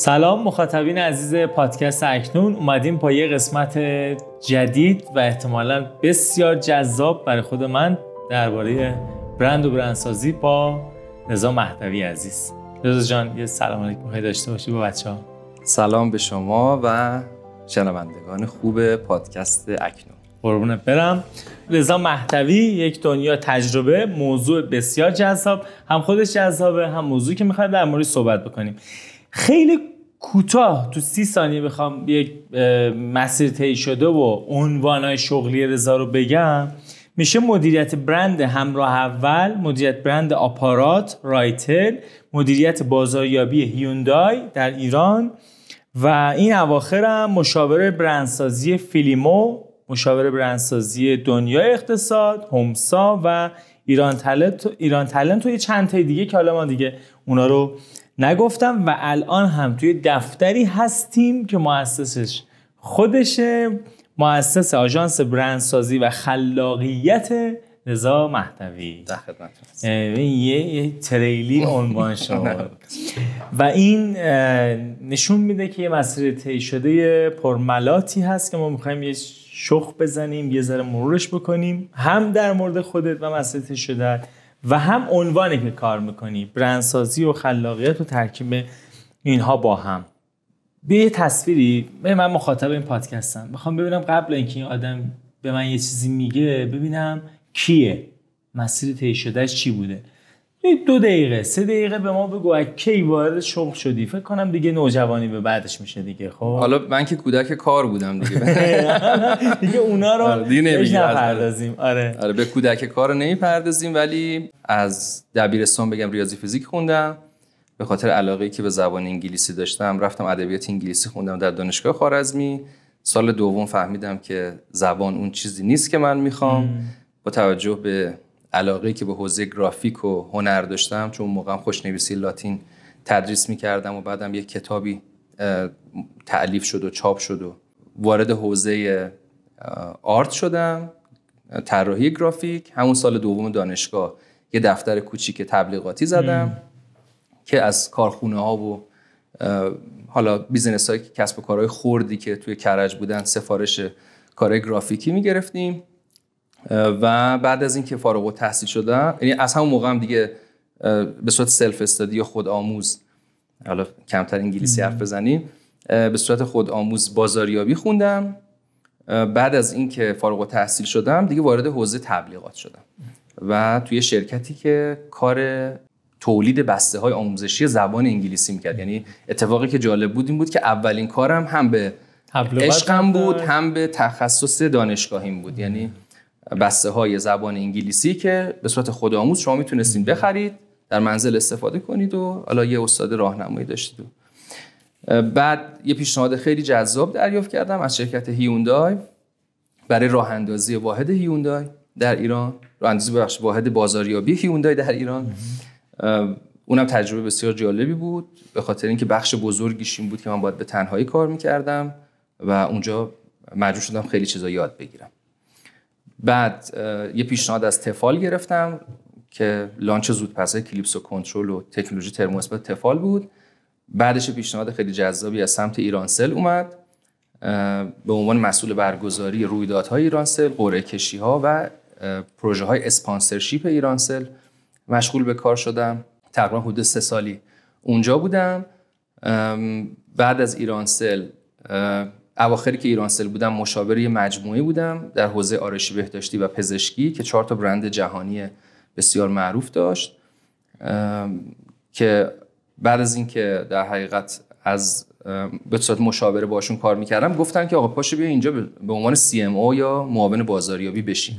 سلام مخاطبین عزیز پادکست اکنون اومدیم با یه قسمت جدید و احتمالا بسیار جذاب برای خود من درباره برند و برندسازی با رضا مهدوی عزیز رضا جان یه سلام علیکم میخوای داشته باشی با بچه ها سلام به شما و شنوندگان خوب پادکست اکنون قربونه برم رضا مهدوی یک دنیا تجربه موضوع بسیار جذاب هم خودش جذابه هم موضوعی که میخوایم در مورد صحبت بکنیم خیلی کوتاه تو سی ثانیه بخوام یک مسیر طی شده و عنوانهای شغلی رضا رو بگم میشه مدیریت برند همراه اول مدیریت برند آپارات رایتل مدیریت بازاریابی هیوندای در ایران و این اواخرم هم مشاور برندسازی فیلیمو مشاور برندسازی دنیا اقتصاد همسا و ایران تلنت ایران تلنت و یه چند تای دیگه که حالا ما دیگه اونا رو نگفتم و الان هم توی دفتری هستیم که مؤسسش خودشه مؤسس آژانس برندسازی و خلاقیت رضا مهدوی یه تریلی عنوان شد و این نشون میده که یه مسیر طی شده پرملاتی هست که ما میخوایم یه شخ بزنیم یه ذره مرورش بکنیم هم در مورد خودت و مسیر طی شده. و هم عنوانی که کار میکنی برندسازی و خلاقیت و ترکیب اینها با هم به یه تصویری من مخاطب این پادکستم میخوام ببینم قبل اینکه این آدم به من یه چیزی میگه ببینم کیه مسیر طی شدهش چی بوده دو دقیقه سه دقیقه به ما بگو از کی وارد شغل شدی فکر کنم دیگه نوجوانی به بعدش میشه دیگه خب حالا من که کودک کار بودم دیگه دیگه اونا رو آره، دیگه نپردازیم آره آره به کودک کار نمیپردازیم ولی از دبیرستان بگم ریاضی فیزیک خوندم به خاطر علاقه که به زبان انگلیسی داشتم رفتم ادبیات انگلیسی خوندم در دانشگاه خارزمی سال دوم فهمیدم که زبان اون چیزی نیست که من میخوام با توجه به علاقه که به حوزه گرافیک و هنر داشتم چون موقعم خوشنویسی لاتین تدریس کردم و بعدم یک کتابی تعلیف شد و چاپ شد و وارد حوزه آرت شدم طراحی گرافیک همون سال دوم دانشگاه یه دفتر کوچیک تبلیغاتی زدم که از کارخونه ها و حالا بیزنس های کسب و کارهای خوردی که توی کرج بودن سفارش کارهای گرافیکی گرفتیم و بعد از اینکه فارغ تحصیل شدم یعنی از همون موقع هم دیگه به صورت سلف استادی یا خود آموز حالا کمتر انگلیسی حرف بزنیم به صورت خود آموز بازاریابی خوندم بعد از اینکه فارغ تحصیل شدم دیگه وارد حوزه تبلیغات شدم و توی شرکتی که کار تولید بسته های آموزشی زبان انگلیسی میکرد یعنی اتفاقی که جالب بود این بود که اولین کارم هم به عشقم بود هم به تخصص دانشگاهیم بود یعنی بسته های زبان انگلیسی که به صورت خودآموز شما میتونستین بخرید در منزل استفاده کنید و حالا یه استاد راهنمایی داشتید بعد یه پیشنهاد خیلی جذاب دریافت کردم از شرکت هیوندای برای راه اندازی واحد هیوندای در ایران راه اندازی بخش واحد بازاریابی هیوندای در ایران اونم تجربه بسیار جالبی بود به خاطر اینکه بخش بزرگیش این بود که من باید به تنهایی کار میکردم و اونجا مجبور شدم خیلی چیزا یاد بگیرم بعد یه پیشنهاد از تفال گرفتم که لانچ زودپسه کلیپس و کنترل و تکنولوژی ترموسپت تفال بود بعدش پیشنهاد خیلی جذابی از سمت ایرانسل اومد به عنوان مسئول برگزاری رویدادهای ایرانسل قرعه کشی ها و پروژه های اسپانسرشیپ ایرانسل مشغول به کار شدم تقریبا حدود سه سالی اونجا بودم بعد از ایرانسل اواخری که ایرانسل بودم مشاوری یه مجموعه بودم در حوزه آرایشی بهداشتی و پزشکی که چهار تا برند جهانی بسیار معروف داشت که بعد از اینکه در حقیقت از به صورت مشاوره باشون کار میکردم گفتن که آقا پاشو بیا اینجا به عنوان سی ام او یا معاون بازاریابی بشین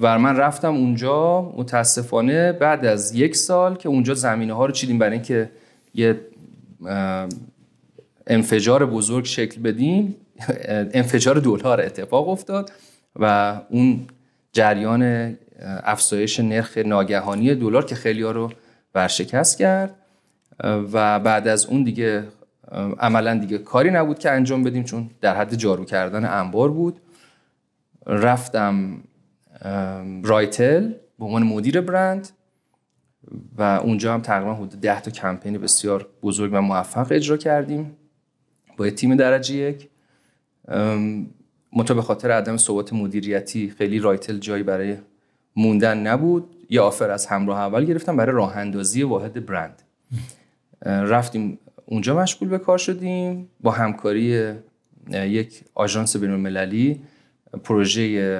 و من رفتم اونجا متاسفانه بعد از یک سال که اونجا زمینه ها رو چیدیم برای اینکه یه انفجار بزرگ شکل بدیم انفجار دلار اتفاق افتاد و اون جریان افزایش نرخ ناگهانی دلار که خیلی ها رو ورشکست کرد و بعد از اون دیگه عملا دیگه کاری نبود که انجام بدیم چون در حد جارو کردن انبار بود رفتم رایتل به عنوان مدیر برند و اونجا هم تقریبا حدود 10 تا کمپین بسیار بزرگ و موفق اجرا کردیم با تیم درجه یک منتها به خاطر عدم ثبات مدیریتی خیلی رایتل جایی برای موندن نبود یه آفر از همراه اول گرفتم برای راه اندازی واحد برند رفتیم اونجا مشغول به کار شدیم با همکاری یک آژانس المللی پروژه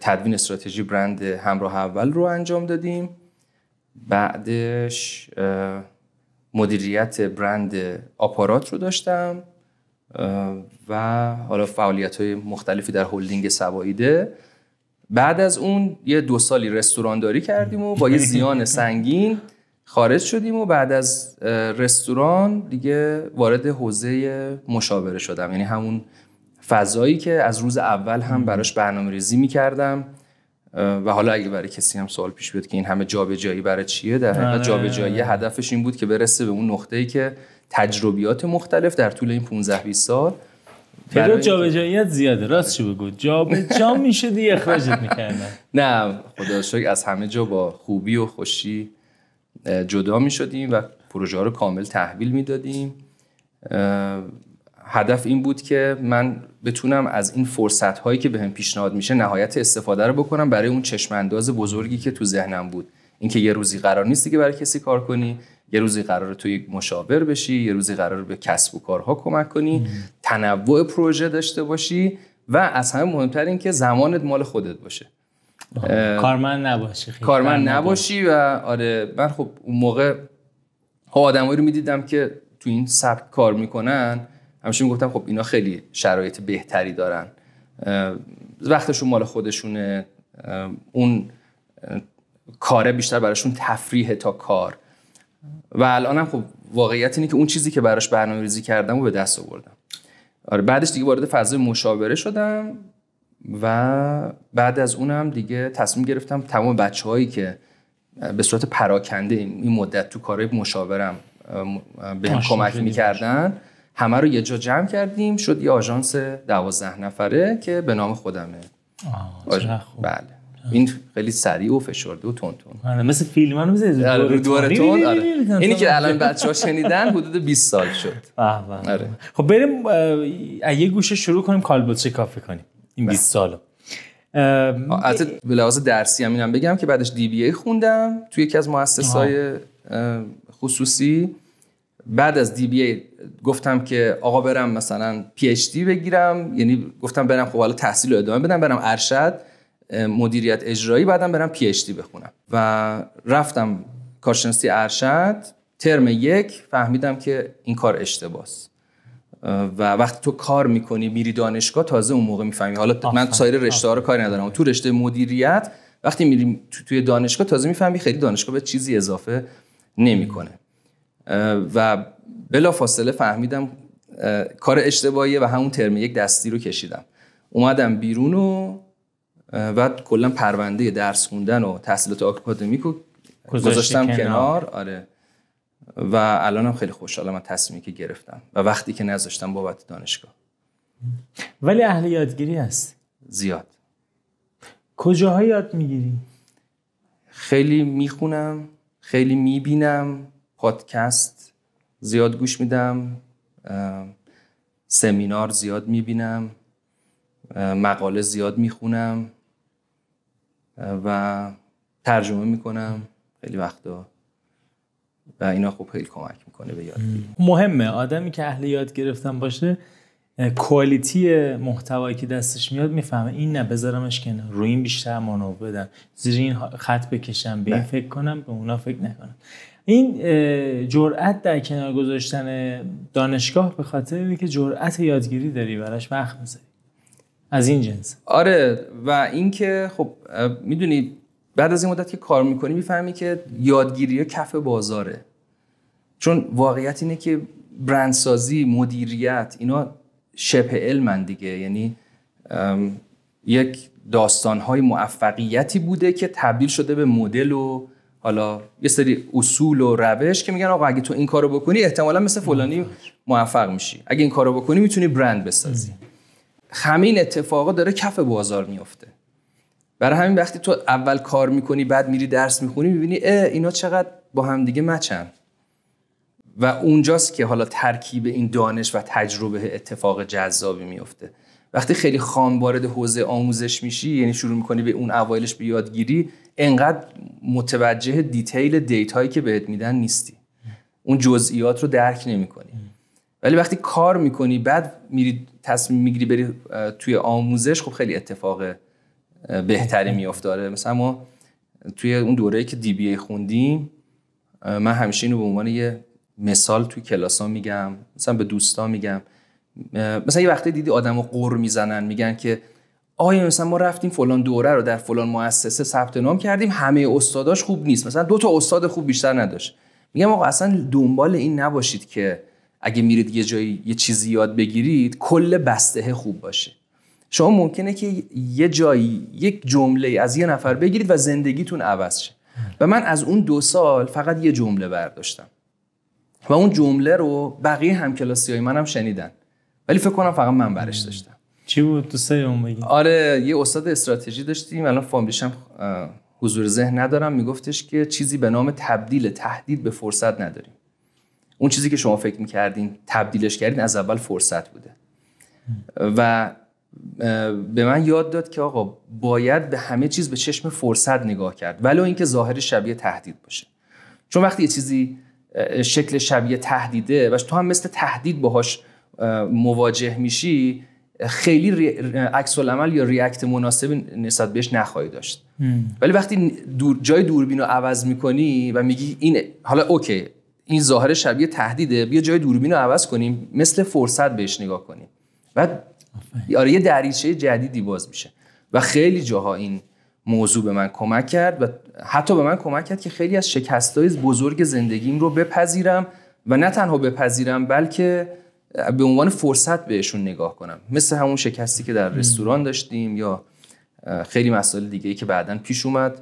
تدوین استراتژی برند همراه اول رو انجام دادیم بعدش مدیریت برند آپارات رو داشتم و حالا فعالیت های مختلفی در هلدینگ سواییده بعد از اون یه دو سالی رستوران داری کردیم و با یه زیان سنگین خارج شدیم و بعد از رستوران دیگه وارد حوزه مشاوره شدم یعنی همون فضایی که از روز اول هم براش برنامه ریزی می کردم و حالا اگه برای کسی هم سوال پیش بیاد که این همه جابجایی برای چیه در حقیقت آره. جابجایی هدفش این بود که برسه به اون نقطه‌ای که تجربیات مختلف در طول این 15 20 سال تعداد زیاده راست چی بگو جا میشه دیگه اخراجت میکردن نه خدا شکر از همه جا با خوبی و خوشی جدا میشدیم و پروژه ها رو کامل تحویل میدادیم هدف این بود که من بتونم از این فرصت هایی که بهم پیشنهاد میشه نهایت استفاده رو بکنم برای اون چشم انداز بزرگی که تو ذهنم بود اینکه یه روزی قرار نیستی که برای کسی کار کنی یه روزی قرار توی مشاور بشی یه روزی قرار به کسب و کارها کمک کنی تنوع پروژه داشته باشی و از همه مهمتر این که زمانت مال خودت باشه کارمند نباشی کارمند نباشی و آره من خب اون موقع آدمایی رو میدیدم که تو این سبک کار میکنن همیشه میگفتم خب اینا خیلی شرایط بهتری دارن وقتشون مال خودشونه اون کاره بیشتر براشون تفریح تا کار و الانم خب واقعیت اینه که اون چیزی که براش برنامه ریزی کردم و به دست آوردم آره بعدش دیگه وارد فضای مشاوره شدم و بعد از اونم دیگه تصمیم گرفتم تمام بچه هایی که به صورت پراکنده این مدت تو کارهای مشاورم به کمک میکردن همه رو یه جا جمع کردیم شد یه آژانس دوازده نفره که به نام خودمه آه، بله این خیلی سریع و فشرده و تون تون آره، مثل فیلم هم آره، رو آره. اینی که الان بچه ها شنیدن حدود 20 سال شد خب بریم یه گوشه شروع کنیم کالبوچه کافی کنیم این 20 بله. سال البته به لحاظ درسی هم بگم که بعدش دی بی ای خوندم توی یکی از مؤسسای خصوصی بعد از دی بی ای گفتم که آقا برم مثلا پی اچ دی بگیرم یعنی گفتم برم خب حالا تحصیل رو ادامه بدم برم ارشد مدیریت اجرایی بعدم برم پی اچ دی بخونم و رفتم کارشناسی ارشد ترم یک فهمیدم که این کار اشتباس و وقتی تو کار میکنی میری دانشگاه تازه اون موقع میفهمی حالا من سایر رشته ها رو کاری ندارم تو رشته مدیریت وقتی میری توی دانشگاه تازه میفهمی خیلی دانشگاه به چیزی اضافه نمیکنه و بلا فاصله فهمیدم کار اشتباهیه و همون ترم یک دستی رو کشیدم اومدم بیرون و بعد کلا پرونده درس خوندن و تحصیلات آکادمیک رو گذاشتم کنار. کنار آره و الانم خیلی خوشحالم از تصمیمی که گرفتم و وقتی که نذاشتم بابت دانشگاه ولی اهل یادگیری هست زیاد کجاها یاد میگیری خیلی میخونم خیلی میبینم پادکست زیاد گوش میدم سمینار زیاد میبینم مقاله زیاد میخونم و ترجمه میکنم خیلی وقتا و اینا خوب خیلی کمک میکنه به یاد مهمه آدمی که اهل یاد گرفتن باشه کوالیتی محتوایی که دستش میاد میفهمه این نه بذارمش کنار روی این بیشتر مانو بدم زیر این خط بکشم به این فکر کنم به اونا فکر نکنم این جرأت در کنار گذاشتن دانشگاه به خاطر اینه که جرأت یادگیری داری براش وقت میذاری از این جنس آره و اینکه خب میدونی بعد از این مدت که کار میکنی میفهمی که یادگیری کف بازاره چون واقعیت اینه که برندسازی مدیریت اینا شبه علمن دیگه یعنی یک داستانهای موفقیتی بوده که تبدیل شده به مدل و حالا یه سری اصول و روش که میگن آقا اگه تو این کارو بکنی احتمالا مثل فلانی موفق میشی اگه این کارو بکنی میتونی برند بسازی همین اتفاقا داره کف بازار میفته برای همین وقتی تو اول کار میکنی بعد میری درس میخونی میبینی اه اینا چقدر با دیگه مچن و اونجاست که حالا ترکیب این دانش و تجربه اتفاق جذابی میفته وقتی خیلی خام وارد حوزه آموزش میشی یعنی شروع میکنی به اون اوایلش به یادگیری انقدر متوجه دیتیل دیتایی که بهت میدن نیستی اون جزئیات رو درک نمیکنی ولی وقتی کار میکنی بعد میری تصمیم میگیری بری توی آموزش خب خیلی اتفاق بهتری میافتاره مثلا ما توی اون دوره که دی بی ای خوندیم من همیشه اینو به عنوان یه مثال توی ها میگم مثلا به دوستا میگم مثلا یه وقتی دیدی آدمو قر میزنن میگن که آیا مثلا ما رفتیم فلان دوره رو در فلان مؤسسه ثبت نام کردیم همه استاداش خوب نیست مثلا دو تا استاد خوب بیشتر نداشت میگم آقا اصلا دنبال این نباشید که اگه میرید یه جایی یه چیزی یاد بگیرید کل بسته خوب باشه شما ممکنه که یه جایی یک جمله از یه نفر بگیرید و زندگیتون عوض شه و من از اون دو سال فقط یه جمله برداشتم و اون جمله رو بقیه همکلاسی های منم شنیدن ولی فکر کنم فقط من برش داشتم چی بود اون بگی آره یه استاد استراتژی داشتیم الان فامبیشم حضور ذهن ندارم میگفتش که چیزی به نام تبدیل تهدید به فرصت نداریم اون چیزی که شما فکر میکردین تبدیلش کردین از اول فرصت بوده و به من یاد داد که آقا باید به همه چیز به چشم فرصت نگاه کرد ولو اینکه ظاهر شبیه تهدید باشه چون وقتی یه چیزی شکل شبیه تهدیده و تو هم مثل تهدید باهاش مواجه میشی خیلی عکس العمل یا ریاکت مناسب نسبت بهش نخواهی داشت ولی وقتی دور جای دوربین رو عوض میکنی و میگی این حالا اوکی این ظاهر شبیه تهدیده بیا جای دوربین رو عوض کنیم مثل فرصت بهش نگاه کنیم و آره یه دریچه جدیدی باز میشه و خیلی جاها این موضوع به من کمک کرد و حتی به من کمک کرد که خیلی از شکستهای بزرگ زندگیم رو بپذیرم و نه تنها بپذیرم بلکه به عنوان فرصت بهشون نگاه کنم مثل همون شکستی که در رستوران داشتیم یا خیلی مسائل دیگه ای که بعدا پیش اومد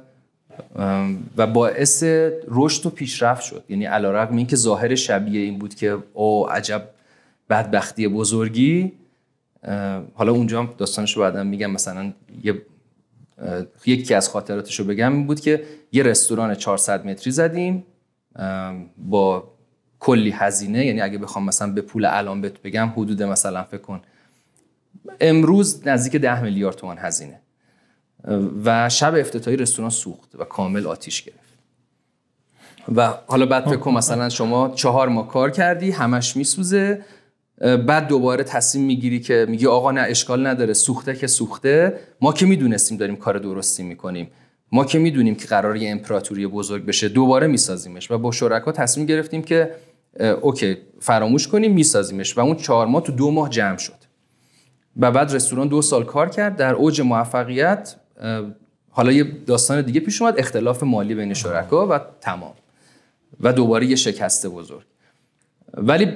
و باعث رشد و پیشرفت شد یعنی این که ظاهر شبیه این بود که او عجب بدبختی بزرگی حالا اونجا هم داستانش رو بعدا میگم مثلا یه یکی از خاطراتش رو بگم این بود که یه رستوران 400 متری زدیم با کلی هزینه یعنی اگه بخوام مثلا به پول الان بهت بگم حدود مثلا فکر کن امروز نزدیک ده میلیارد تومان هزینه و شب افتتاحی رستوران سوخت و کامل آتیش گرفت و حالا بعد فکر کن مثلا شما چهار ماه کار کردی همش میسوزه بعد دوباره تصمیم میگیری که میگی آقا نه اشکال نداره سوخته که سوخته ما که میدونستیم داریم کار درستی میکنیم ما که میدونیم که قرار یه امپراتوری بزرگ بشه دوباره میسازیمش و با شرکا تصمیم گرفتیم که اوکی فراموش کنیم میسازیمش و اون چهار ماه تو دو ماه جمع شد و بعد رستوران دو سال کار کرد در اوج موفقیت حالا یه داستان دیگه پیش اومد اختلاف مالی بین شرکا و تمام و دوباره یه شکست بزرگ ولی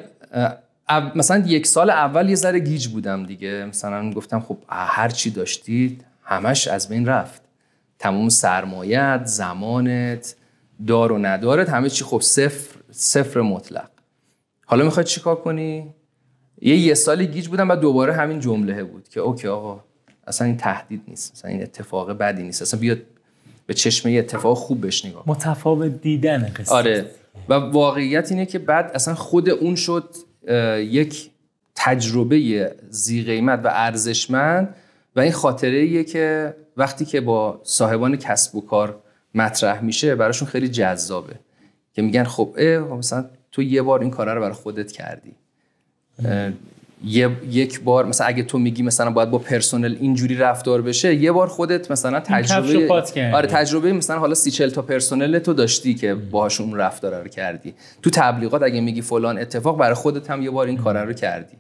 مثلا یک سال اول یه ذره گیج بودم دیگه مثلا گفتم خب هر چی داشتید همش از بین رفت تمام سرمایت زمانت دار و ندارت همه چی خب صفر صفر مطلق حالا میخواد چیکار کنی یه یه سالی گیج بودم و دوباره همین جمله بود که اوکی آقا اصلا این تهدید نیست اصلا این اتفاق بدی نیست اصلا بیاد به چشمه اتفاق خوب بهش نگاه متفاوت دیدن قصه آره و واقعیت اینه که بعد اصلا خود اون شد یک تجربه زی قیمت و ارزشمند و این خاطره ایه که وقتی که با صاحبان کسب و کار مطرح میشه براشون خیلی جذابه که میگن خب مثلا تو یه بار این کار رو برای خودت کردی یک بار مثلا اگه تو میگی مثلا باید با پرسنل اینجوری رفتار بشه یه بار خودت مثلا تجربه آره تجربه مثلا حالا سی چل تا پرسنل تو داشتی که باهاشون رفتار رو کردی تو تبلیغات اگه میگی فلان اتفاق برای خودت هم یه بار این کار رو کردی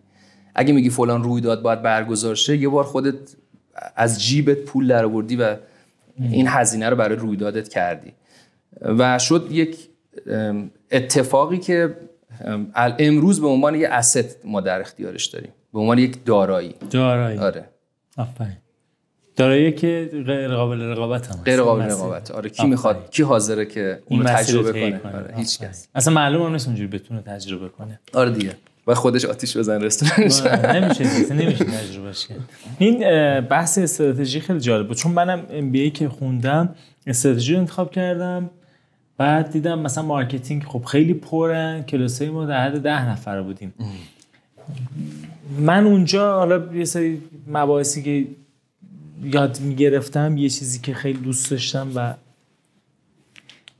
اگه میگی فلان رویداد باید برگزار شه یه بار خودت از جیبت پول درآوردی و این هزینه رو برای رویدادت کردی و شد یک اتفاقی که امروز به عنوان یه asset ما در اختیارش داریم به عنوان یک دارایی دارایی آره آفرین دارایی که غیر قابل رقابت هم غیر قابل رقابت آره کی میخواد کی حاضره که اون تجربه کنه, آره. هیچ کس اصلا معلوم هم نیست اونجوری بتونه تجربه کنه آره دیگه و خودش آتیش بزن رستورانش نمیشه نمیشه تجربهش کرد این بحث استراتژی خیلی جالبه چون منم ام که خوندم استراتژی رو انتخاب کردم بعد دیدم مثلا مارکتینگ خب خیلی پرن کلاسای ما در حد ده نفر بودیم من اونجا حالا یه سری مباحثی که یاد میگرفتم یه چیزی که خیلی دوست داشتم و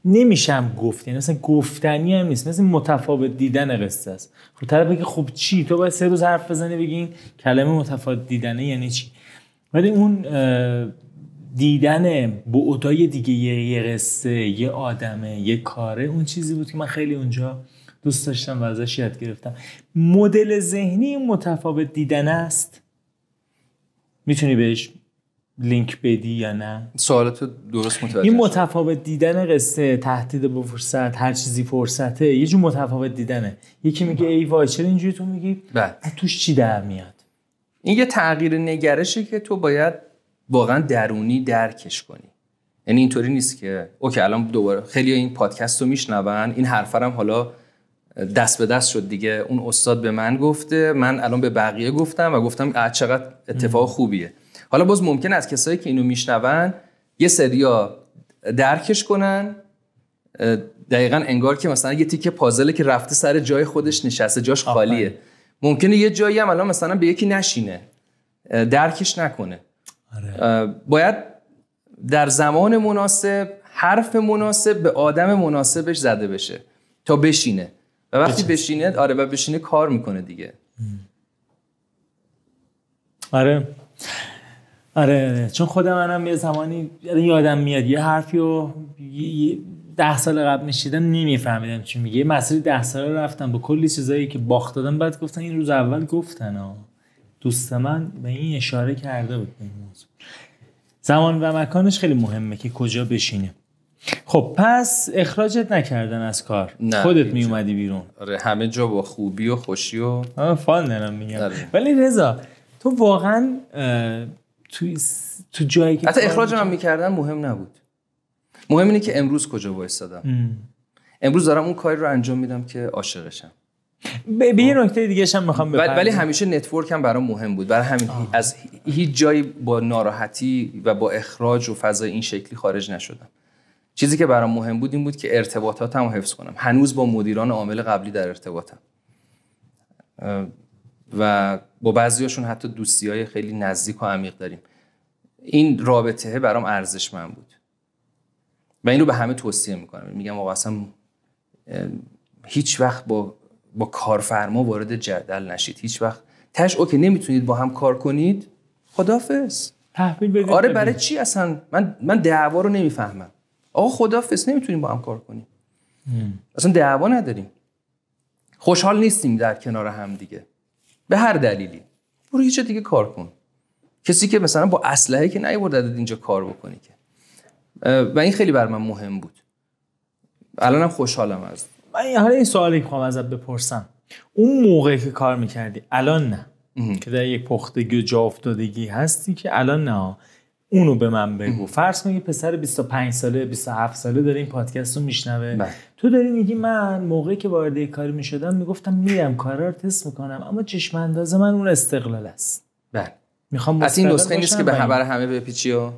نمیشم گفت یعنی مثلا گفتنی هم نیست مثل متفاوت دیدن قصه است خب طرف بگه خب چی تو باید سه روز حرف بزنی بگین کلمه متفاوت دیدنه یعنی چی ولی اون دیدن بعدای دیگه یه قصه یه آدمه یه کاره اون چیزی بود که من خیلی اونجا دوست داشتم و ازش یاد گرفتم مدل ذهنی متفاوت دیدن است میتونی بهش لینک بدی یا نه سوالت درست متوجه این متفاوت دیدن قصه تهدید به فرصت هر چیزی فرصته یه جور متفاوت دیدنه یکی میگه ای وای چرا اینجوری تو میگی بله. توش چی در میاد این یه تغییر نگرشه که تو باید واقعا درونی درکش کنی یعنی اینطوری نیست که اوکی الان دوباره خیلی این پادکست رو میشنون این حرفرم حالا دست به دست شد دیگه اون استاد به من گفته من الان به بقیه گفتم و گفتم چقدر اتفاق خوبیه حالا باز ممکن است کسایی که اینو میشنون یه سریا درکش کنن دقیقا انگار که مثلا یه تیکه پازله که رفته سر جای خودش نشسته جاش خالیه ممکنه یه جایی هم الان مثلا به یکی نشینه درکش نکنه آره. باید در زمان مناسب حرف مناسب به آدم مناسبش زده بشه تا بشینه و وقتی بشینه آره و بشینه کار میکنه دیگه آره آره،, آره چون خود منم یه زمانی یعنی یادم میاد یه حرفی رو ده سال قبل میشیدم نمیفهمیدم چی میگه مسیر ده سال رفتم با کلی چیزایی که باخت دادم بعد گفتن این روز اول گفتن ها دوست من به این اشاره کرده بود به این موضوع زمان و مکانش خیلی مهمه که کجا بشینه خب پس اخراجت نکردن از کار خودت می اومدی بیرون آره همه جا با خوبی و خوشی و فان دارم میگم آره. ولی رضا تو واقعا تو تو جایی که حتی اخراج من میکردن مهم نبود مهم اینه که امروز کجا وایستادم امروز دارم اون کاری رو انجام میدم که عاشقشم به یه نکته دیگه هم میخوام ولی همیشه نتورک هم برام مهم بود برای همین از هیچ جایی با ناراحتی و با اخراج و فضای این شکلی خارج نشدم چیزی که برام مهم بود این بود که ارتباطاتم رو حفظ کنم هنوز با مدیران عامل قبلی در ارتباطم و با بعضیاشون حتی دوستی های خیلی نزدیک و عمیق داریم این رابطه برام ارزش من بود و این رو به همه توصیه میکنم میگم آقا اصلا هیچ وقت با, با کارفرما وارد جدل نشید هیچ وقت تش اوکی نمیتونید با هم کار کنید خدافز آره برای چی اصلا من من دعوا رو نمیفهمم آقا خدافس نمیتونید با هم کار کنید اصلا دعوا نداریم خوشحال نیستیم در کنار هم دیگه به هر دلیلی برو یه جا دیگه کار کن کسی که مثلا با اسلحه که نیورده اینجا کار بکنی که و این خیلی بر من مهم بود الانم خوشحالم از من حالا این سوالی که ازت بپرسم اون موقع که کار میکردی الان نه که در یک پختگی و جا افتادگی هستی که الان نه اونو به من بگو فرض کن یه پسر 25 ساله 27 ساله داره این پادکست رو میشنوه بله. تو داری میگی من موقعی که وارد کاری میشدم میگفتم میرم کارا رو تست میکنم اما چشم انداز من اون استقلال است بله میخوام از این نسخه نیست که به خبر همه بپیچی و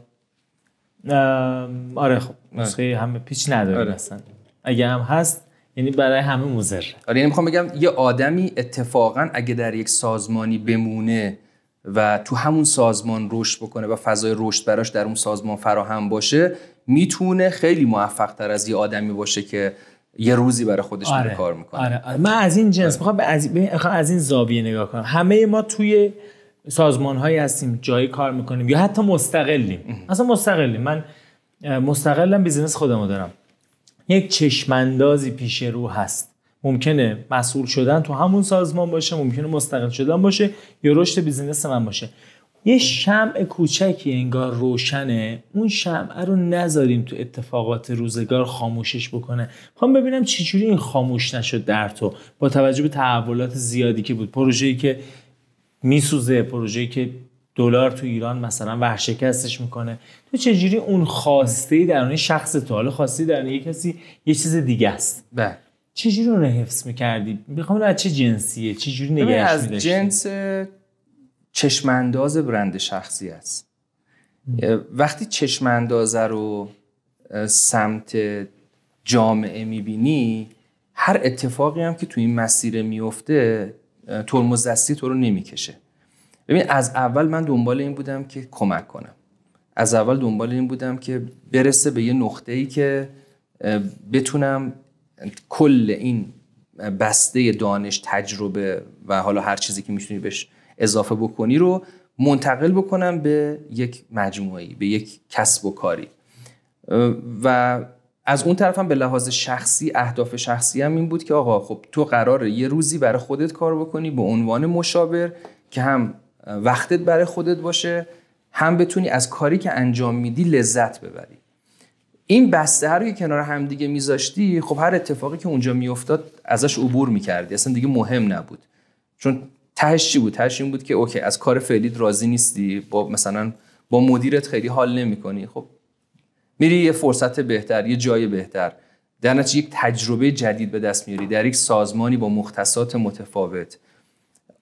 آره خب آره. نسخه همه پیچ نداره آره. مثلا اگه هم هست یعنی برای همه مضر آره یعنی میخوام بگم یه آدمی اتفاقا اگه در یک سازمانی بمونه و تو همون سازمان رشد بکنه و فضای رشد براش در اون سازمان فراهم باشه میتونه خیلی موفق تر از یه آدمی باشه که یه روزی برای خودش آره، کار میکنه آره، آره. من از این جنس آره. میخوام از, این زاویه نگاه کنم همه ما توی سازمان هایی هستیم جایی کار میکنیم یا حتی مستقلیم اصلا مستقلیم من مستقلم بیزینس خودمو دارم یک چشمندازی پیش رو هست ممکنه مسئول شدن تو همون سازمان باشه ممکنه مستقل شدن باشه یا رشد بیزینس من باشه یه شمع کوچکی انگار روشنه اون شمع رو نذاریم تو اتفاقات روزگار خاموشش بکنه میخوام ببینم چجوری این خاموش نشد در تو با توجه به تحولات زیادی که بود پروژه‌ای که میسوزه پروژه‌ای که دلار تو ایران مثلا ورشکستش میکنه تو چجوری اون خواسته در اون شخص تو حالا خواسته در یه کسی یه چیز دیگه است بله. چجوری اون حفظ میکردی؟ میخوام از چه جنسیه؟ چجوری نگهش از جنس چشمانداز برند شخصی است وقتی چشماندازه رو سمت جامعه میبینی هر اتفاقی هم که تو این مسیر میفته ترمز دستی تو رو نمیکشه ببین از اول من دنبال این بودم که کمک کنم از اول دنبال این بودم که برسه به یه نقطه ای که بتونم کل این بسته دانش تجربه و حالا هر چیزی که میتونی بهش اضافه بکنی رو منتقل بکنم به یک مجموعی به یک کسب و کاری و از اون طرف به لحاظ شخصی اهداف شخصی هم این بود که آقا خب تو قراره یه روزی برای خودت کار بکنی به عنوان مشاور که هم وقتت برای خودت باشه هم بتونی از کاری که انجام میدی لذت ببری این بسته رو کنار هم دیگه میذاشتی خب هر اتفاقی که اونجا میافتاد ازش عبور میکردی اصلا دیگه مهم نبود چون تهش چی بود تهش این بود که اوکی از کار فعلیت راضی نیستی با مثلا با مدیرت خیلی حال نمیکنی خب میری یه فرصت بهتر یه جای بهتر در یک تجربه جدید به دست میاری در یک سازمانی با مختصات متفاوت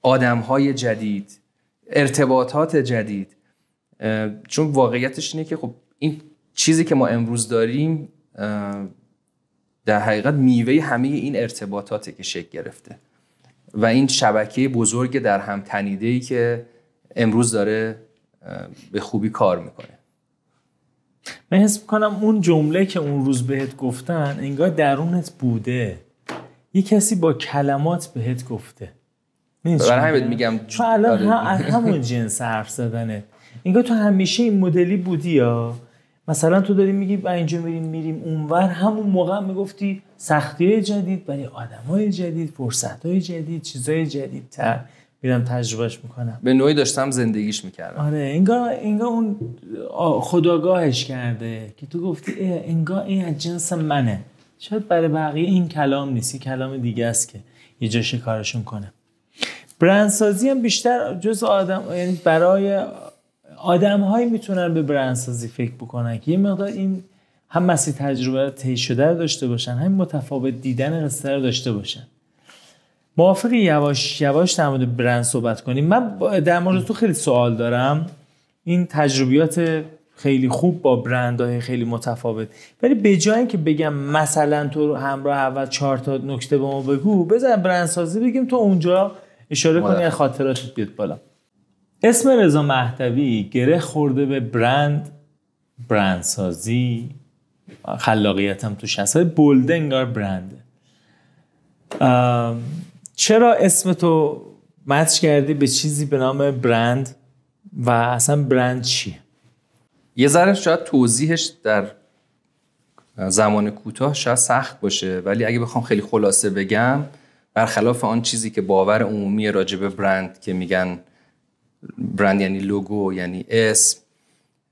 آدمهای جدید ارتباطات جدید چون واقعیتش اینه که خب این چیزی که ما امروز داریم در حقیقت میوه همه این ارتباطاته که شکل گرفته و این شبکه بزرگ در هم تنیده ای که امروز داره به خوبی کار میکنه من حس میکنم اون جمله که اون روز بهت گفتن انگار درونت بوده یه کسی با کلمات بهت گفته برای همین میگم آره. همون جنس حرف زدنه انگار تو همیشه این مدلی بودی یا مثلا تو داری میگی با اینجا میریم میریم اونور همون موقع هم میگفتی سختی جدید برای آدم های جدید فرصت های جدید چیزای جدید تر میرم تجربهش میکنم به نوعی داشتم زندگیش میکردم آره انگار انگار اون خداگاهش کرده که تو گفتی انگار این از جنس منه شاید برای بقیه این کلام نیست این کلام دیگه است که یه جا کارشون کنه برندسازی هم بیشتر جز آدم یعنی برای آدم هایی میتونن به برندسازی فکر بکنن که یه مقدار این هم مسیر تجربه طی شده رو داشته باشن هم متفاوت دیدن قصه رو داشته باشن موافقی یواش یواش در مورد برند صحبت کنیم من در مورد تو خیلی سوال دارم این تجربیات خیلی خوب با برندهای خیلی متفاوت ولی به جای اینکه بگم مثلا تو همراه اول چهار تا نکته به ما بگو بزن برندسازی بگیم تو اونجا اشاره کنی آره. خاطراتت بیاد بالا اسم رضا مهدوی گره خورده به برند برندسازی هم توش هست بلده انگار برنده چرا اسم تو مچ کردی به چیزی به نام برند و اصلا برند چیه یه ذره شاید توضیحش در زمان کوتاه شاید سخت باشه ولی اگه بخوام خیلی خلاصه بگم برخلاف آن چیزی که باور عمومی راجب برند که میگن برند یعنی لوگو یعنی اسم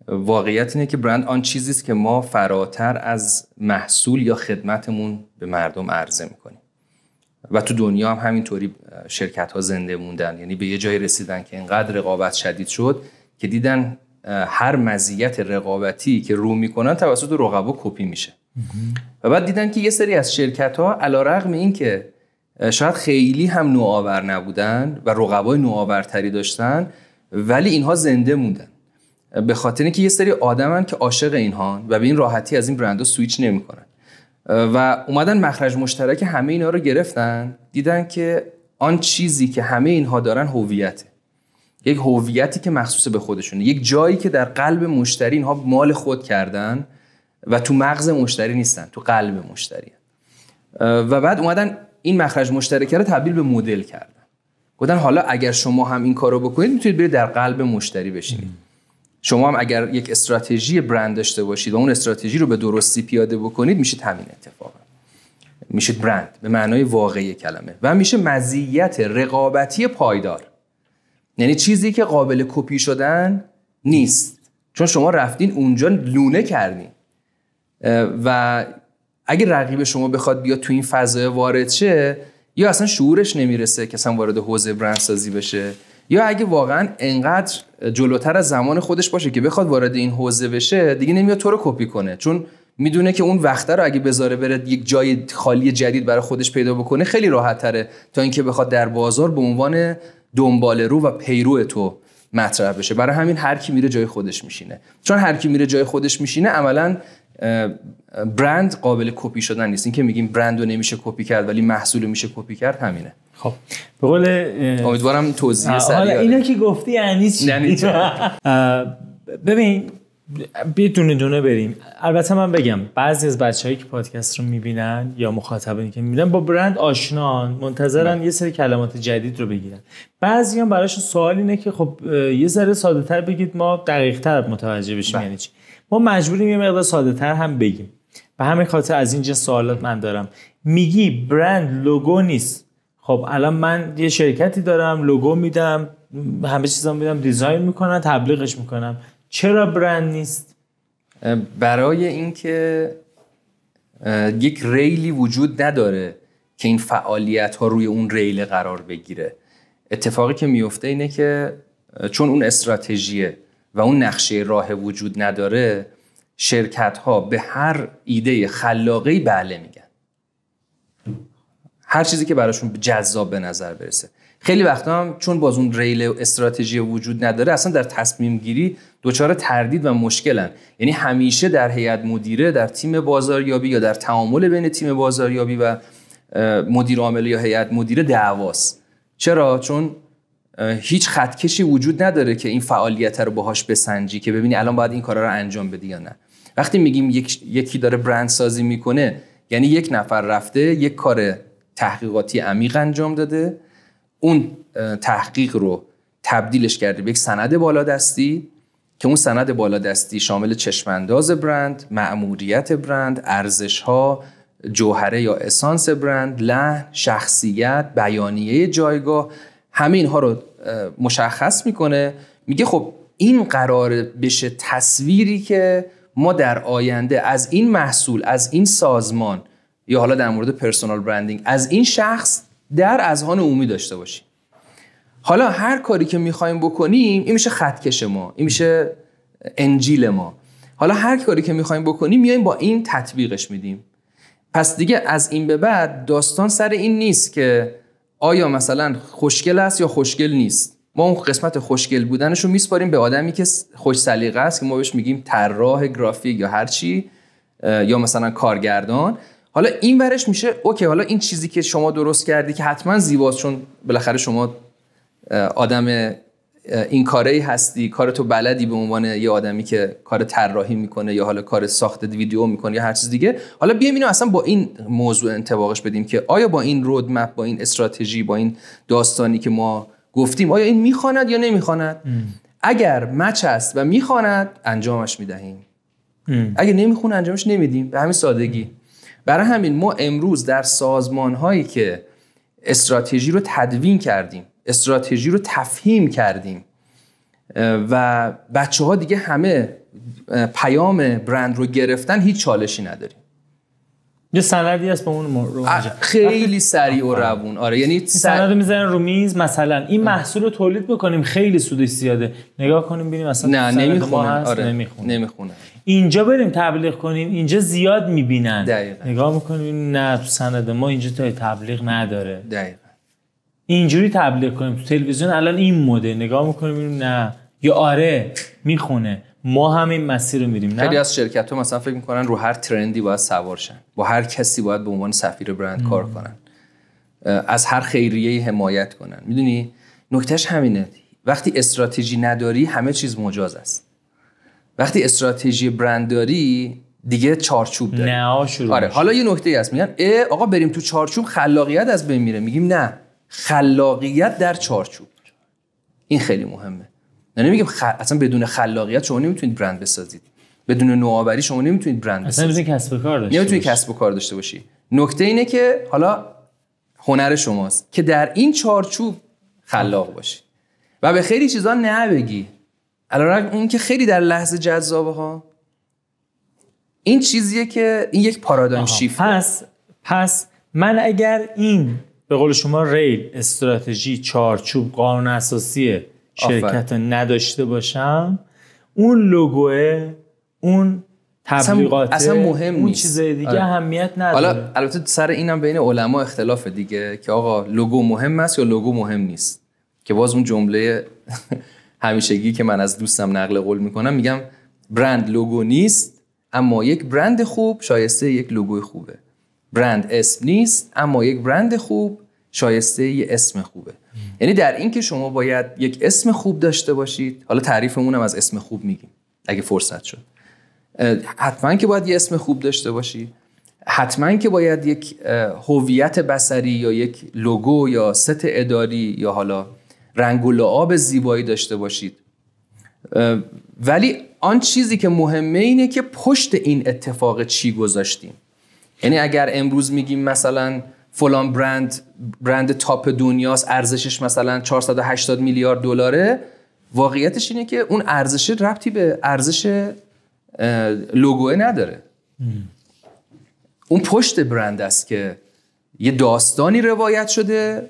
واقعیت اینه که برند آن چیزی است که ما فراتر از محصول یا خدمتمون به مردم عرضه میکنیم و تو دنیا هم همینطوری شرکت ها زنده موندن یعنی به یه جایی رسیدن که اینقدر رقابت شدید شد که دیدن هر مزیت رقابتی که رو میکنن توسط رقبا کپی میشه و بعد دیدن که یه سری از شرکت ها علا رقم این که شاید خیلی هم نوآور نبودن و رقبای نوآورتری داشتن ولی اینها زنده موندن به خاطر اینکه یه سری آدمن که عاشق اینها و به این راحتی از این برندها سویچ نمیکنن و اومدن مخرج مشترک همه اینها رو گرفتن دیدن که آن چیزی که همه اینها دارن هویته یک هویتی که مخصوص به خودشونه یک جایی که در قلب مشتری ها مال خود کردن و تو مغز مشتری نیستن تو قلب مشتری و بعد اومدن این مخرج مشترک رو تبدیل به مدل کردن گفتن حالا اگر شما هم این کارو بکنید میتونید برید در قلب مشتری بشینید شما هم اگر یک استراتژی برند داشته باشید و اون استراتژی رو به درستی پیاده بکنید میشه همین اتفاق میشید برند به معنای واقعی کلمه و میشه مزیت رقابتی پایدار یعنی چیزی که قابل کپی شدن نیست چون شما رفتین اونجا لونه کردین و اگه رقیب شما بخواد بیاد تو این فضا وارد شه یا اصلا شعورش نمیرسه که اصلا وارد حوزه برندسازی بشه یا اگه واقعا انقدر جلوتر از زمان خودش باشه که بخواد وارد این حوزه بشه دیگه نمیاد تو رو کپی کنه چون میدونه که اون وقته رو اگه بذاره بره یک جای خالی جدید برای خودش پیدا بکنه خیلی راحت تره تا اینکه بخواد در بازار به عنوان دنبال رو و پیرو تو مطرح بشه برای همین هر کی میره جای خودش میشینه چون هر کی میره جای خودش میشینه عملاً برند قابل کپی شدن نیست که میگیم برند رو نمیشه کپی کرد ولی محصول میشه کپی کرد همینه خب به قول امیدوارم توضیح سریع حالا اینا که گفتی یعنی چی یعنی ببین بی دونه دونه بریم البته من بگم بعضی از بچههایی که پادکست رو میبینن یا مخاطبانی که میبینن با برند آشنان منتظرن بله. یه سری کلمات جدید رو بگیرن بعضی هم براشون سوال اینه که خب یه ذره ساده بگید ما دقیق متوجه بشیم بله. یعنی چی ما مجبوریم یه مقدار ساده تر هم بگیم به همین خاطر از این جنس سوالات من دارم میگی برند لوگو نیست خب الان من یه شرکتی دارم لوگو میدم همه چیزا میدم دیزاین میکنم تبلیغش میکنم چرا برند نیست برای اینکه یک ریلی وجود نداره که این فعالیت ها روی اون ریل قرار بگیره اتفاقی که میفته اینه که چون اون استراتژیه. و اون نقشه راه وجود نداره شرکت ها به هر ایده خلاقی بله میگن هر چیزی که براشون جذاب به نظر برسه خیلی وقتا هم چون باز اون ریل استراتژی وجود نداره اصلا در تصمیم گیری دچار تردید و مشکلن یعنی همیشه در هیئت مدیره در تیم بازاریابی یا در تعامل بین تیم بازاریابی و مدیر عامل یا هیئت مدیره دعواست چرا چون هیچ خطکشی وجود نداره که این فعالیت رو باهاش بسنجی که ببینی الان باید این کارا رو انجام بدی یا نه وقتی میگیم یکی داره برند سازی میکنه یعنی یک نفر رفته یک کار تحقیقاتی عمیق انجام داده اون تحقیق رو تبدیلش کرده به یک سند بالادستی که اون سند بالادستی شامل چشمانداز برند، مأموریت برند، ارزش ها، جوهره یا اسانس برند، لحن، شخصیت، بیانیه جایگاه همه اینها رو مشخص میکنه میگه خب این قرار بشه تصویری که ما در آینده از این محصول از این سازمان یا حالا در مورد پرسونال برندینگ از این شخص در اذهان عمومی داشته باشیم حالا هر کاری که میخوایم بکنیم این میشه خطکش ما این میشه انجیل ما حالا هر کاری که میخوایم بکنیم میایم با این تطبیقش میدیم پس دیگه از این به بعد داستان سر این نیست که آیا مثلا خوشگل است یا خوشگل نیست ما اون قسمت خوشگل بودنش رو میسپاریم به آدمی که خوش سلیقه است که ما بهش میگیم طراح گرافیک یا هر چی یا مثلا کارگردان حالا این ورش میشه اوکی حالا این چیزی که شما درست کردی که حتما زیباست چون بالاخره شما آدم این کاری هستی کار تو بلدی به عنوان یه آدمی که کار طراحی میکنه یا حالا کار ساخت ویدیو میکنه یا هر چیز دیگه حالا بیایم اینو اصلا با این موضوع انطباقش بدیم که آیا با این رودمپ با این استراتژی با این داستانی که ما گفتیم آیا این میخواند یا نمیخواند اگر مچ است و میخواند انجامش میدهیم اگر نمیخونه انجامش نمیدیم به همین سادگی برای همین ما امروز در سازمان هایی که استراتژی رو تدوین کردیم استراتژی رو تفهیم کردیم و بچه ها دیگه همه پیام برند رو گرفتن هیچ چالشی نداریم یه سندی هست به اون رو خیلی سریع و روون آره یعنی سند میذارن رو میز مثلا این محصول رو تولید بکنیم خیلی سودش زیاده نگاه کنیم ببینیم مثلا نه نمیخونه آره. نمیخونه نمیخونه اینجا بریم تبلیغ کنیم اینجا زیاد میبینن دقیقا. نگاه میکنیم نه سند ما اینجا تا تبلیغ نداره دقیقا. اینجوری تبلیغ کنیم تو تلویزیون الان این مده نگاه میکنیم نه یا آره میخونه ما هم این مسیر رو میریم خیلی از شرکت ها مثلا فکر میکنن رو هر ترندی باید سوار شن با هر کسی باید به عنوان سفیر برند کار کنن از هر خیریه حمایت کنن میدونی نکتهش همینه وقتی استراتژی نداری همه چیز مجاز است وقتی استراتژی برند داری دیگه چارچوب داری نه آره حالا یه نکته هست میگن آقا بریم تو چارچوب خلاقیت از بین میره میگیم نه خلاقیت در چارچوب این خیلی مهمه نه نمیگم اصلا بدون خلاقیت شما نمیتونید برند بسازید بدون نوآوری شما نمیتونید برند بسازید اصلا کسب کار داشته نمیتونید کسب و کار داشته باشی نکته اینه که حالا هنر شماست که در این چارچوب خلاق باشی و به خیلی چیزا نه بگی اون که خیلی در لحظه جذابه ها این چیزیه که این یک پارادایم شیفت پس پس من اگر این به قول شما ریل استراتژی چارچوب قانون اساسی شرکت نداشته باشم اون لوگوه اون تبلیغات مهم اون چیز دیگه همیت آره. اهمیت نداره حالا البته سر اینم بین علما اختلاف دیگه که آقا لوگو مهم است یا لوگو مهم نیست که باز اون جمله همیشگی که من از دوستم نقل قول میکنم میگم برند لوگو نیست اما یک برند خوب شایسته یک لوگو خوبه برند اسم نیست اما یک برند خوب شایسته یه اسم خوبه یعنی در این که شما باید یک اسم خوب داشته باشید حالا تعریفمون هم از اسم خوب میگیم اگه فرصت شد حتما که باید یه اسم خوب داشته باشی حتما که باید یک هویت بسری یا یک لوگو یا ست اداری یا حالا رنگ و لعاب زیبایی داشته باشید ولی آن چیزی که مهمه اینه که پشت این اتفاق چی گذاشتیم یعنی اگر امروز میگیم مثلا فلان برند برند تاپ دنیاست ارزشش مثلا 480 میلیارد دلاره واقعیتش اینه که اون ارزش ربطی به ارزش لوگوه نداره اون پشت برند است که یه داستانی روایت شده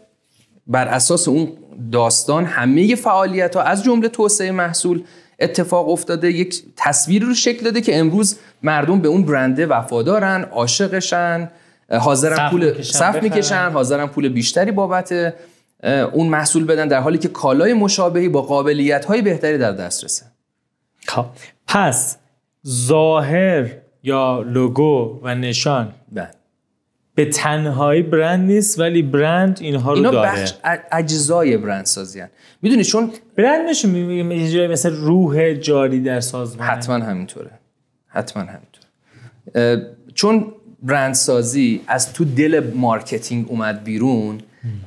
بر اساس اون داستان همه فعالیت ها از جمله توسعه محصول اتفاق افتاده یک تصویر رو شکل داده که امروز مردم به اون برنده وفادارن عاشقشن حاضرن پول صف میکشن حاضرن پول بیشتری بابت اون محصول بدن در حالی که کالای مشابهی با قابلیت های بهتری در دسترسه خب پس ظاهر یا لوگو و نشان بله. به تنهایی برند نیست ولی برند اینها رو اینا داره بخش اجزای برند سازی میدونی چون برند نشون می... مثل روح جاری در سازمان حتما همینطوره حتما همینطوره چون برند سازی از تو دل مارکتینگ اومد بیرون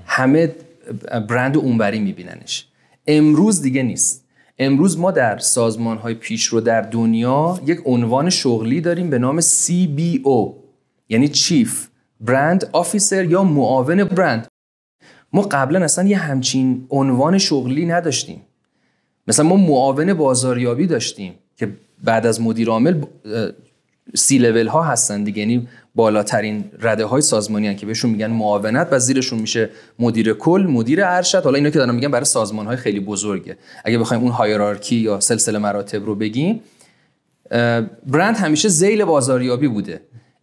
همه برند اونوری میبیننش امروز دیگه نیست امروز ما در سازمان های پیش رو در دنیا یک عنوان شغلی داریم به نام CBO یعنی چیف برند آفیسر یا معاون برند ما قبلا اصلا یه همچین عنوان شغلی نداشتیم مثلا ما معاون بازاریابی داشتیم که بعد از مدیر عامل سی لول ها هستن دیگه یعنی بالاترین رده های سازمانی هن که بهشون میگن معاونت و زیرشون میشه مدیر کل مدیر ارشد حالا اینا که دارم میگن برای سازمان های خیلی بزرگه اگه بخوایم اون هایرارکی یا سلسله مراتب رو بگیم برند همیشه زیل بازاریابی بوده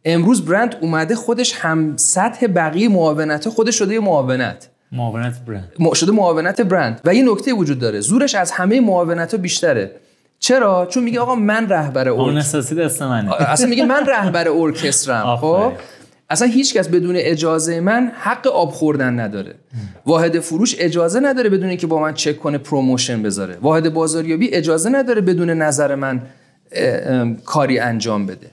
امروز برند اومده خودش هم سطح بقیه معاونت خودش شده معاونت معاونت برند شده معاونت برند و یه نکته وجود داره زورش از همه معاونت ها بیشتره چرا چون میگه آقا من رهبر اورکستر دست منه اصلا میگه من رهبر ارکسترم خب اصلا هیچکس بدون اجازه من حق آب خوردن نداره واحد فروش اجازه نداره بدون اینکه با من چک کنه پروموشن بذاره واحد بازاریابی اجازه نداره بدون نظر من کاری انجام بده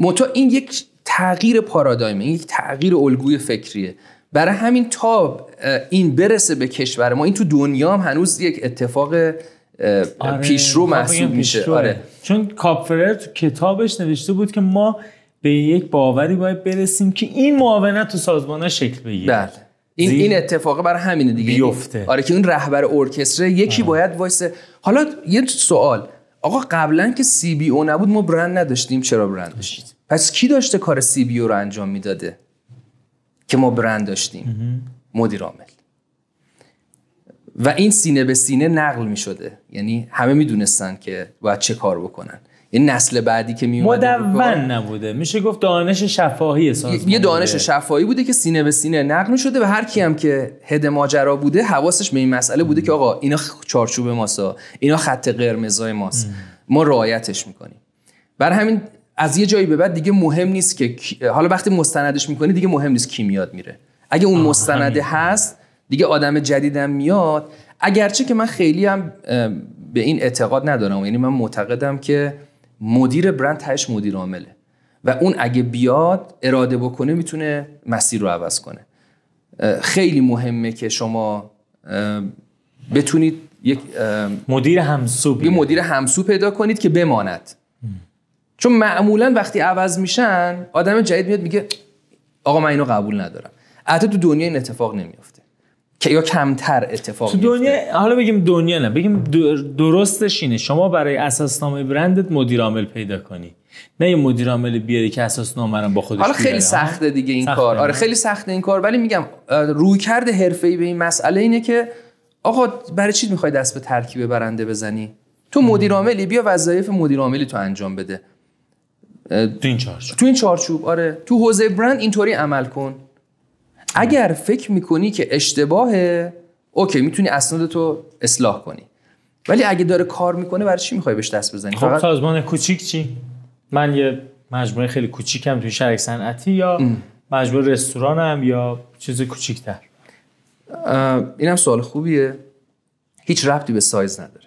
متو این یک تغییر پارادایمه یک تغییر الگوی فکریه برای همین تا این برسه به کشور ما این تو دنیا هم هنوز یک اتفاق آره، پیشرو محسوب میشه پیش آره. چون کاپفرر تو کتابش نوشته بود که ما به یک باوری باید برسیم که این معاونت تو سازمان ها شکل بگیره بله این این اتفاق برای همینه دیگه بیفته یعنی- آره که اون رهبر ارکستر یکی آره. باید وایسه حالا یه سوال آقا قبلا که سی بی او نبود ما برند نداشتیم چرا برند داشتید پس کی داشته کار سی بی او رو انجام میداده که ما برند داشتیم مدیر عامل و این سینه به سینه نقل می یعنی همه میدونستن که باید چه کار بکنن این نسل بعدی که می مدون نبوده میشه گفت دانش شفاهی سازمان یه دانش بوده. شفاهی بوده که سینه به سینه نقل شده و هر کی هم که هد ماجرا بوده حواسش به این مسئله بوده که آقا اینا چارچوب ماسا اینا خط قرمزای ماست ما رعایتش میکنیم بر همین از یه جایی به بعد دیگه مهم نیست که حالا وقتی مستندش میکنی دیگه مهم نیست کی میاد میره اگه اون مستنده هست دیگه آدم جدیدم میاد اگرچه که من خیلی هم به این اعتقاد ندارم یعنی من معتقدم که مدیر برند تهش مدیر عامله و اون اگه بیاد اراده بکنه میتونه مسیر رو عوض کنه خیلی مهمه که شما بتونید یک مدیر همسو یه مدیر همسو پیدا کنید که بماند چون معمولا وقتی عوض میشن آدم جدید میاد میگه آقا من اینو قبول ندارم حتی تو دنیا این اتفاق نمیافته که یا کمتر اتفاق تو دنیا حالا بگیم دنیا نه بگیم درستش اینه شما برای اساسنامه برندت مدیر عامل پیدا کنی نه یه مدیر عامل بیاری که اساسنامه رو با خودش حالا خیلی سخته دیگه این کار آره خیلی سخته این کار ولی میگم رویکرد حرفه‌ای به این مسئله اینه که آقا برای چی میخوای دست به ترکیب برنده بزنی تو مدیر عاملی بیا وظایف مدیر عاملی تو انجام بده تو این چارچوب تو این چارچوب آره تو حوزه برند اینطوری عمل کن اگر فکر میکنی که اشتباهه اوکی میتونی اسناد تو اصلاح کنی ولی اگه داره کار میکنه برای چی میخوای بهش دست بزنی خب فقط... سازمان کوچیک چی من یه مجموعه خیلی کوچیکم توی شرک صنعتی یا مجموعه رستورانم یا چیز کوچیکتر اینم سوال خوبیه هیچ ربطی به سایز نداره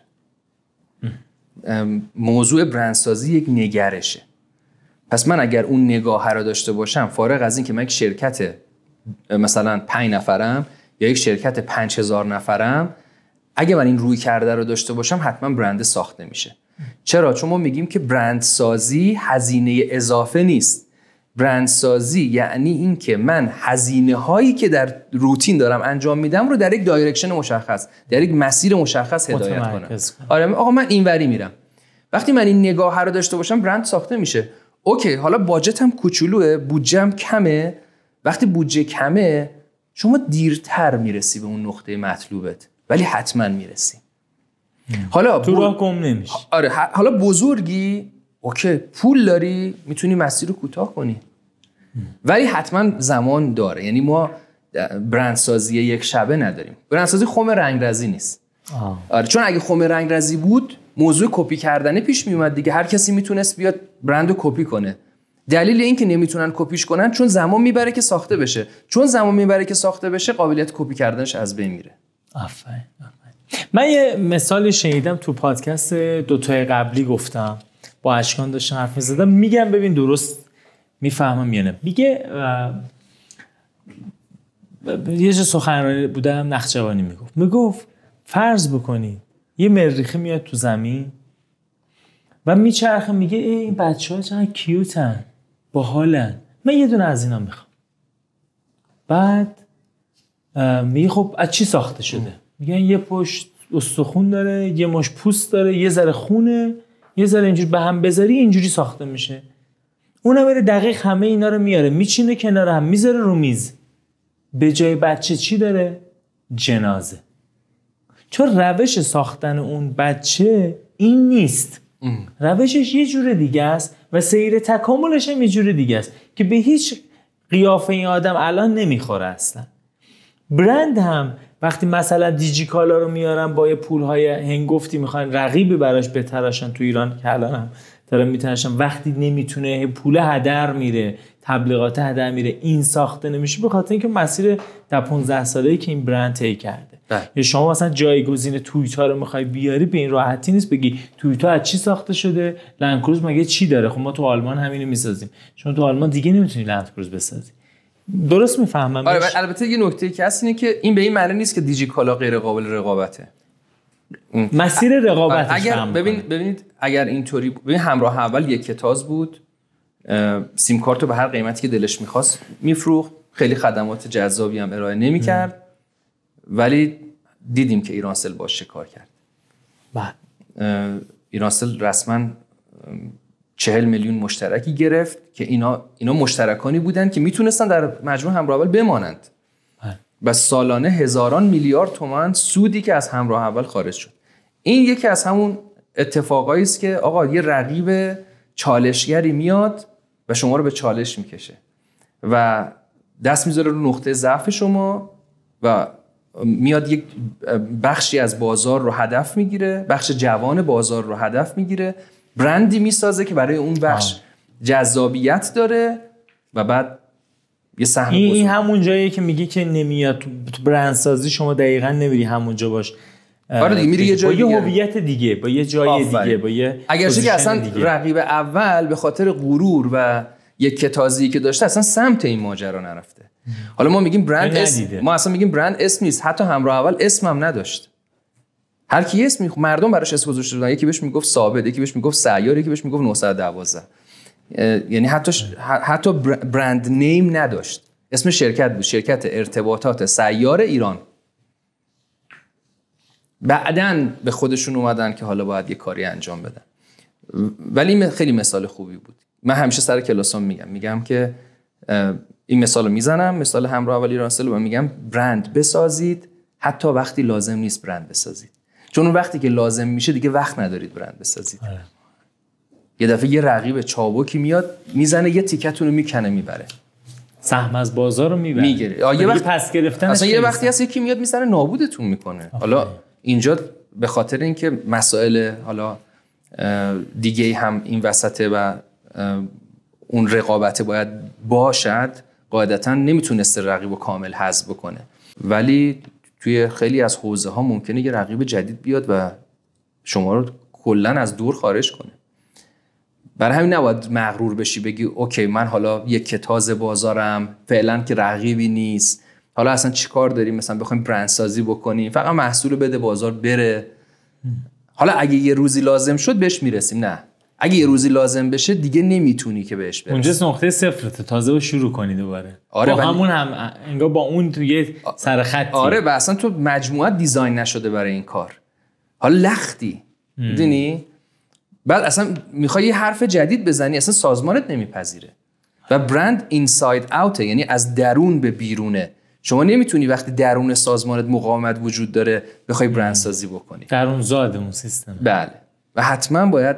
موضوع برندسازی یک نگرشه پس من اگر اون نگاه رو داشته باشم فارغ از اینکه من یک شرکت مثلا 5 نفرم یا یک شرکت 5000 نفرم اگه من این روی کرده رو داشته باشم حتما برند ساخته میشه چرا چون ما میگیم که برندسازی هزینه اضافه نیست برندسازی یعنی اینکه من هزینه هایی که در روتین دارم انجام میدم رو در یک دایرکشن مشخص در یک مسیر مشخص هدایت کنم آره آقا من اینوری میرم وقتی من این نگاه رو داشته باشم برند ساخته میشه اوکی حالا باجتم هم کوچولوه بودجم کمه وقتی بودجه کمه شما دیرتر میرسی به اون نقطه مطلوبت ولی حتما میرسی حالا تو راه گم نمیشی آره حالا بزرگی اوکی پول داری میتونی مسیر رو کوتاه کنی ولی حتما زمان داره یعنی ما برندسازی یک شبه نداریم برندسازی رنگ رنگرزی نیست آره چون اگه خم رنگرزی بود موضوع کپی کردنه پیش میومد دیگه هر کسی میتونست بیاد برند رو کپی کنه دلیل اینکه نمیتونن کپیش کنن چون زمان میبره که ساخته بشه چون زمان میبره که ساخته بشه قابلیت کپی کردنش از بین میره من یه مثال شنیدم تو پادکست دوتای قبلی گفتم با اشکان داشتم حرف میزدم میگم ببین درست میفهمم یا میگه یه چه سخنرانی بودم نخجوانی میگفت میگفت فرض بکنی یه مریخه میاد تو زمین و میچرخه میگه ای این بچه ها چقدر کیوتن باحالن من یه دونه از اینا میخوام بعد میگه خب از چی ساخته شده میگن یه پشت استخون داره یه مش پوست داره یه ذره خونه یه ذره اینجوری به هم بذاری اینجوری ساخته میشه اونم بره دقیق همه اینا رو میاره میچینه کنار هم میذاره رو میز به جای بچه چی داره جنازه چون روش ساختن اون بچه این نیست روشش یه جور دیگه است و سیر تکاملش هم یه دیگه است که به هیچ قیافه این آدم الان نمیخوره اصلا برند هم وقتی مثلا دیجیکالا رو میارن با یه های هنگفتی میخوان رقیبی براش بتراشن تو ایران که الان هم دارم میتراشن وقتی نمیتونه پول هدر میره تبلیغات هدر میره این ساخته نمیشه به خاطر اینکه مسیر در 15 ای که این برند طی کرده ده. یعنی شما مثلا جایگزین تویتا رو میخوای بیاری به این راحتی نیست بگی تویتا از چی ساخته شده لندکروز مگه چی داره خب ما تو آلمان همینو میسازیم چون تو آلمان دیگه نمیتونی لندکروز بسازی درست میفهمم آره البته یه نکته که هست اینه که این به این معنی نیست که دیجی کالا غیر قابل رقابته مسیر آره، رقابت اگر ببین ببینید اگر اینطوری ببین همراه اول یک کتاز بود سیم کارت رو به هر قیمتی که دلش میخواست میفروخت خیلی خدمات جذابی هم ارائه نمیکرد ولی دیدیم که ایرانسل با کار کرد بله. ایرانسل رسما چهل میلیون مشترکی گرفت که اینا اینا مشترکانی بودن که میتونستن در مجموع همراه اول بمانند بله. و سالانه هزاران میلیارد تومن سودی که از همراه اول خارج شد این یکی از همون اتفاقایی است که آقا یه رقیب چالشگری میاد و شما رو به چالش میکشه و دست میذاره رو نقطه ضعف شما و میاد یک بخشی از بازار رو هدف میگیره بخش جوان بازار رو هدف میگیره برندی میسازه که برای اون بخش جذابیت داره و بعد یه این همون جاییه که میگه که نمیاد تو برندسازی شما دقیقا نمیری جا باش آره میری یه جای با یه هویت دیگه با یه جای دیگه با یه که اصلا رقیب اول به خاطر غرور و یک کتازی که داشته اصلا سمت این ماجرا نرفته حالا ما میگیم برند اسم ما اصلا میگیم برند اسم نیست حتی همراه اول اسمم هم نداشت هر کی اسم مردم براش اسم گذاشته بودن یکی بهش میگفت ثابت یکی بهش میگفت سیار یکی بهش میگفت 912 یعنی حتی حتی برند نیم نداشت اسم شرکت بود شرکت ارتباطات سیار ایران بعدا به خودشون اومدن که حالا باید یه کاری انجام بدن ولی خیلی مثال خوبی بود من همیشه سر کلاسام میگم میگم که این مثال رو میزنم مثال همراه اول ایرانسل رو میگم برند بسازید حتی وقتی لازم نیست برند بسازید چون اون وقتی که لازم میشه دیگه وقت ندارید برند بسازید آره. یه دفعه یه رقیب چابکی میاد میزنه یه تیکتون رو میکنه میبره سهم از بازار رو میبره میگیره یه وقت پس گرفتن اصلا یه وقتی هست یکی میاد میزنه نابودتون میکنه آه. حالا اینجا به خاطر اینکه مسائل حالا دیگه هم این وسطه و اون رقابت باید باشد قاعدتا نمیتونسته رقیب و کامل حذف بکنه ولی توی خیلی از حوزه ها ممکنه یه رقیب جدید بیاد و شما رو کلا از دور خارج کنه برای همین نباید مغرور بشی بگی اوکی من حالا یک کتاز بازارم فعلا که رقیبی نیست حالا اصلا چیکار داریم مثلا بخوایم برندسازی بکنیم فقط محصول بده بازار بره حالا اگه یه روزی لازم شد بهش میرسیم نه اگه یه روزی لازم بشه دیگه نمیتونی که بهش برسی اونجاست نقطه صفرته تازه و شروع کنی دوباره آره با همون هم انگار با اون تو یه سر آره و اصلا تو مجموعه دیزاین نشده برای این کار حالا لختی میدونی بعد اصلا میخوای یه حرف جدید بزنی اصلا سازمانت نمیپذیره و برند اینساید اوته یعنی از درون به بیرونه شما نمیتونی وقتی درون سازمانت مقاومت وجود داره بخوای برند سازی بکنی درون زاد اون سیستم بله و حتما باید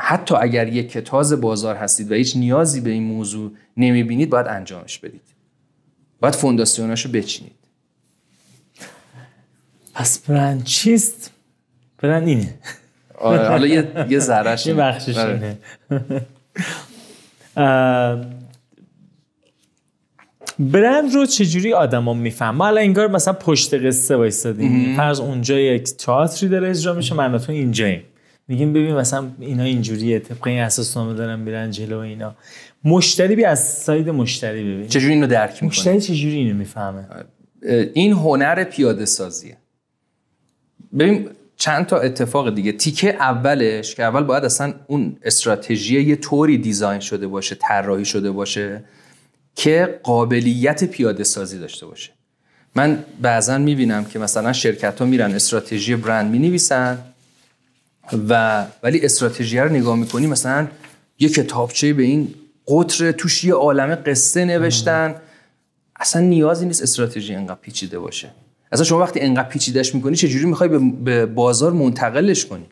حتی اگر یک کتاز بازار هستید و هیچ نیازی به این موضوع نمیبینید باید انجامش بدید باید فونداسیوناشو بچینید پس برند چیست؟ برند اینه آره، حالا یه یه یه اینه آره. برند رو چجوری آدما میفهم ما الان انگار مثلا پشت قصه وایسادیم فرض اونجا یک تئاتری داره اجرا میشه من تو اینجاییم میگیم ببین مثلا اینا اینجوریه طبق این اساس دارن میرن جلو اینا مشتری بی از ساید مشتری ببین چجوری اینو درک میکنه مشتری چجوری اینو میفهمه این هنر پیاده سازیه ببین چند تا اتفاق دیگه تیکه اولش که اول باید اصلا اون استراتژی یه طوری دیزاین شده باشه طراحی شده باشه که قابلیت پیاده سازی داشته باشه من بعضا میبینم که مثلا شرکت ها میرن استراتژی برند نویسن. و ولی استراتژی رو نگاه میکنی مثلا یه کتابچه به این قطر توش یه عالم قصه نوشتن اصلا نیازی نیست استراتژی انقدر پیچیده باشه اصلا شما وقتی انقدر پیچیدهش میکنی چجوری میخوای به بازار منتقلش کنی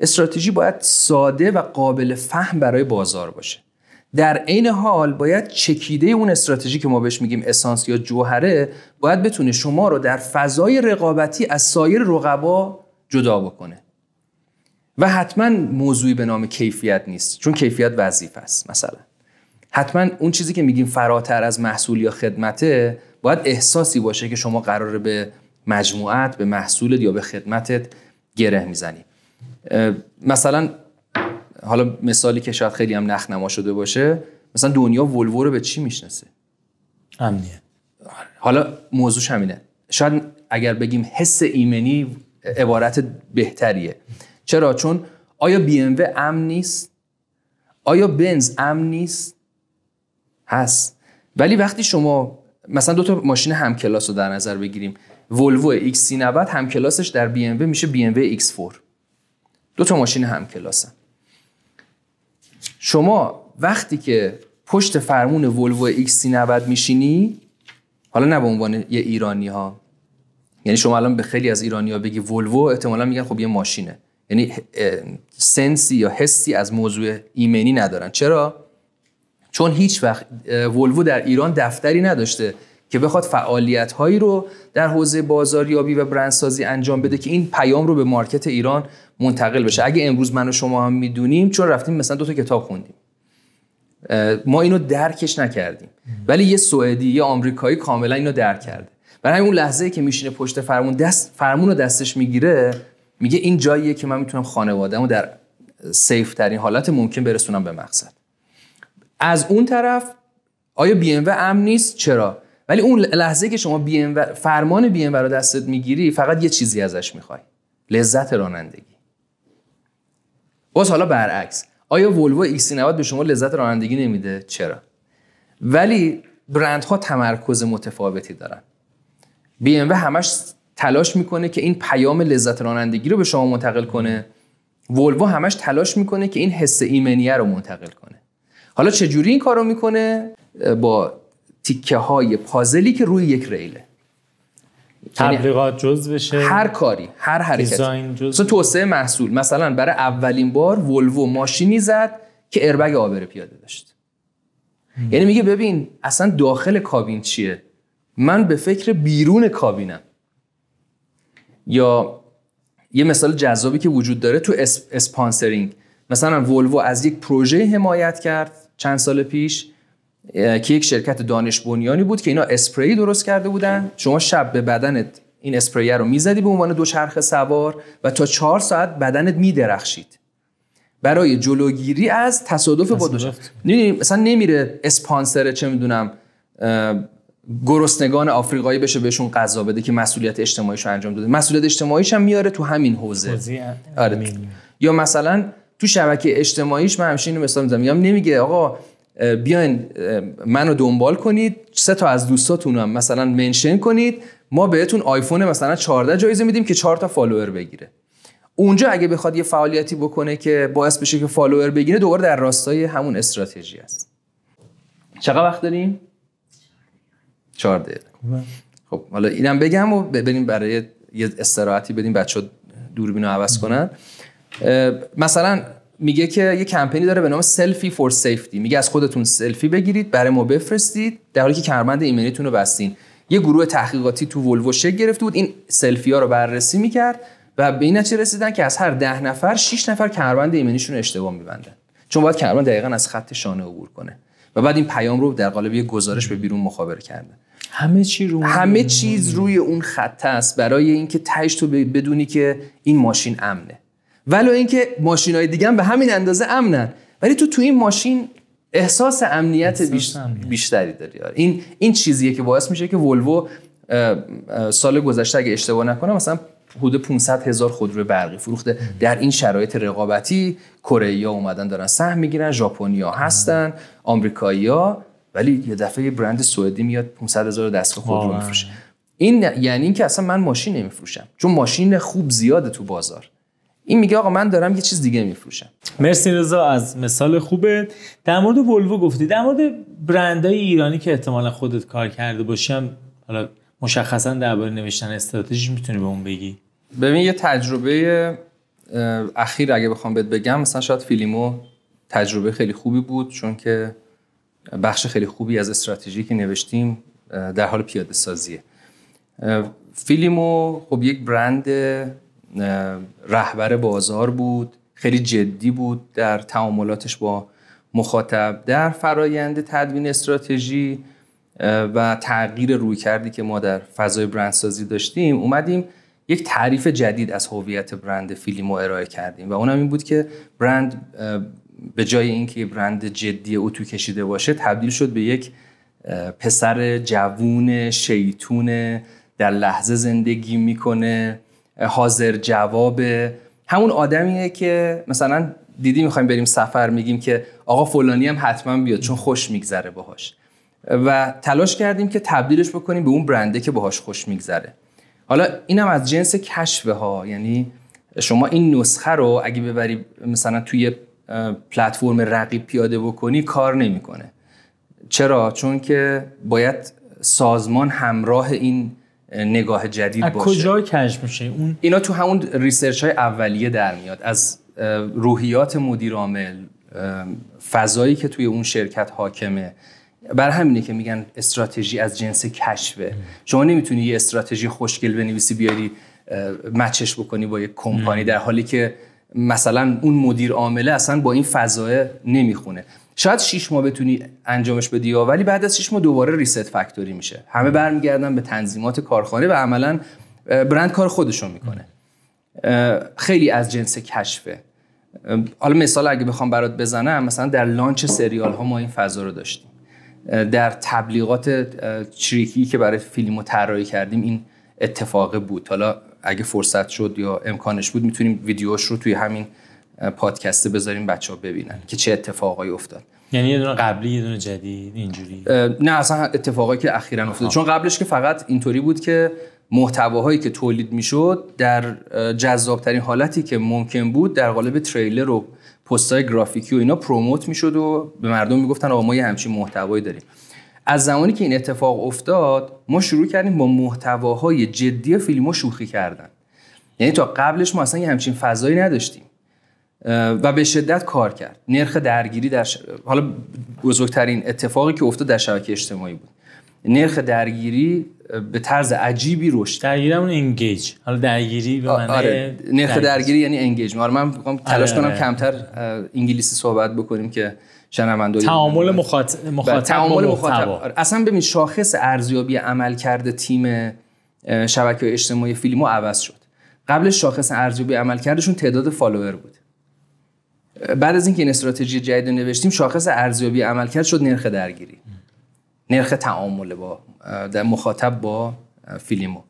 استراتژی باید ساده و قابل فهم برای بازار باشه در عین حال باید چکیده اون استراتژی که ما بهش میگیم اسانس یا جوهره باید بتونه شما رو در فضای رقابتی از سایر رقبا جدا بکنه و حتما موضوعی به نام کیفیت نیست چون کیفیت وظیفه است مثلا حتما اون چیزی که میگیم فراتر از محصول یا خدمته باید احساسی باشه که شما قراره به مجموعت به محصولت یا به خدمتت گره میزنی مثلا حالا مثالی که شاید خیلی هم نخنما شده باشه مثلا دنیا ولوو رو به چی میشناسه امنیه حالا موضوعش همینه شاید اگر بگیم حس ایمنی عبارت بهتریه چرا چون آیا بی ام امن نیست آیا بنز امن نیست هست ولی وقتی شما مثلا دو تا ماشین هم کلاس رو در نظر بگیریم ولوو XC90 هم کلاسش در BMW میشه BMW X4 دو تا ماشین هم کلاسن شما وقتی که پشت فرمون ولوو X 90 میشینی حالا نه به عنوان یه ایرانی ها یعنی شما الان به خیلی از ایرانی ها بگی ولوو احتمالا میگن خب یه ماشینه یعنی سنسی یا حسی از موضوع ایمنی ندارن چرا چون هیچ وقت ولوو در ایران دفتری نداشته که بخواد فعالیت هایی رو در حوزه بازاریابی و برندسازی انجام بده که این پیام رو به مارکت ایران منتقل بشه اگه امروز من و شما هم میدونیم چون رفتیم مثلا دو تا کتاب خوندیم ما اینو درکش نکردیم ولی یه سوئدی یه آمریکایی کاملا اینو درک کرده برای اون لحظه که میشینه پشت فرمون دست فرمون رو دستش میگیره میگه این جاییه که من میتونم خانوادهمو در سیف ترین حالت ممکن برسونم به مقصد از اون طرف آیا بی ام و امن نیست چرا ولی اون لحظه که شما بی ام و فرمان بی ام و رو دستت میگیری فقط یه چیزی ازش میخوای لذت رانندگی باز حالا برعکس آیا ولوو ایکس 90 به شما لذت رانندگی نمیده چرا ولی برندها تمرکز متفاوتی دارن BMW همش تلاش میکنه که این پیام لذت رانندگی رو به شما منتقل کنه ولوا همش تلاش میکنه که این حس ایمنیه رو منتقل کنه حالا چجوری این کارو میکنه با تیکه های پازلی که روی یک ریله یعنی تبلیغات جز بشه هر کاری هر حرکت. مثلا توسعه محصول مثلا برای اولین بار ولوو ماشینی زد که اربگ آبر پیاده داشت یعنی میگه ببین اصلا داخل کابین چیه من به فکر بیرون کابینم یا یه مثال جذابی که وجود داره تو اسپانسرینگ مثلا ولوو از یک پروژه حمایت کرد چند سال پیش که یک شرکت دانش بنیانی بود که اینا اسپری درست کرده بودن شما شب به بدنت این اسپری رو میزدی به عنوان دوچرخه سوار و تا چهار ساعت بدنت میدرخشید برای جلوگیری از تصادف با دوچرخه مثلا نمیره اسپانسر چه میدونم گرسنگان آفریقایی بشه بهشون غذا بده که مسئولیت اجتماعیش انجام داده مسئولیت اجتماعیش هم میاره تو همین حوزه آره. یا مثلا تو شبکه اجتماعیش من همیشه اینو مثال میزنم میگم نمیگه آقا بیاین منو دنبال کنید سه تا از دوستاتون هم مثلا منشن کنید ما بهتون آیفون مثلا 14 جایزه میدیم که 4 تا فالوور بگیره اونجا اگه بخواد یه فعالیتی بکنه که باعث بشه که فالوور بگیره دوباره در راستای همون استراتژی است چقدر وقت داریم چهار دقیقه خب حالا اینم بگم و بریم برای یه استراحتی بدیم بچه ها دوربین رو عوض کنن مثلا میگه که یه کمپینی داره به نام سلفی فور سیفتی میگه از خودتون سلفی بگیرید برای ما بفرستید در حالی که کرمند ایمنیتون رو بستین یه گروه تحقیقاتی تو ولوو شک گرفته بود این سلفی ها رو بررسی میکرد و به این چه رسیدن که از هر ده نفر 6 نفر کرمند ایمنیشون اشتباه میبندن چون باید کمربند دقیقا از خط شانه عبور کنه و بعد این پیام رو در قالب یه گزارش به بیرون مخابره کرده همه چی همه چیز روی اون خط است برای اینکه تهش تو بدونی که این ماشین امنه ولو اینکه ماشین دیگه هم به همین اندازه امنن ولی تو تو این ماشین احساس امنیت, بیشتری داری آره. این این چیزیه که باعث میشه که ولوو سال گذشته اگه اشتباه نکنم مثلا حدود 500 هزار خودرو برقی فروخته در این شرایط رقابتی کره اومدن دارن سهم میگیرن ژاپنیا هستن ها ولی یه دفعه برند سوئدی میاد 500 هزار دستگاه خودرو میفروشه این یعنی اینکه اصلا من ماشین نمیفروشم چون ماشین خوب زیاده تو بازار این میگه آقا من دارم یه چیز دیگه میفروشم مرسی رضا از مثال خوبه در مورد ولوو گفتی در مورد ایرانی که احتمالا خودت کار کرده باشم حالا مشخصا درباره نوشتن استراتژی میتونی به اون بگی ببین یه تجربه اخیر اگه بخوام بهت بگم مثلا شاید فیلیمو تجربه خیلی خوبی بود چون که بخش خیلی خوبی از استراتژی که نوشتیم در حال پیاده سازیه فیلیمو خب یک برند رهبر بازار بود خیلی جدی بود در تعاملاتش با مخاطب در فرایند تدوین استراتژی و تغییر روی کردی که ما در فضای برندسازی داشتیم اومدیم یک تعریف جدید از هویت برند فیلیمو ارائه کردیم و اونم این بود که برند به جای اینکه برند جدی اتو کشیده باشه تبدیل شد به یک پسر جوون شیطون در لحظه زندگی میکنه حاضر جواب همون آدمیه که مثلا دیدی میخوایم بریم سفر میگیم که آقا فلانی هم حتما بیاد چون خوش میگذره باهاش و تلاش کردیم که تبدیلش بکنیم به اون برنده که باهاش خوش میگذره حالا اینم از جنس کشفه ها یعنی شما این نسخه رو اگه ببری مثلا توی پلتفرم رقیب پیاده بکنی کار نمیکنه چرا چون که باید سازمان همراه این نگاه جدید باشه کجا کشف میشه اون اینا تو همون ریسرچ های اولیه در میاد از روحیات مدیرعامل فضایی که توی اون شرکت حاکمه بر همینه که میگن استراتژی از جنس کشفه شما نمیتونی یه استراتژی خوشگل بنویسی بیاری مچش بکنی با یه کمپانی در حالی که مثلا اون مدیر عامله اصلا با این فضایه نمیخونه شاید 6 ماه بتونی انجامش بدی ولی بعد از 6 ماه دوباره ریست فکتوری میشه همه برمیگردن به تنظیمات کارخانه و عملا برند کار خودشون میکنه خیلی از جنس کشفه حالا مثال اگه بخوام برات بزنم مثلا در لانچ سریال ها ما این فضا رو داشتیم در تبلیغات چریکی که برای فیلم طراحی کردیم این اتفاق بود حالا اگه فرصت شد یا امکانش بود میتونیم ویدیوش رو توی همین پادکست بذاریم بچه ها ببینن که چه اتفاقایی افتاد یعنی یه دونه قبلی یه دونه جدید اینجوری نه اصلا اتفاقایی که اخیرا افتاد چون قبلش که فقط اینطوری بود که محتواهایی که تولید میشد در جذابترین حالتی که ممکن بود در قالب تریلر رو پستای گرافیکی و اینا پروموت میشد و به مردم میگفتن آقا ما یه همچین محتوایی داریم از زمانی که این اتفاق افتاد ما شروع کردیم با محتواهای جدی فیلمو شوخی کردن یعنی تا قبلش ما اصلا یه همچین فضایی نداشتیم و به شدت کار کرد نرخ درگیری در حالا بزرگترین اتفاقی که افتاد در شبکه اجتماعی بود نرخ درگیری به طرز عجیبی رشد درگیری اون انگیج حالا درگیری به معنی آره، نرخ درگیری, یعنی انگیج آره من میخوام تلاش آره. کنم آره. کمتر انگلیسی صحبت بکنیم که شنونده تعامل بله، مخاطب تعامل مخاطب آره. اصلا ببین شاخص ارزیابی کرده تیم شبکه اجتماعی فیلمو عوض شد قبل شاخص ارزیابی عملکردشون تعداد فالوور بود بعد از اینکه این استراتژی جدید نوشتیم شاخص ارزیابی عملکرد شد نرخ درگیری نرخ تعامل با در مخاطب با فیلیمو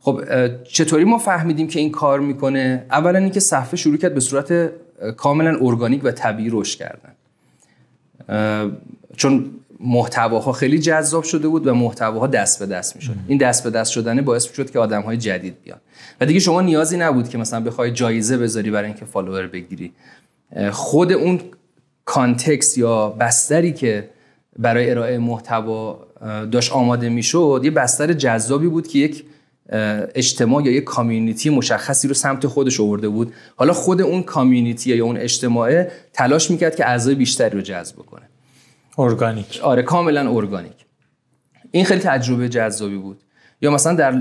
خب چطوری ما فهمیدیم که این کار میکنه اولا اینکه صفحه شروع کرد به صورت کاملا ارگانیک و طبیعی رشد کردن چون محتواها خیلی جذاب شده بود و محتواها دست به دست میشد این دست به دست شدنه باعث شد که آدم های جدید بیان و دیگه شما نیازی نبود که مثلا بخوای جایزه بذاری برای اینکه فالوور بگیری خود اون کانتکست یا بستری که برای ارائه محتوا داشت آماده میشد یه بستر جذابی بود که یک اجتماع یا یک کامیونیتی مشخصی رو سمت خودش آورده بود حالا خود اون کامیونیتی یا اون اجتماع تلاش میکرد که اعضای بیشتری رو جذب کنه ارگانیک آره کاملا ارگانیک این خیلی تجربه جذابی بود یا مثلا در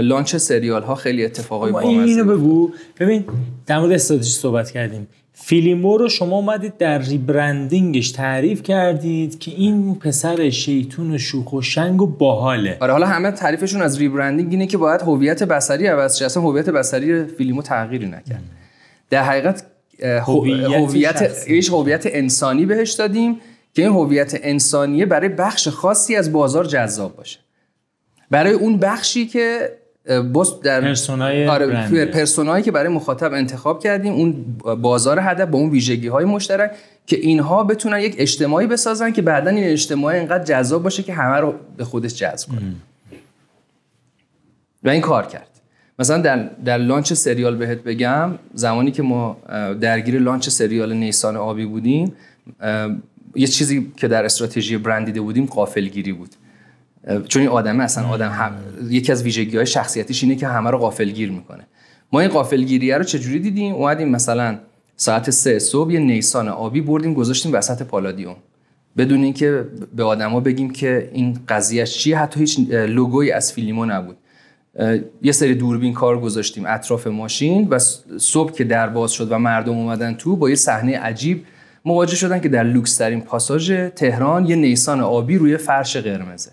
لانچ سریال ها خیلی اتفاقای بامزه اینو بگو ببین در مورد استراتژی صحبت کردیم فیلیمو رو شما اومدید در ریبرندینگش تعریف کردید که این پسر شیطون و شوخ و شنگ و باحاله آره حالا همه تعریفشون از ریبرندینگ اینه که باید هویت بصری عوض شه اصلا هویت بصری فیلیمو تغییری نکرد در حقیقت هویت هویت انسانی بهش دادیم که این هویت انسانیه برای بخش خاصی از بازار جذاب باشه برای اون بخشی که بس در پرسونای آره، پرسونایی که برای مخاطب انتخاب کردیم اون بازار هدف با اون ویژگی های مشترک که اینها بتونن یک اجتماعی بسازن که بعدا این اجتماعی اینقدر جذاب باشه که همه رو به خودش جذب کنه و این کار کرد مثلا در, در لانچ سریال بهت بگم زمانی که ما درگیر لانچ سریال نیسان آبی بودیم یه چیزی که در استراتژی برندیده بودیم قافلگیری بود چون این آدمه اصلا آدم یکی از ویژگی های شخصیتیش اینه که همه رو غافلگیر میکنه ما این غافلگیری رو چجوری دیدیم اومدیم مثلا ساعت سه صبح یه نیسان آبی بردیم گذاشتیم وسط پالادیوم بدون اینکه به آدما بگیم که این قضیه چیه حتی هیچ لوگوی از فیلیمو نبود یه سری دوربین کار گذاشتیم اطراف ماشین و صبح که در باز شد و مردم اومدن تو با یه صحنه عجیب مواجه شدن که در لوکس ترین پاساژ تهران یه نیسان آبی روی فرش قرمزه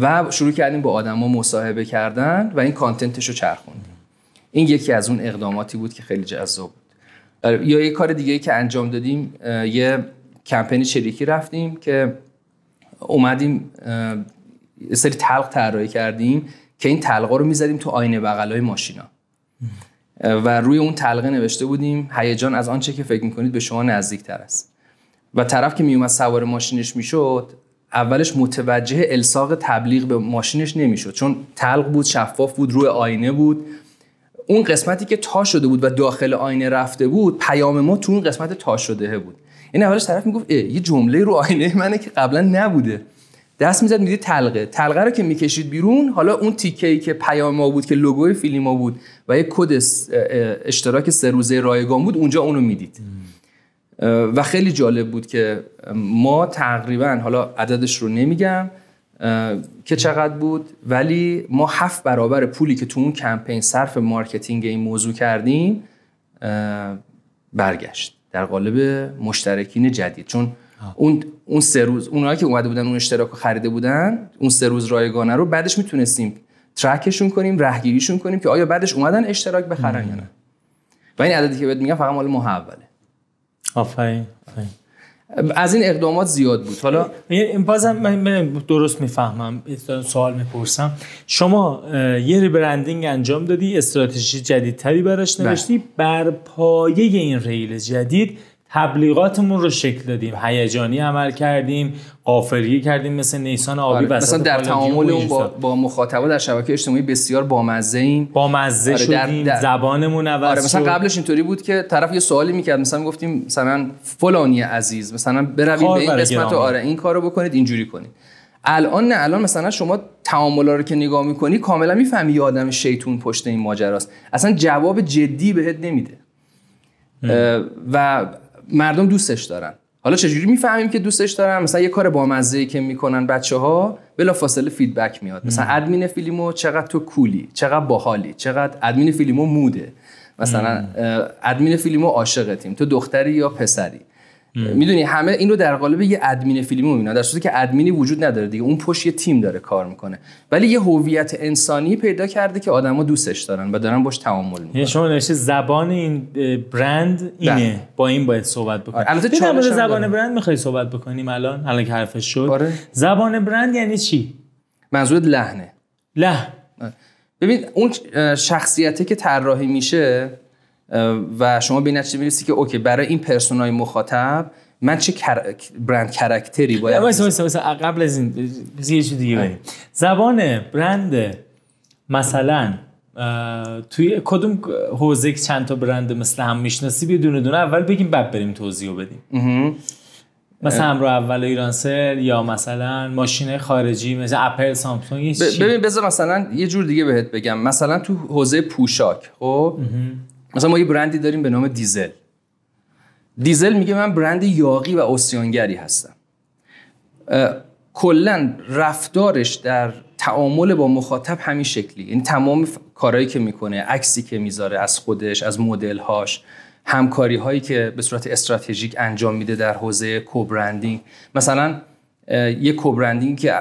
و شروع کردیم با آدما مصاحبه کردن و این کانتنتش رو چرخوندیم این یکی از اون اقداماتی بود که خیلی جذاب بود یا یه کار دیگه که انجام دادیم یه کمپین شریکی رفتیم که اومدیم سری تلق طراحی کردیم که این تلقا رو میزدیم تو آینه بغلای ماشینا و روی اون تلقه نوشته بودیم هیجان از آنچه که فکر میکنید به شما نزدیک تر است و طرف که میومد سوار ماشینش میشد اولش متوجه الساق تبلیغ به ماشینش نمیشد چون تلق بود شفاف بود روی آینه بود اون قسمتی که تا شده بود و داخل آینه رفته بود پیام ما تو اون قسمت تا شده بود این یعنی اولش طرف میگفت یه جمله رو آینه منه که قبلا نبوده دست میزد میدید تلقه تلقه رو که میکشید بیرون حالا اون تیکه ای که پیام ما بود که لوگوی فیلم ما بود و یه کد اشتراک سه روزه رایگان بود اونجا اونو میدید و خیلی جالب بود که ما تقریبا حالا عددش رو نمیگم که چقدر بود ولی ما هفت برابر پولی که تو اون کمپین صرف مارکتینگ این موضوع کردیم برگشت در قالب مشترکین جدید چون اون اون سه روز اونایی که اومده بودن اون اشتراک رو خریده بودن اون سه روز رایگانه رو بعدش میتونستیم ترکشون کنیم رهگیریشون کنیم که آیا بعدش اومدن اشتراک بخرن یا نه و این عددی که بهت میگم فقط مال محوله آفرین از این اقدامات زیاد بود حالا بازم من درست میفهمم سوال میپرسم شما یه ریبرندینگ انجام دادی استراتژی جدیدتری براش بله. نوشتی بر پایه این ریل جدید تبلیغاتمون رو شکل دادیم هیجانی عمل کردیم قافلگی کردیم مثل نیسان آبی آره. مثلا در تعامل با, با مخاطبا در شبکه اجتماعی بسیار بامزه ایم بامزه آره شدیم زبانمون عوض آره مثلا قبلش اینطوری بود که طرف یه سوالی میکرد مثلا گفتیم مثلا فلانی عزیز مثلا بروید به این قسمت آره این کارو بکنید اینجوری کنید الان نه الان مثلا شما تعاملا رو که نگاه میکنی کاملا میفهمی یه آدم شیطون پشت این ماجراست اصلا جواب جدی بهت نمیده و مردم دوستش دارن حالا چجوری میفهمیم که دوستش دارن مثلا یه کار بامزه ای که میکنن بچه ها بلا فاصله فیدبک میاد مثلا ادمین فیلمو چقدر تو کولی چقدر باحالی چقدر ادمین فیلمو موده مثلا ادمین فیلمو عاشقتیم تو دختری یا پسری میدونی همه این رو در قالب یه ادمین فیلمی میبینن در صورتی که ادمینی وجود نداره دیگه اون پشت یه تیم داره کار میکنه ولی یه هویت انسانی پیدا کرده که آدما دوستش دارن و دارن باش تعامل میکنن یعنی شما نشه زبان این برند اینه با این باید صحبت بکنیم آره. البته چه زبان برند میخوای صحبت بکنیم الان الان که حرفش شد آره. زبان برند یعنی چی منظور لحنه لحن ببین اون شخصیتی که طراحی میشه و شما به نتیجه میرسی که اوکی برای این پرسونای مخاطب من چه برند کرکتری باید قبل از این یه چیز دیگه زبان برند مثلا توی کدوم حوزه چند تا برند مثل هم میشناسی بدون دونه اول بگیم بعد بریم توضیح بدیم مثلا همراه اول ایرانسل یا مثلا ماشین خارجی مثل اپل سامسونگ ببین بذار مثلا یه جور دیگه بهت بگم مثلا تو حوزه پوشاک خب مثلا ما یه برندی داریم به نام دیزل دیزل میگه من برند یاقی و اوسیانگری هستم کلا رفتارش در تعامل با مخاطب همین شکلی یعنی تمام کارهایی که میکنه عکسی که میذاره از خودش از مدل هاش همکاری هایی که به صورت استراتژیک انجام میده در حوزه کوبرندینگ مثلا یه کوبرندینگ که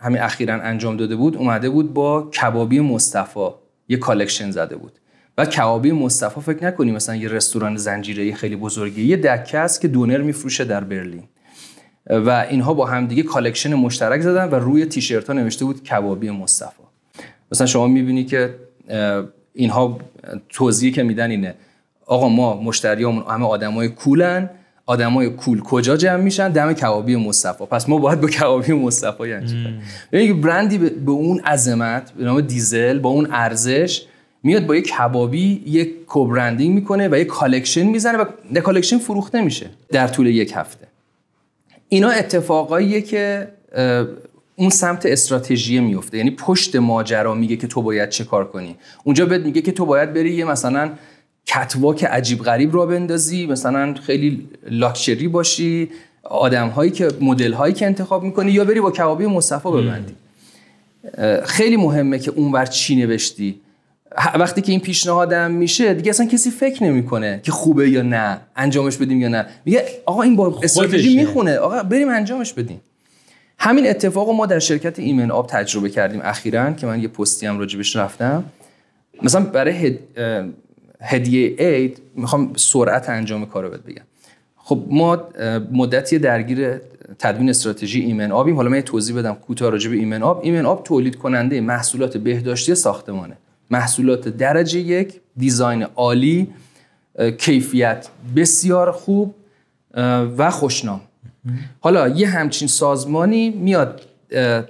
همین اخیرا انجام داده بود اومده بود با کبابی مصطفی یه کالکشن زده بود و کبابی مصطفی فکر نکنیم مثلا یه رستوران زنجیره خیلی بزرگی یه دکه است که دونر میفروشه در برلین و اینها با همدیگه کالکشن مشترک زدن و روی تیشرت ها نوشته بود کبابی مصطفی مثلا شما میبینی که اینها توضیحی که میدن اینه آقا ما مشتریامون همه آدمای کولن آدمای کول کجا جمع میشن دم کبابی مصطفی پس ما باید با کبابی مصطفی انجام برندی به اون عظمت به نام دیزل با اون ارزش میاد با یک کبابی یک کوبرندینگ میکنه و یه کالکشن میزنه و کالکشن فروخته میشه در طول یک هفته اینا اتفاقاییه که اون سمت استراتژی میفته یعنی پشت ماجرا میگه که تو باید چه کار کنی اونجا بهت میگه که تو باید بری یه مثلا کتواک عجیب غریب را بندازی مثلا خیلی لاکچری باشی آدم هایی که مدل هایی که انتخاب میکنی یا بری با کبابی مصفا ببندی خیلی مهمه که اونور چی نوشتی وقتی که این پیشنهادم میشه دیگه اصلا کسی فکر نمیکنه که خوبه یا نه انجامش بدیم یا نه میگه آقا این با استراتژی یعنی. میخونه آقا بریم انجامش بدیم همین اتفاق ما در شرکت ایمن آب تجربه کردیم اخیرا که من یه پستی هم راجبش رفتم مثلا برای هدیه اید میخوام سرعت انجام کارو رو بگم خب ما مدتی درگیر تدوین استراتژی ایمن آبیم حالا من یه توضیح بدم کوتاه راجع به ایمن آب ایمن آب تولید کننده محصولات بهداشتی ساختمانه محصولات درجه یک دیزاین عالی کیفیت بسیار خوب و خوشنام حالا یه همچین سازمانی میاد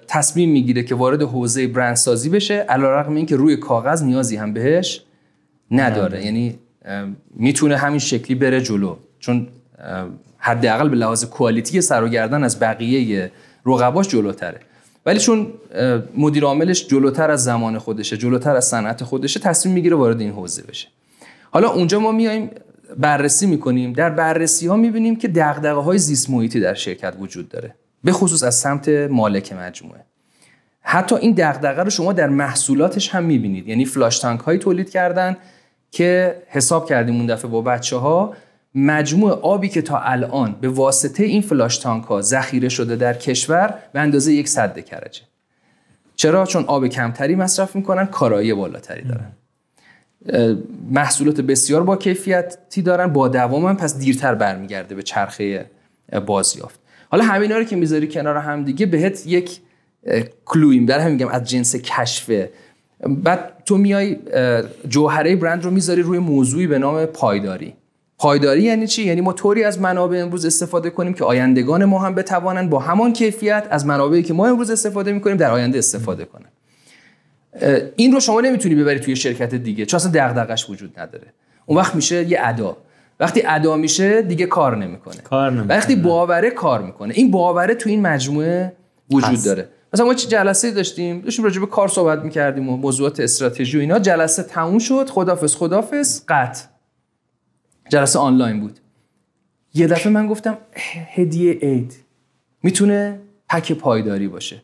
تصمیم میگیره که وارد حوزه برندسازی بشه این اینکه روی کاغذ نیازی هم بهش نداره بله. یعنی میتونه همین شکلی بره جلو چون حداقل به لحاظ کوالیتی سر و گردن از بقیه رقباش جلوتره ولی چون مدیر عاملش جلوتر از زمان خودشه جلوتر از صنعت خودشه تصمیم میگیره وارد این حوزه بشه حالا اونجا ما میایم بررسی میکنیم در بررسی ها میبینیم که دغدغه های زیست محیطی در شرکت وجود داره به خصوص از سمت مالک مجموعه حتی این دغدغه رو شما در محصولاتش هم میبینید یعنی فلاش تانک هایی تولید کردن که حساب کردیم اون دفعه با بچه ها مجموع آبی که تا الان به واسطه این فلاش تانک ها ذخیره شده در کشور به اندازه یک صد کرجه چرا چون آب کمتری مصرف میکنن کارایی بالاتری دارن محصولات بسیار با کیفیتی دارن با دوام هم پس دیرتر برمیگرده به چرخه بازیافت حالا همینا رو که میذاری کنار هم دیگه بهت یک کلویم در هم میگم از جنس کشفه بعد تو میای جوهره برند رو میذاری روی موضوعی به نام پایداری پایداری یعنی چی یعنی ما طوری از منابع امروز استفاده کنیم که آیندگان ما هم بتوانند با همان کیفیت از منابعی که ما امروز استفاده میکنیم در آینده استفاده کنند این رو شما نمیتونی ببری توی شرکت دیگه چون اصلا دغدغش وجود نداره اون وقت میشه یه ادا وقتی ادا میشه دیگه کار نمیکنه کار نمیکنه وقتی باوره کار میکنه این باوره تو این مجموعه وجود داره مثلا ما چه جلسه داشتیم داشتیم راجع به کار صحبت میکردیم و موضوعات استراتژی و اینا جلسه تموم شد خدافظ خدافظ قطع جلسه آنلاین بود یه دفعه من گفتم هدیه عید میتونه پک پایداری باشه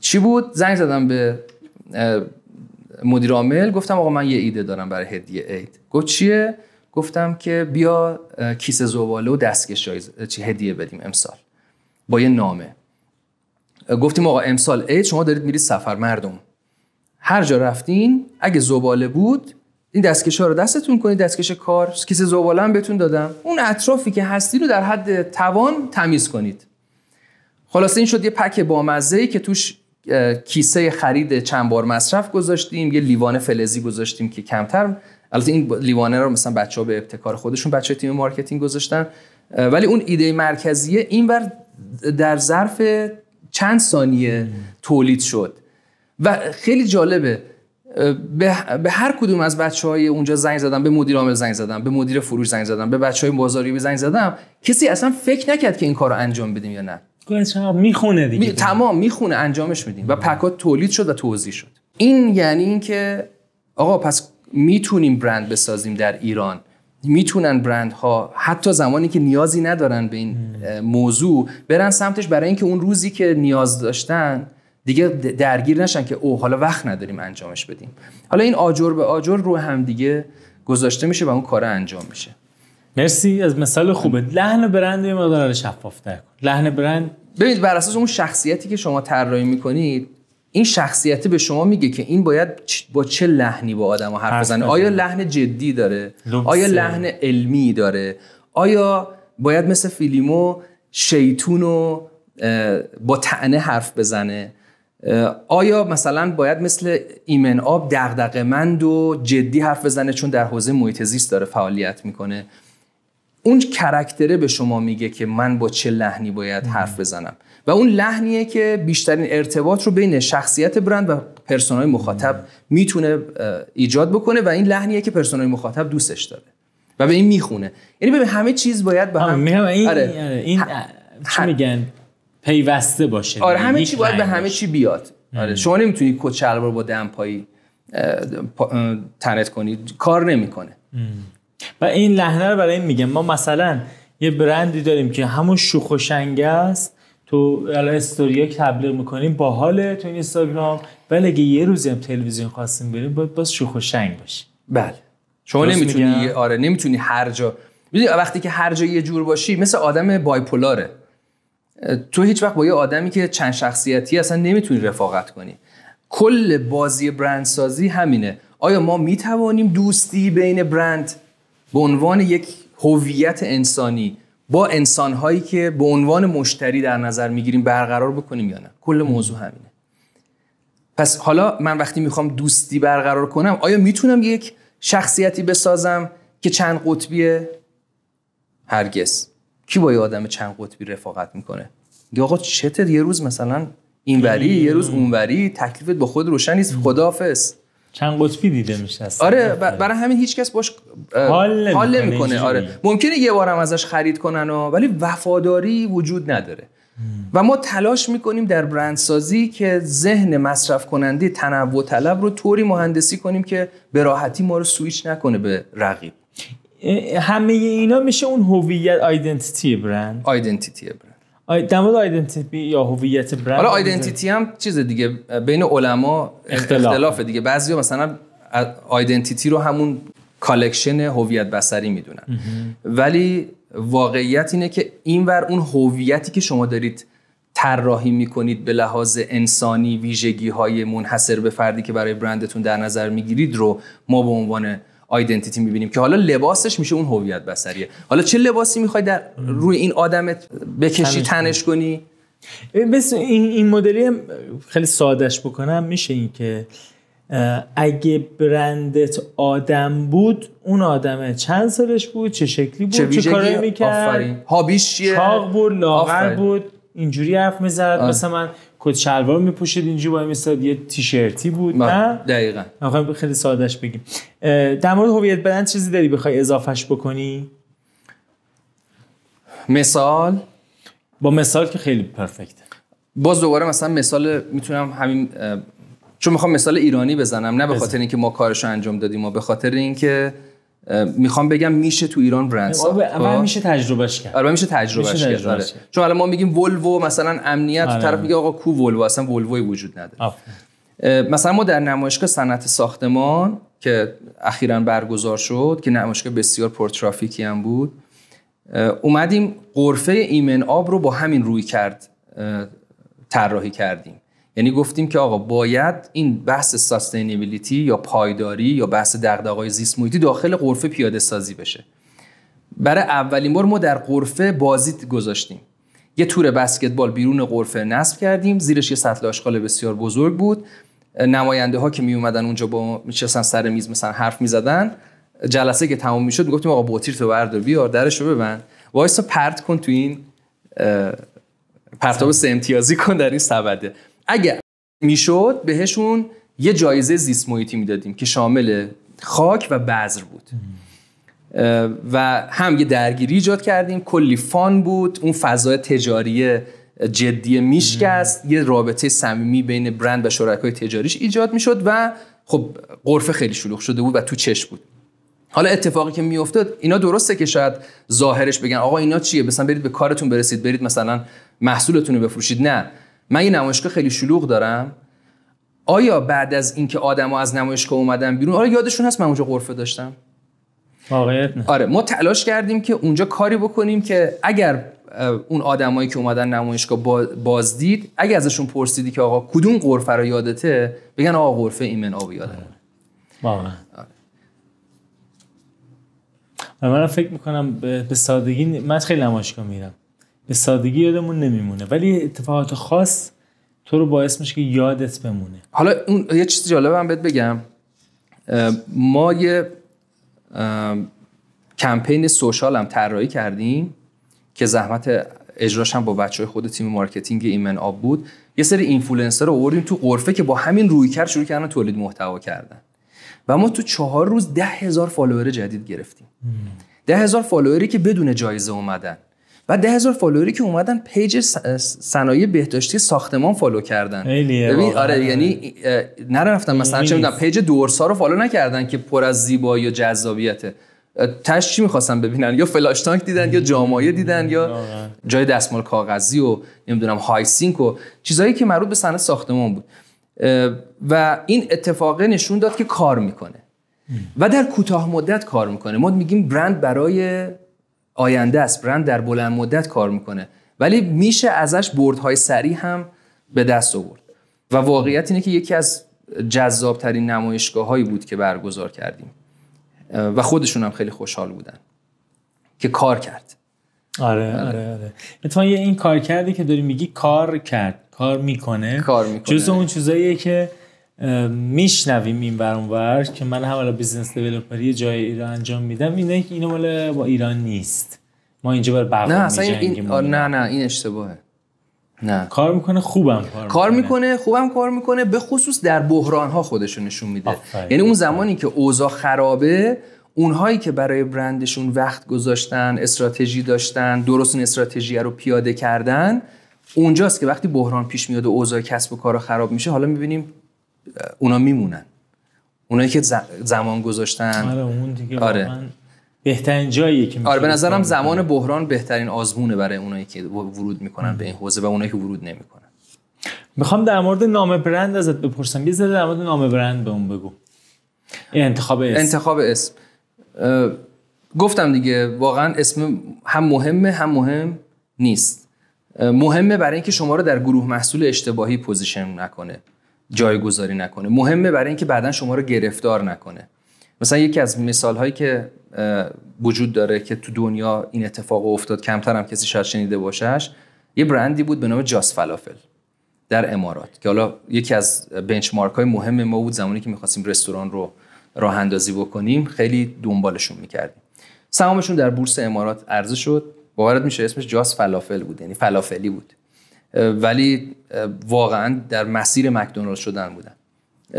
چی بود زنگ زدم به مدیر عامل گفتم آقا من یه ایده دارم برای هدیه عید گفت چیه گفتم که بیا کیسه زباله و دستکش هدیه بدیم امسال با یه نامه گفتیم آقا امسال عید شما دارید میرید سفر مردم هر جا رفتین اگه زباله بود این دستکش ها رو دستتون کنید دستکش کار کیسه زباله هم بهتون دادم اون اطرافی که هستی رو در حد توان تمیز کنید خلاصه این شد یه پک بامزه ای که توش کیسه خرید چند بار مصرف گذاشتیم یه لیوان فلزی گذاشتیم که کمتر البته این لیوانه رو مثلا بچه ها به ابتکار خودشون بچه تیم مارکتینگ گذاشتن ولی اون ایده مرکزیه این بر در ظرف چند ثانیه تولید شد و خیلی جالبه به هر کدوم از بچه های اونجا زنگ زدم به مدیر عامل زنگ زدم به مدیر فروش زنگ زدم به بچه های به زنگ زدم کسی اصلا فکر نکرد که این کار رو انجام بدیم یا نه میخونه دیگه تمام میخونه انجامش میدیم و پکات تولید شد و توضیح شد این یعنی اینکه آقا پس میتونیم برند بسازیم در ایران میتونن برندها حتی زمانی که نیازی ندارن به این موضوع برن سمتش برای اینکه اون روزی که نیاز داشتن دیگه درگیر نشن که او حالا وقت نداریم انجامش بدیم حالا این آجر به آجر رو هم دیگه گذاشته میشه و اون کار انجام میشه مرسی از مثال خوبه لحن برند یه مقدار شفاف‌تر کن لحن برند ببینید بر اساس اون شخصیتی که شما طراحی میکنید این شخصیت به شما میگه که این باید با چه لحنی با آدم حرف بزنه آیا لحن جدی داره آیا لحن علمی داره آیا باید مثل فیلیمو شیطون و با تنه حرف بزنه آیا مثلا باید مثل ایمن آب دغدغه مند و جدی حرف بزنه چون در حوزه محیط زیست داره فعالیت میکنه اون کرکتره به شما میگه که من با چه لحنی باید حرف بزنم و اون لحنیه که بیشترین ارتباط رو بین شخصیت برند و پرسونای مخاطب میتونه ایجاد بکنه و این لحنیه که پرسونای مخاطب دوستش داره و به این میخونه یعنی به همه چیز باید به هم این, آره. آره، این... میگن پیوسته باشه آره یعنی همه چی باید به همه چی بیاد آره شما نمیتونی کچل رو با دمپایی تنت کنی کار نمیکنه و این لحنه رو برای این میگم ما مثلا یه برندی داریم که همون شوخ و است تو الان استوری که تبلیغ میکنیم با حاله تو این اینستاگرام ولی اگه یه روزی هم تلویزیون خواستیم بریم باید باز شوخ و شنگ بله شما نمیتونی آره نمیتونی هر جا وقتی که هر جا یه جور باشی مثل آدم بایپولاره تو هیچ وقت با یه آدمی که چند شخصیتی اصلا نمیتونی رفاقت کنی کل بازی برندسازی همینه آیا ما میتوانیم دوستی بین برند به عنوان یک هویت انسانی با انسانهایی که به عنوان مشتری در نظر میگیریم برقرار بکنیم یا نه کل موضوع همینه پس حالا من وقتی میخوام دوستی برقرار کنم آیا میتونم یک شخصیتی بسازم که چند قطبیه هرگز کی با یه آدم چند قطبی رفاقت میکنه یا آقا چته یه روز مثلا اینوری یه روز اونوری تکلیفت با خود روشن نیست خداحافظ چند قطبی دیده میشه آره برای همین هیچ کس باش حال, حال میکنه آره ممکنه یه بارم ازش خرید کنن و ولی وفاداری وجود نداره و ما تلاش میکنیم در برندسازی که ذهن مصرف کننده تنوع طلب رو طوری مهندسی کنیم که به راحتی ما رو سویچ نکنه به رقیب همه اینا میشه اون هویت آیدنتیتی برند آیدنتیتی برند در آیدنتیتی یا هویت برند حالا آیدنتیتی هم چیز دیگه بین علما اختلاف, اختلاف دیگه بعضیا مثلا آیدنتیتی رو همون کالکشن هویت بسری میدونن ولی واقعیت اینه که اینور اون هویتی که شما دارید طراحی میکنید به لحاظ انسانی ویژگی های منحصر به فردی که برای برندتون در نظر میگیرید رو ما به عنوان آیدنتیتی میبینیم که حالا لباسش میشه اون هویت بسریه حالا چه لباسی میخوای در روی این آدمت بکشی تنش کنی بس این, این مدلی خیلی سادش بکنم میشه این که اگه برندت آدم بود اون آدمه چند سالش بود چه شکلی بود چه, چه کاری میکرد هابیش چیه چاق بود لاغر بود اینجوری حرف میزد مثلا من کت شلوار میپوشید اینجا با مثلا یه تیشرتی بود دقیقا بله، نه دقیقاً میخوام خیلی سادهش بگیم در مورد هویت بدن چیزی داری بخوای اضافهش بکنی مثال با مثال که خیلی پرفکت باز دوباره مثلا مثال میتونم همین چون میخوام مثال ایرانی بزنم نه به خاطر اینکه ما کارشو انجام دادیم ما به خاطر اینکه میخوام بگم میشه تو ایران برند ساخت آره، اول خب. میشه تجربهش کرد آره، میشه تجربهش آره. کرد چون الان ما میگیم ولوو مثلا امنیت آره. طرف میگه آقا کو ولوو اصلا ولووی وجود نداره مثلا ما در نمایشگاه صنعت ساختمان که اخیرا برگزار شد که نمایشگاه بسیار پرترافیکی هم بود اومدیم قرفه ایمن آب رو با همین روی کرد طراحی کردیم یعنی گفتیم که آقا باید این بحث ساستینبیلیتی یا پایداری یا بحث دغدغه‌های زیست محیطی داخل قرفه پیاده سازی بشه برای اولین بار ما در قرفه بازی گذاشتیم یه تور بسکتبال بیرون قرفه نصب کردیم زیرش یه سطل آشغال بسیار بزرگ بود نماینده ها که می اومدن اونجا با میشستن سر میز مثلا حرف میزدن جلسه که تموم میشد گفتیم آقا بوتیر تو بردار بیار درش رو ببند وایس پرت کن تو این پرتاب سه امتیازی کن در این سبده اگر میشد بهشون یه جایزه زیست محیطی میدادیم که شامل خاک و بذر بود و هم یه درگیری ایجاد کردیم کلی فان بود اون فضای تجاری جدی میشکست یه رابطه صمیمی بین برند و شرکای تجاریش ایجاد میشد و خب قرفه خیلی شلوغ شده بود و تو چش بود حالا اتفاقی که میافتاد اینا درسته که شاید ظاهرش بگن آقا اینا چیه مثلا برید به کارتون برسید برید مثلا محصولتون رو بفروشید نه من یه نمایشگاه خیلی شلوغ دارم آیا بعد از اینکه آدم‌ها از نمایشگاه اومدن بیرون آره یادشون هست من اونجا غرفه داشتم واقعیت نه. آره ما تلاش کردیم که اونجا کاری بکنیم که اگر اون آدمایی که اومدن نمایشگاه بازدید اگر ازشون پرسیدی که آقا کدوم غرفه رو یادته بگن آقا غرفه ایمن آبی یادمه واقعا آره. من فکر میکنم به سادگی من خیلی نمایشگاه میرم به سادگی یادمون نمیمونه ولی اتفاقات خاص تو رو باعث میشه که یادت بمونه حالا اون یه چیز جالب هم بهت بگم ما یه کمپین سوشال هم طراحی کردیم که زحمت اجراش هم با بچه های خود تیم مارکتینگ ایمن آب بود یه سری اینفلوئنسر رو آوردیم تو قرفه که با همین کرد شروع کردن تولید محتوا کردن و ما تو چهار روز ده هزار فالوور جدید گرفتیم ده هزار فالووری که بدون جایزه اومدن و ده هزار فالووری که اومدن پیج صنایع بهداشتی ساختمان فالو کردن ببین آره یعنی نرفتن مثلا چه میدونم پیج دورسا رو فالو نکردن که پر از زیبایی و جذابیته تش چی میخواستن ببینن یا فلاش تانک دیدن یا جامایه دیدن یا جای دستمال کاغذی و نمیدونم سینک و چیزهایی که مربوط به صنعت ساختمان بود و این اتفاقه نشون داد که کار میکنه و در کوتاه مدت کار میکنه ما میگیم برند برای آینده است برند در بلند مدت کار میکنه ولی میشه ازش های سریع هم به دست آورد و واقعیت اینه که یکی از ترین نمایشگاه هایی بود که برگزار کردیم و خودشون هم خیلی خوشحال بودن که کار کرد آره آره آره, آره. این کار کردی که داری میگی کار کرد کار میکنه کار میکنه جز اون چیزاییه که میشنویم این برون اونور که من هم الان بیزنس یه جای ایران انجام میدم اینه که اینو مال با ایران نیست ما اینجا بر نه اصلا این نه نه این اشتباهه نه کار میکنه خوبم کار, میکنه کار میکنه. خوبم کار میکنه به خصوص در بحران ها خودشون نشون میده یعنی اون زمانی که اوضاع خرابه اونهایی که برای برندشون وقت گذاشتن استراتژی داشتن درست این استراتژی رو پیاده کردن اونجاست که وقتی بحران پیش میاد و اوضاع کسب و کار خراب میشه حالا میبینیم اونا میمونن اونایی که زمان گذاشتن آره اون دیگه آره. بهترین جایی که آره به نظرم زمان بحران بهترین آزمونه برای اونایی که ورود میکنن به این حوزه و اونایی که ورود نمیکنن میخوام در مورد نام برند ازت بپرسم یه ذره در مورد نام برند به اون بگو انتخاب اسم انتخاب اسم گفتم دیگه واقعا اسم هم مهمه هم مهم نیست مهمه برای اینکه شما رو در گروه محصول اشتباهی پوزیشن نکنه جایگذاری نکنه مهمه برای اینکه بعدا شما رو گرفتار نکنه مثلا یکی از مثال هایی که وجود داره که تو دنیا این اتفاق افتاد کمتر هم کسی شاید شنیده باشش یه برندی بود به نام جاس فلافل در امارات که حالا یکی از بنچمارک های مهم ما بود زمانی که میخواستیم رستوران رو راه اندازی بکنیم خیلی دنبالشون میکردیم سهامشون در بورس امارات عرضه شد باورت میشه اسمش جاس فلافل بود یعنی فلافلی بود ولی واقعا در مسیر مکدونالد شدن بودن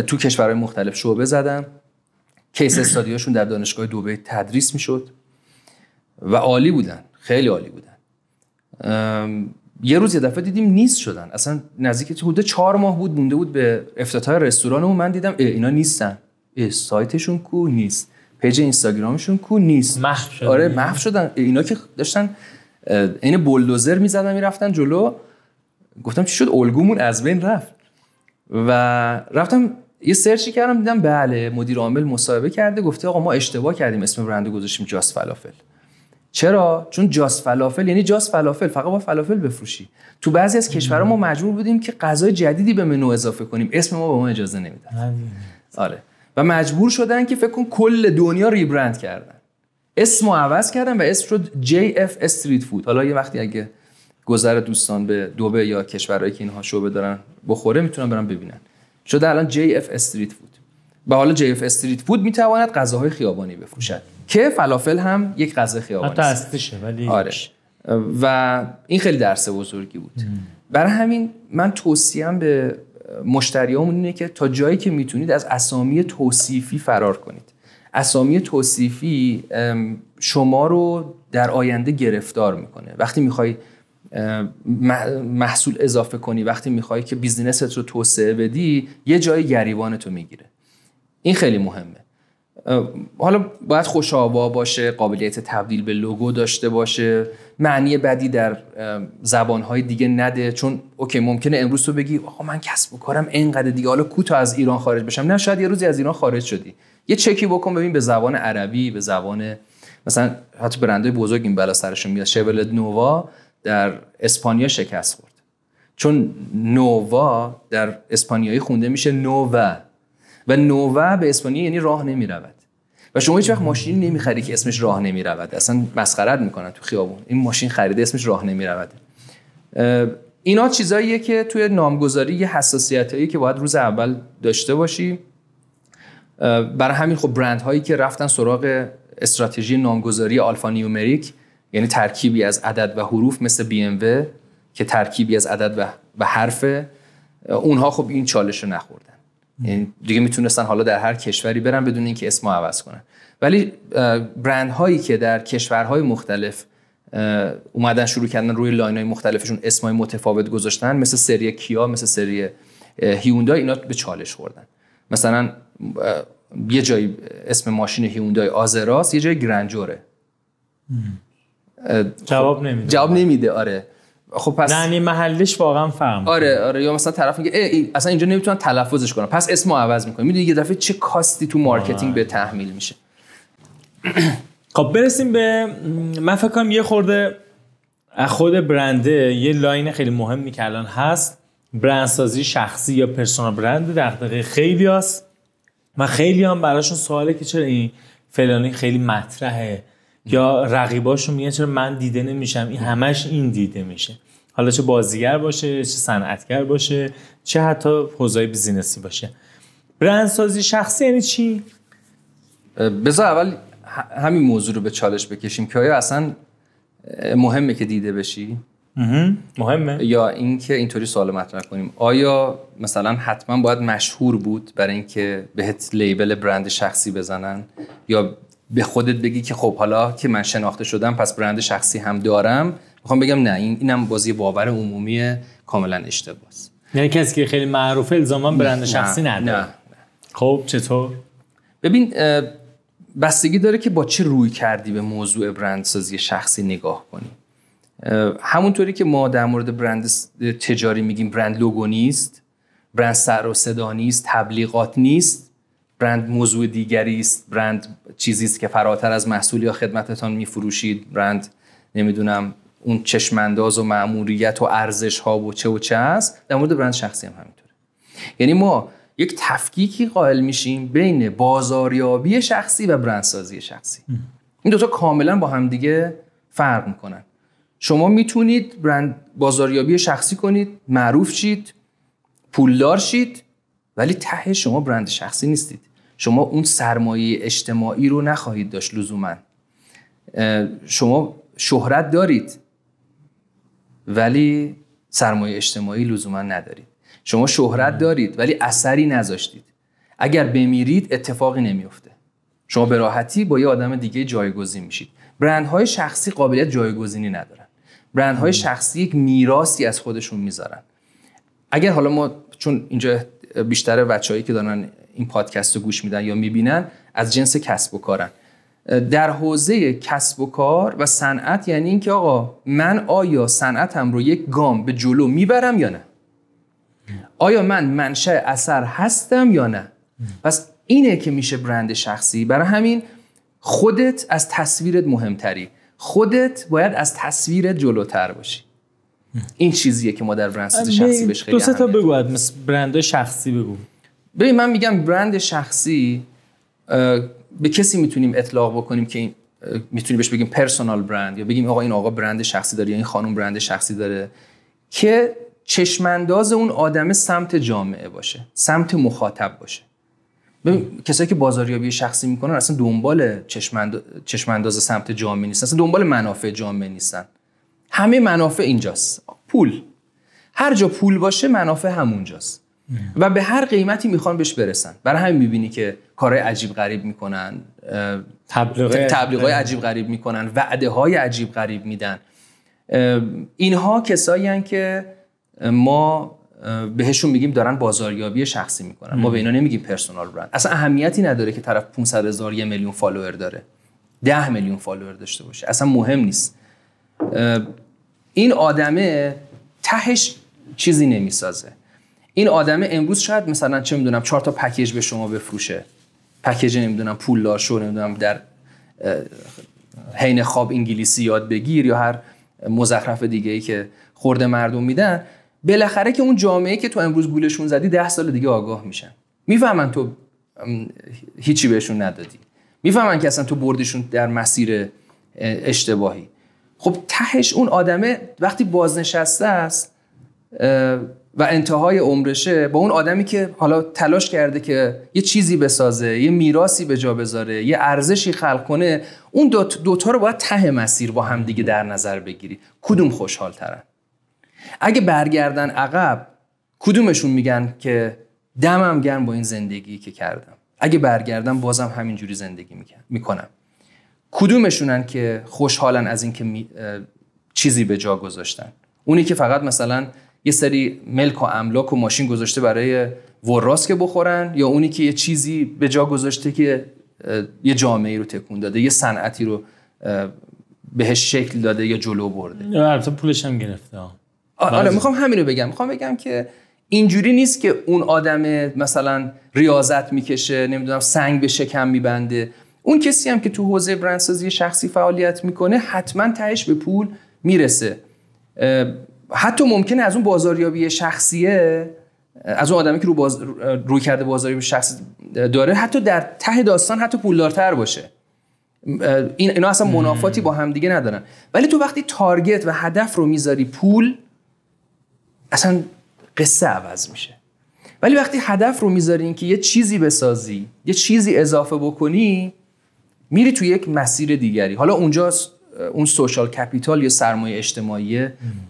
تو کشورهای مختلف شعبه زدن کیس استادیاشون در دانشگاه دوبه تدریس میشد و عالی بودن خیلی عالی بودن یه روز یه دفعه دیدیم نیست شدن اصلا نزدیک حدود چهار ماه بود مونده بود به افتتاح رستوران و من دیدم اینا نیستن سایتشون کو نیست پیج اینستاگرامشون کو نیست محف شدن آره محف شدن اینا که داشتن عین بلدوزر میزدن میرفتن جلو گفتم چی شد الگومون از بین رفت و رفتم یه سرچی کردم دیدم بله مدیر عامل مصاحبه کرده گفته آقا ما اشتباه کردیم اسم برند گذاشتیم جاس فلافل چرا چون جاس فلافل یعنی جاست فلافل فقط با فلافل بفروشی تو بعضی از کشورها ما مجبور بودیم که غذای جدیدی به منو اضافه کنیم اسم ما به ما اجازه نمیداد آره و مجبور شدن که فکر کن کل دنیا ریبرند کردن اسم عوض کردن و اسم شد اف استریت فود حالا یه وقتی اگه گذر دوستان به دوبه یا کشورهایی که اینها شعبه دارن بخوره میتونن برن ببینن شده الان جی اف استریت فود به حال اف استریت فود میتواند غذاهای خیابانی بفروشد که فلافل هم یک غذا خیابانی است ولی آره. و این خیلی درس بزرگی بود برای همین من توصیم به مشتریامون اینه که تا جایی که میتونید از اسامی توصیفی فرار کنید اسامی توصیفی شما رو در آینده گرفتار میکنه وقتی میخوای محصول اضافه کنی وقتی میخوای که بیزینست رو توسعه بدی یه جای گریبان تو میگیره این خیلی مهمه حالا باید خوش باشه قابلیت تبدیل به لوگو داشته باشه معنی بدی در زبانهای دیگه نده چون اوکی ممکنه امروز تو بگی آقا من کسب و کارم اینقدر دیگه حالا کوتا از ایران خارج بشم نه شاید یه روزی از ایران خارج شدی یه چکی بکن ببین به زبان عربی به زبان مثلا حتی برندهای بزرگ این بلا سرشون میاد نووا در اسپانیا شکست خورد چون نووا در اسپانیایی خونده میشه نووا و نووا به اسپانیایی یعنی راه نمی رود و شما هیچ وقت ماشینی خرید که اسمش راه نمی رود اصلا مسخرت میکنن تو خیابون این ماشین خریده اسمش راه نمی رود اینا چیزاییه که توی نامگذاری یه حساسیت هایی که باید روز اول داشته باشی برای همین خب برند هایی که رفتن سراغ استراتژی نامگذاری آلفا نیومریک یعنی ترکیبی از عدد و حروف مثل BMW که ترکیبی از عدد و, حرف اونها خب این چالش رو نخوردن یعنی دیگه میتونستن حالا در هر کشوری برن بدون اینکه اسم عوض کنن ولی برند هایی که در کشورهای مختلف اومدن شروع کردن روی لاین های مختلفشون اسمای متفاوت گذاشتن مثل سری کیا مثل سری هیوندا اینا به چالش خوردن مثلا یه جایی اسم ماشین هیوندای آزراس یه جای گرنجوره جواب نمیده جواب نمیده آره خب پس یعنی محلش واقعا فهم آره آره یا مثلا طرف میگه ای اصلا اینجا نمیتونن تلفظش کنن پس اسمو عوض میکنن میدونی یه دفعه چه کاستی تو مارکتینگ به تحمیل میشه خب برسیم به من فکر کنم یه خورده خود برنده یه لاین خیلی مهمی که الان هست برندسازی شخصی یا پرسونال برند در دقیقه خیلی هست و خیلی هم براشون سواله که چرا این فلانی خیلی مطرحه یا رقیباشون میگن چرا من دیده نمیشم این همش این دیده میشه حالا چه بازیگر باشه چه صنعتگر باشه چه حتی حوزه بیزینسی باشه برندسازی شخصی یعنی چی بذار اول همین موضوع رو به چالش بکشیم که آیا اصلا مهمه که دیده بشی مهمه یا اینکه اینطوری سوال مطرح کنیم آیا مثلا حتما باید مشهور بود برای اینکه بهت لیبل برند شخصی بزنن یا به خودت بگی که خب حالا که من شناخته شدم پس برند شخصی هم دارم میخوام بگم نه این اینم بازی باور عمومی کاملا است یعنی کسی که خیلی معروفه الزاما برند شخصی نداره خب چطور ببین بستگی داره که با چه روی کردی به موضوع برندسازی شخصی نگاه کنی همونطوری که ما در مورد برند تجاری میگیم برند لوگو نیست برند سر و صدا نیست تبلیغات نیست برند موضوع دیگری است برند چیزی است که فراتر از محصول یا خدمتتان میفروشید برند نمیدونم اون چشمانداز و معموریت و ارزش ها و چه و چه است در مورد برند شخصی هم همینطوره یعنی ما یک تفکیکی قائل میشیم بین بازاریابی شخصی و برندسازی شخصی این دوتا کاملا با همدیگه فرق میکنن شما میتونید برند بازاریابی شخصی کنید معروف شید پولدار شید ولی ته شما برند شخصی نیستید شما اون سرمایه اجتماعی رو نخواهید داشت لزوما شما شهرت دارید ولی سرمایه اجتماعی لزوما ندارید شما شهرت دارید ولی اثری نذاشتید اگر بمیرید اتفاقی نمیفته شما به راحتی با یه آدم دیگه جایگزین میشید برندهای شخصی قابلیت جایگزینی ندارن برندهای شخصی یک میراثی از خودشون میذارن اگر حالا ما چون اینجا بیشتر بچههایی که دارن این پادکست رو گوش میدن یا میبینن از جنس کسب و کارن در حوزه کسب و کار و صنعت یعنی اینکه آقا من آیا صنعتم رو یک گام به جلو میبرم یا نه آیا من منشأ اثر هستم یا نه پس اینه که میشه برند شخصی برای همین خودت از تصویرت مهمتری خودت باید از تصویرت جلوتر باشی این چیزیه که ما در برند آره، شخصی بهش خیلی دو سه تا بگو برند شخصی بگو ببین من میگم برند شخصی به کسی میتونیم اطلاق بکنیم که این میتونیم بهش بگیم پرسونال برند یا بگیم آقا این آقا برند شخصی داره یا این خانم برند شخصی داره که چشمانداز اون آدم سمت جامعه باشه سمت مخاطب باشه ببین کسایی که بازاریابی شخصی میکنن اصلا دنبال چشمانداز سمت جامعه نیستن اصلا دنبال منافع جامعه نیستن همه منافع اینجاست پول هر جا پول باشه منافع همونجاست و به هر قیمتی میخوان بهش برسن برای همین میبینی که کارهای عجیب غریب میکنن تبلیغ تبلیغای عجیب غریب میکنن وعده های عجیب غریب میدن اینها کسایی که ما بهشون میگیم دارن بازاریابی شخصی میکنن ما به اینا نمیگیم پرسونال برند اصلا اهمیتی نداره که طرف 500 هزار یه میلیون فالوور داره 10 میلیون فالوور داشته باشه اصلا مهم نیست این آدمه تهش چیزی نمیسازه این آدم امروز شاید مثلا چه میدونم چهار تا پکیج به شما بفروشه پکیج نمیدونم پول شو نمیدونم در حین خواب انگلیسی یاد بگیر یا هر مزخرف دیگه ای که خورده مردم میدن بالاخره که اون جامعه که تو امروز گولشون زدی ده سال دیگه آگاه میشن میفهمن تو هیچی بهشون ندادی میفهمن که اصلا تو بردشون در مسیر اشتباهی خب تهش اون آدمه وقتی بازنشسته است و انتهای عمرشه با اون آدمی که حالا تلاش کرده که یه چیزی بسازه یه میراسی به جا بذاره یه ارزشی خلق کنه اون دوتا دو رو باید ته مسیر با هم دیگه در نظر بگیری کدوم خوشحال ترن اگه برگردن عقب کدومشون میگن که دمم گرم با این زندگی که کردم اگه برگردم بازم همینجوری زندگی میکنم کدومشونن که خوشحالن از اینکه چیزی به جا گذاشتن اونی که فقط مثلا یه سری ملک و املاک و ماشین گذاشته برای وراس که بخورن یا اونی که یه چیزی به جا گذاشته که یه جامعه رو تکون داده یه صنعتی رو بهش شکل داده یا جلو برده البته پولش هم گرفته آره میخوام همین رو بگم میخوام بگم که اینجوری نیست که اون آدم مثلا ریاضت میکشه نمیدونم سنگ به شکم میبنده اون کسی هم که تو حوزه برندسازی شخصی فعالیت میکنه حتما تهش به پول میرسه حتی ممکنه از اون بازاریابی شخصیه از اون آدمی که رو باز... روی کرده بازاریابی شخصی داره حتی در ته داستان حتی پولدارتر باشه این اینا اصلا منافاتی با همدیگه ندارن ولی تو وقتی تارگت و هدف رو میذاری پول اصلا قصه عوض میشه ولی وقتی هدف رو میذاری که یه چیزی بسازی یه چیزی اضافه بکنی میری تو یک مسیر دیگری حالا اونجاست اون سوشال کپیتال یا سرمایه اجتماعی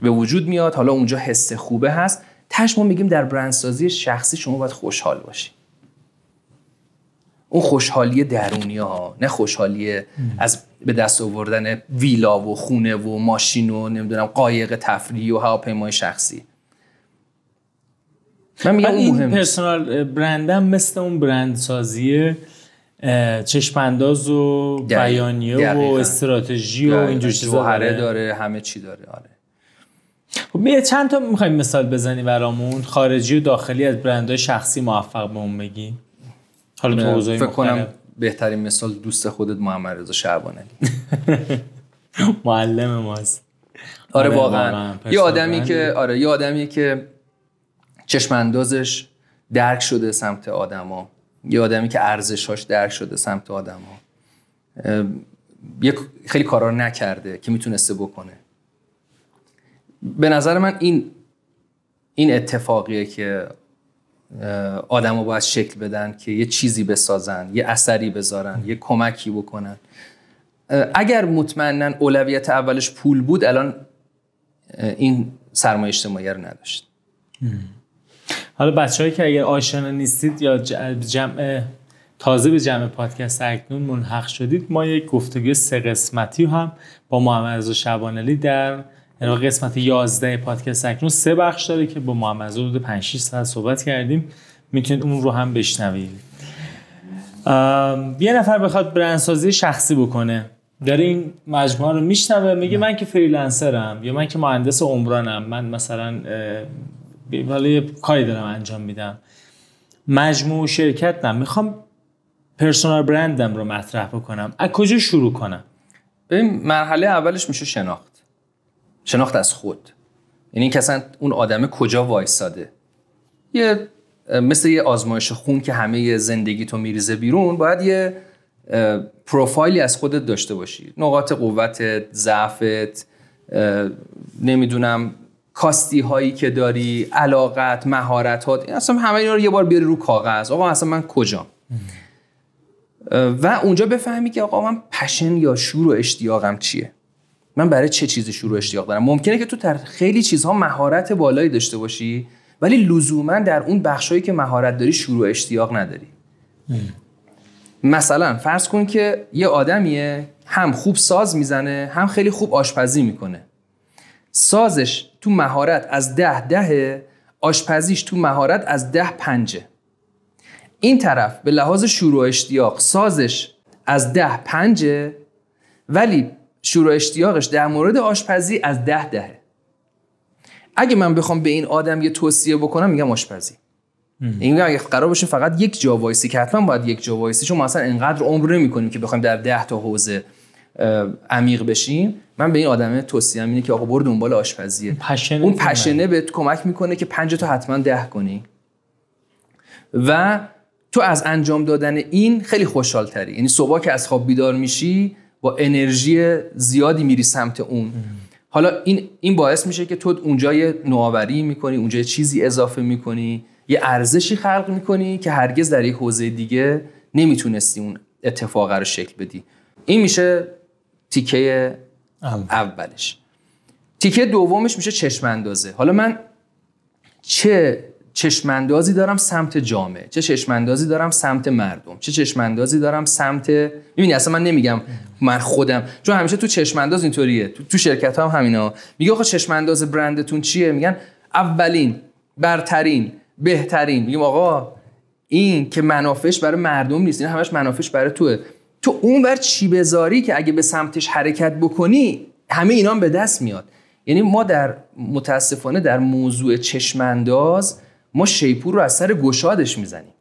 به وجود میاد حالا اونجا حس خوبه هست تش ما میگیم در برندسازی شخصی شما باید خوشحال باشی اون خوشحالی درونی ها نه خوشحالی از به دست آوردن ویلا و خونه و ماشین و نمیدونم قایق تفریحی و هواپیمای شخصی من میگم اون پرسونال برندم مثل اون برندسازیه چشمانداز و بیانیه و استراتژی و اینجور چیزا بله. داره. داره همه چی داره آره خب چند تا میخوایم مثال بزنی برامون خارجی و داخلی از برندهای شخصی موفق اون بگی حالا تو فکر کنم بهترین مثال دوست خودت محمد رضا شعبانه معلم ماست آره, آره، واقعا یه آدمی که آره یه آدمی که چشماندازش درک شده سمت آدما یه آدمی که ارزشاش درک شده سمت آدم ها خیلی کارا رو نکرده که میتونسته بکنه به نظر من این این اتفاقیه که ها باید شکل بدن که یه چیزی بسازن یه اثری بذارن یه کمکی بکنن اگر مطمئنا اولویت اولش پول بود الان این سرمایه اجتماعی رو نداشت حالا بچههایی که اگر آشنا نیستید یا جمع تازه به جمع پادکست اکنون منحق شدید ما یک گفتگوی سه قسمتی هم با محمد رضا شبانلی در قسمت 11 پادکست اکنون سه بخش داره که با محمد رضا 5 6 ساعت صحبت کردیم میتونید اون رو هم بشنوید یه نفر بخواد برندسازی شخصی بکنه داره این مجموعه رو میشنوه میگه من که فریلنسرم یا من که مهندس عمرانم من مثلا حالا یه کاری دارم انجام میدم مجموع شرکت نم میخوام پرسونال برندم رو مطرح بکنم از کجا شروع کنم ببین مرحله اولش میشه شناخت شناخت از خود یعنی این کسان اون آدمه کجا وایساده یه مثل یه آزمایش خون که همه زندگی تو میریزه بیرون باید یه پروفایلی از خودت داشته باشی نقاط قوت، ضعفت نمیدونم کاستی هایی که داری علاقت مهارتات اصلا همه رو یه بار بیاری رو کاغذ آقا اصلا من کجا و اونجا بفهمی که آقا من پشن یا شور و اشتیاقم چیه من برای چه چیزی شروع اشتیاق دارم ممکنه که تو در خیلی چیزها مهارت بالایی داشته باشی ولی لزوما در اون بخشهایی که مهارت داری شروع اشتیاق نداری مثلا فرض کن که یه آدمیه هم خوب ساز میزنه هم خیلی خوب آشپزی میکنه سازش تو مهارت از ده دهه آشپزیش تو مهارت از ده پنجه این طرف به لحاظ شروع اشتیاق سازش از ده پنجه ولی شروع اشتیاقش در مورد آشپزی از ده دهه اگه من بخوام به این آدم یه توصیه بکنم میگم آشپزی این اگه قرار باشه فقط یک جا وایسی که حتما باید یک جا وایسی چون ما اصلا انقدر عمر کنیم که بخوایم در ده تا حوزه عمیق بشیم من به این آدمه توصیه اینه که آقا برو دنبال آشپزیه اون پشنه بهت کمک میکنه که پنج تا حتما ده کنی و تو از انجام دادن این خیلی خوشحال تری یعنی صبح که از خواب بیدار میشی با انرژی زیادی میری سمت اون حالا این این باعث میشه که تو اونجا یه نوآوری میکنی اونجا یه چیزی اضافه میکنی یه ارزشی خلق میکنی که هرگز در یک حوزه دیگه نمیتونستی اون اتفاق رو شکل بدی این میشه تیکه اولش تیکه دومش میشه چشمندازه حالا من چه چشمندازی دارم سمت جامعه چه چشمندازی دارم سمت مردم چه چشمندازی دارم سمت میبینی اصلا من نمیگم من خودم چون همیشه تو چشمنداز اینطوریه تو, شرکت هم همینا میگه چشمنداز برندتون چیه میگن اولین برترین بهترین میگم آقا این که منافعش برای مردم نیست این همش منافعش برای توه تو اون بر چی بذاری که اگه به سمتش حرکت بکنی همه اینا به دست میاد یعنی ما در متاسفانه در موضوع چشمنداز ما شیپور رو از سر گشادش میزنیم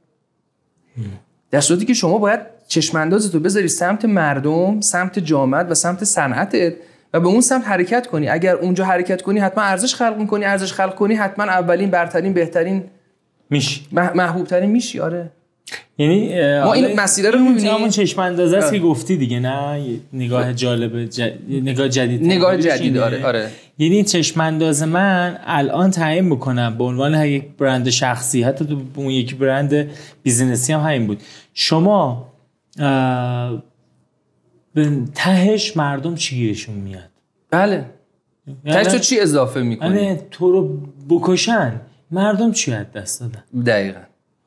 در صورتی که شما باید چشمانداز تو بذاری سمت مردم سمت جامعه و سمت صنعتت و به اون سمت حرکت کنی اگر اونجا حرکت کنی حتما ارزش خلق میکنی ارزش خلق کنی حتما اولین برترین بهترین میشی محبوب ترین میشی آره یعنی ما این مسیر رو می‌بینیم همون چشم اندازه که گفتی دیگه نه نگاه خب. جالب نگاه جدید نگاه جدید آره آره یعنی چشم انداز من الان تعیین میکنم به عنوان یک برند شخصی حتی تو اون یکی برند بیزینسی هم همین بود شما به تهش مردم چی گیرشون میاد بله یعنی تهش تو چی اضافه میکنی یعنی تو رو بکشن مردم چی از دست دادن دقیقا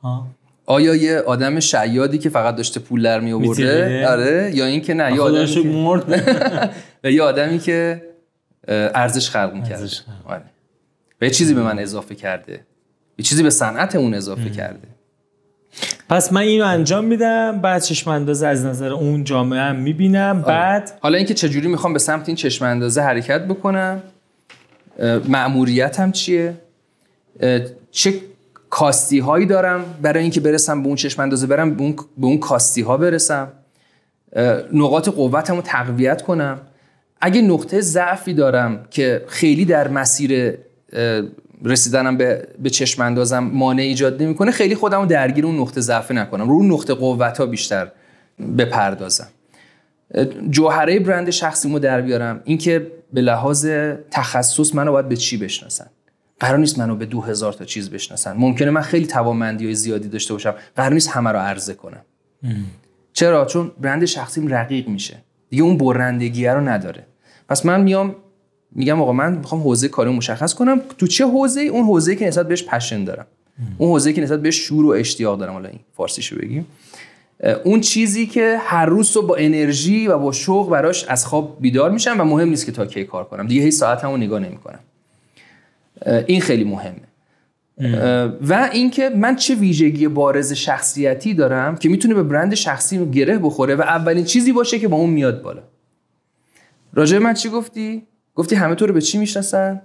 ها آیا یه آدم شیادی که فقط داشته پول در می آورده آره یا اینکه نه یه آدمی که مرد و یه آدمی که ارزش خلق میکرده آره. و چیزی به من اضافه کرده یه چیزی به صنعت اون اضافه کرده پس من اینو انجام میدم بعد چشم انداز از نظر اون جامعه هم میبینم آره. بعد حالا اینکه چجوری میخوام به سمت این چشم اندازه حرکت بکنم معموریت هم چیه چه کاستی هایی دارم برای اینکه برسم به اون چشم اندازه برم به اون, به کاستی ها برسم نقاط قوتم رو تقویت کنم اگه نقطه ضعفی دارم که خیلی در مسیر رسیدنم به, به چشم اندازم مانع ایجاد نمیکنه خیلی خودم رو درگیر اون نقطه ضعف نکنم رو نقطه قوت ها بیشتر بپردازم جوهره برند شخصیمو در بیارم اینکه به لحاظ تخصص منو باید به چی بشناسن قرار نیست منو به دو هزار تا چیز بشناسن ممکنه من خیلی توانمندی های زیادی داشته باشم قرار نیست همه رو عرضه کنم ام. چرا چون برند شخصیم رقیق میشه دیگه اون برندگی رو نداره پس من میام میگم آقا من میخوام حوزه کاری مشخص کنم تو چه حوزه ای؟ اون حوزه ای که نسبت بهش پشن دارم ام. اون حوزه که نسبت بهش شور و اشتیاق دارم حالا این رو بگیم اون چیزی که هر روز با انرژی و با شوق براش از خواب بیدار میشم و مهم نیست که تا کی کار کنم دیگه هیچ ساعتمو نگاه نمیکنم این خیلی مهمه و اینکه من چه ویژگی بارز شخصیتی دارم که میتونه به برند شخصی گره بخوره و اولین چیزی باشه که با اون میاد بالا راجع من چی گفتی گفتی همه تو رو به چی میشناسن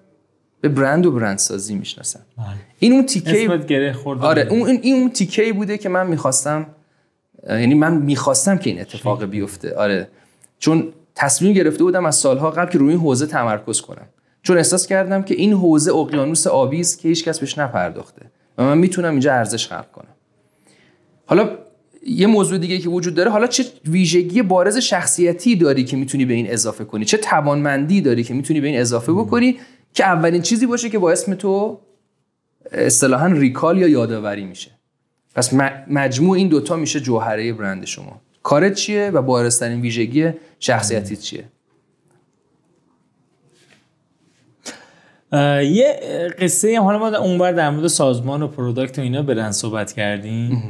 به برند و برندسازی میشناسن بله. این اون تیکه اسمت گره خورده آره اون این اون تیکه بوده که من میخواستم یعنی من میخواستم که این اتفاق بیفته آره چون تصمیم گرفته بودم از سالها قبل که روی این حوزه تمرکز کنم چون احساس کردم که این حوزه اقیانوس آبی است که کس بهش نپرداخته و من میتونم اینجا ارزش خلق کنم حالا یه موضوع دیگه که وجود داره حالا چه ویژگی بارز شخصیتی داری که میتونی به این اضافه کنی چه توانمندی داری که میتونی به این اضافه بکنی که اولین چیزی باشه که با اسم تو اصطلاحا ریکال یا یادآوری میشه پس مجموع این دوتا میشه جوهره برند شما کارت چیه و بارزترین ویژگی شخصیتی چیه یه قصه حالا ما اونور در مورد سازمان و پروداکت و اینا برن صحبت کردیم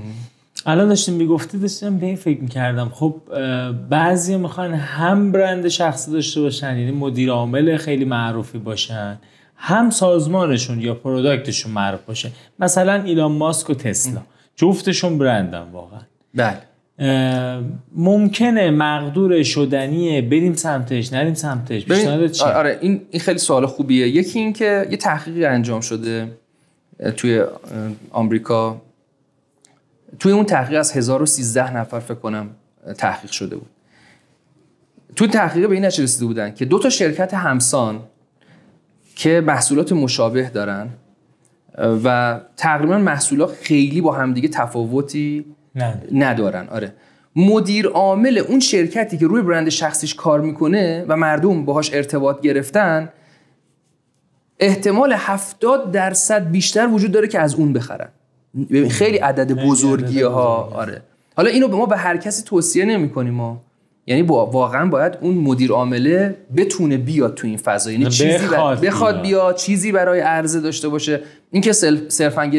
الان داشتیم میگفتی داشتم به این فکر میکردم خب بعضی میخوان هم برند شخصی داشته باشن یعنی مدیر عامل خیلی معروفی باشن هم سازمانشون یا پروداکتشون معروف باشه مثلا ایلان ماسک و تسلا جفتشون برندن واقعا بله ممکنه مقدور شدنیه بریم سمتش نریم سمتش چیه آره این این خیلی سوال خوبیه یکی این که یه تحقیقی انجام شده توی آمریکا توی اون تحقیق از 1013 نفر فکر کنم تحقیق شده بود تو تحقیق به این نتیجه رسیده بودن که دو تا شرکت همسان که محصولات مشابه دارن و تقریبا محصولات خیلی با همدیگه تفاوتی ندارن آره مدیر عامل اون شرکتی که روی برند شخصیش کار میکنه و مردم باهاش ارتباط گرفتن احتمال 70 درصد بیشتر وجود داره که از اون بخرن خیلی عدد بزرگی ها آره حالا اینو به ما به هر کسی توصیه نمی کنیم ما یعنی با واقعا باید اون مدیر عامله بتونه بیاد تو این فضا یعنی چیزی بخواد, بیاد. چیزی برای عرضه داشته باشه اینکه صرفا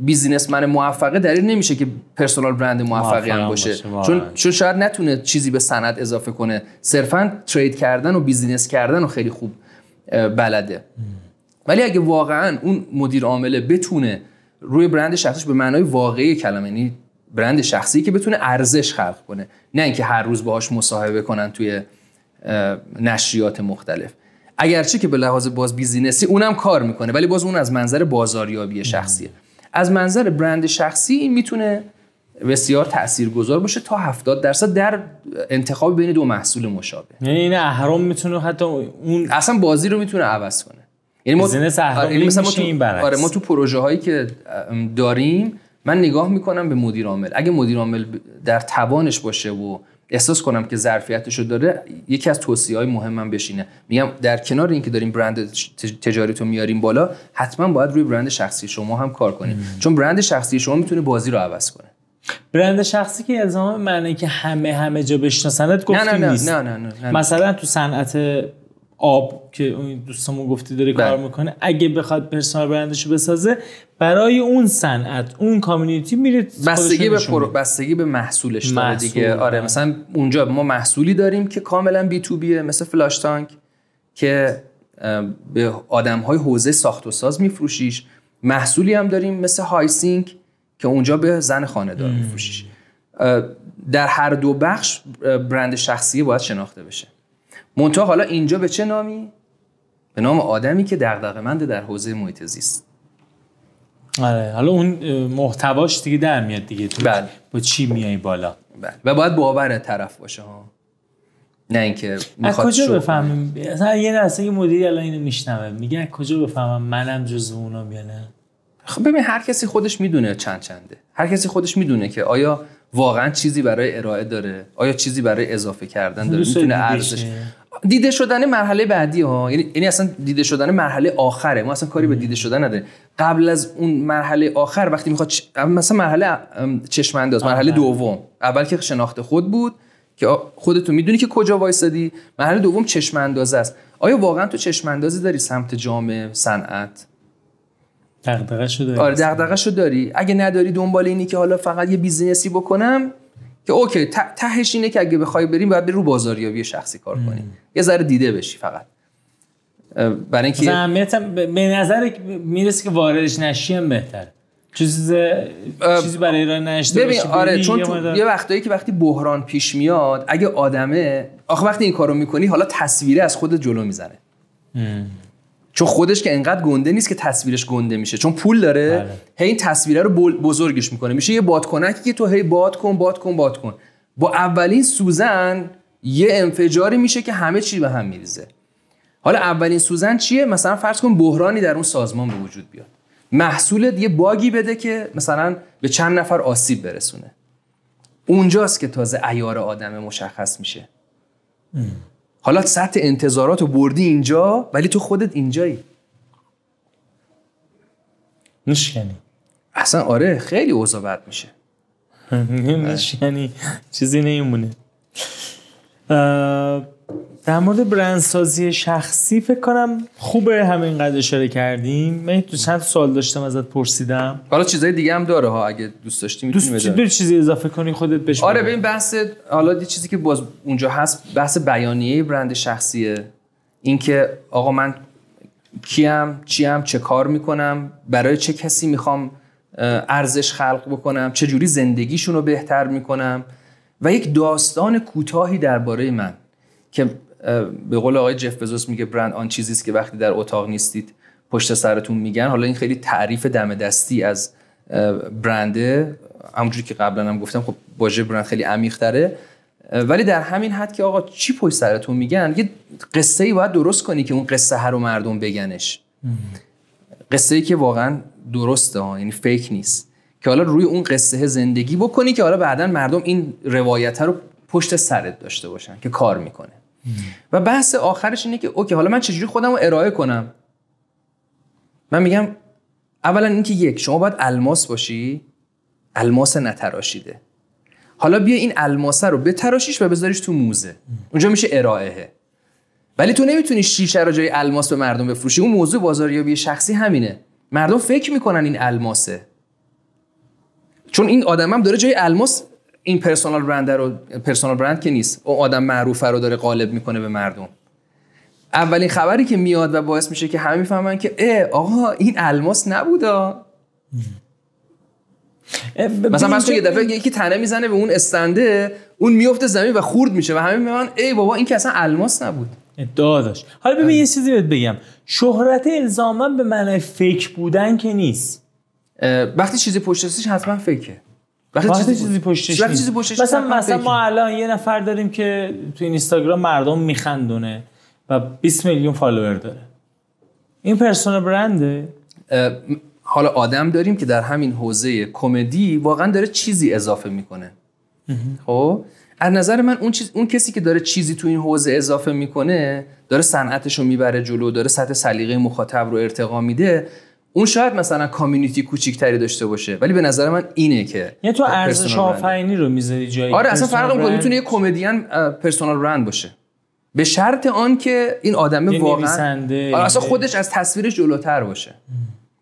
بیزینسمن موفقه دلیل نمیشه که پرسونال برند موفقی هم باشه, چون چون شاید نتونه چیزی به سند اضافه کنه صرفا ترید کردن و بیزینس کردن و خیلی خوب بلده ولی اگه واقعا اون مدیر عامله بتونه روی برند شخصیش به معنای واقعی کلمه یعنی برند شخصی که بتونه ارزش خلق کنه نه اینکه هر روز باهاش مصاحبه کنن توی نشریات مختلف اگرچه که به لحاظ باز بیزینسی اونم کار میکنه ولی باز اون از منظر بازاریابی شخصیه از منظر برند شخصی این میتونه بسیار تاثیرگذار باشه تا 70 درصد در انتخاب بین دو محصول مشابه یعنی این اهرم میتونه حتی اون اصلا بازی رو میتونه عوض کنه یعنی ما آره یعنی تو... این آره ما تو پروژه هایی که داریم من نگاه میکنم به مدیر عامل اگه مدیر عامل در توانش باشه و احساس کنم که ظرفیتش رو داره یکی از توصیه های من بشینه میگم در کنار اینکه داریم برند تجاری تو میاریم بالا حتما باید روی برند شخصی شما هم کار کنیم چون برند شخصی شما میتونه بازی رو عوض کنه برند شخصی که الزام معنی که همه همه جا بشناسنت گفتیم نه نه, نه, نه مثلا تو صنعت آب که اون دوستمون گفتی داره کار بله. میکنه اگه بخواد پرسونال برندشو بسازه برای اون صنعت اون کامیونیتی میره بستگی به بستگی به محصولش داره محصول دیگه آره بله. مثلا اونجا ما محصولی داریم که کاملا بی تو بیه مثل فلاش تانک که به آدم های حوزه ساخت و ساز میفروشیش محصولی هم داریم مثل سینک که اونجا به زن خانه دار میفروشیش در هر دو بخش برند شخصی باید شناخته بشه منتها حالا اینجا به چه نامی به نام آدمی که دغدغه‌مند در حوزه محیط زیست آره حالا اون محتواش دیگه در میاد دیگه تو بله. با چی میای بالا بله. و باید باور طرف باشه ها نه اینکه از کجا بفهمیم اصلا یه لحظه یه مدیری الان اینو میشنوه میگه کجا بفهمم منم جزو اونا بیانه؟ خب ببین هر کسی خودش میدونه چند چنده هر کسی خودش میدونه که آیا واقعا چیزی برای ارائه داره آیا چیزی برای اضافه کردن داره میتونه ارزش دیده شدن مرحله بعدی ها یعنی-, یعنی اصلا دیده شدن مرحله آخره ما اصلا کاری به دیده شدن نداریم قبل از اون مرحله آخر وقتی میخواد مثلا مرحله چشم انداز مرحله دوم اول که شناخت خود بود که خودتون میدونی که کجا وایسادی مرحله دوم چشم انداز است آیا واقعا تو چشم اندازی داری سمت جامعه صنعت دغدغه شو داری آره دغدغه شو داری اگه نداری دنبال اینی که حالا فقط یه بیزینسی بکنم که اوکی تهش اینه که اگه بخوای بریم باید رو بازاریابی شخصی کار کنی یه ذره دیده بشی فقط برای اینکه هم به نظر میرسه که واردش نشیم بهتر چیز چیزی برای ایران نشته ببین آره چون یه وقتایی که وقتی بحران پیش میاد اگه آدمه آخه وقتی این کارو میکنی حالا تصویره از خود جلو میزنه چون خودش که انقدر گنده نیست که تصویرش گنده میشه چون پول داره بله. هی این تصویره رو بزرگش میکنه میشه یه بادکنکی که تو هی باد کن باد کن باد کن با اولین سوزن یه انفجاری میشه که همه چی به هم میریزه حالا اولین سوزن چیه مثلا فرض کن بحرانی در اون سازمان به وجود بیاد محصولت یه باگی بده که مثلا به چند نفر آسیب برسونه اونجاست که تازه عیار آدم مشخص میشه حالا سطح انتظارات و بردی اینجا ولی تو خودت اینجایی نشکنی اصلا آره خیلی اوضاع بد میشه نشکنی، چیزی نمیمونه در مورد برندسازی شخصی فکر کنم خوبه همینقدر اشاره کردیم من تو چند سوال داشتم ازت پرسیدم حالا چیزای دیگه هم داره ها اگه دوست داشتی میتونیم دوست چیزی اضافه کنی خودت بهش آره ببین بحث حالا یه چیزی که باز اونجا هست بحث بیانیه برند شخصیه اینکه آقا من کیم چیم چه کار میکنم برای چه کسی میخوام ارزش خلق بکنم چه جوری زندگیشون رو بهتر میکنم و یک داستان کوتاهی درباره من که به قول آقای جف بزوس میگه برند آن چیزی است که وقتی در اتاق نیستید پشت سرتون میگن حالا این خیلی تعریف دم دستی از برنده همونجوری که قبلا هم گفتم خب واژه برند خیلی عمیق تره ولی در همین حد که آقا چی پشت سرتون میگن یه قصه ای باید درست کنی که اون قصه هر رو مردم بگنش قصه ای که واقعا درسته یعنی فیک نیست که حالا روی اون قصه زندگی بکنی که حالا بعدا مردم این روایت رو پشت سرت داشته باشن که کار میکنه و بحث آخرش اینه که اوکی حالا من چجوری خودم رو ارائه کنم من میگم اولا اینکه یک شما باید الماس باشی الماس نتراشیده حالا بیا این الماسه رو بتراشیش و بذاریش تو موزه اونجا میشه ارائهه ولی تو نمیتونی شیشه رو جای الماس به مردم بفروشی اون موضوع بازاریابی شخصی همینه مردم فکر میکنن این الماسه چون این آدمم داره جای الماس این پرسونال برند رو پرسونال برند که نیست او آدم معروفه رو داره قالب میکنه به مردم اولین خبری که میاد و باعث میشه که همه میفهمن که اه آقا این الماس نبودا مثلا من یه دفعه یکی تنه میزنه به اون استنده اون میفته زمین و خورد میشه و همه میگن ای بابا این که اصلا الماس نبود ادعا داشت حالا ببین آره. یه چیزی بهت بگم شهرت الزاما به معنای فکر بودن که نیست وقتی چیزی پشت حتما فکره وقتی چیزی, چیزی پشتش وقتی چیزی مثلا مثلا ما الان یه نفر داریم که تو این اینستاگرام مردم میخندونه و 20 میلیون فالوور داره این پرسونا برنده حالا آدم داریم که در همین حوزه کمدی واقعا داره چیزی اضافه میکنه خب از نظر من اون چیز اون کسی که داره چیزی تو این حوزه اضافه میکنه داره صنعتش رو میبره جلو داره سطح سلیقه مخاطب رو ارتقا میده اون شاید مثلا کامیونیتی کوچیکتری داشته باشه ولی به نظر من اینه که یعنی تو ارزش آفرینی رو میذاری جایی آره اصلا فرق میکنه میتونه یه کمدین پرسونال برند باشه به شرط آن که این آدم واقعا آره اصلا خودش از تصویرش جلوتر باشه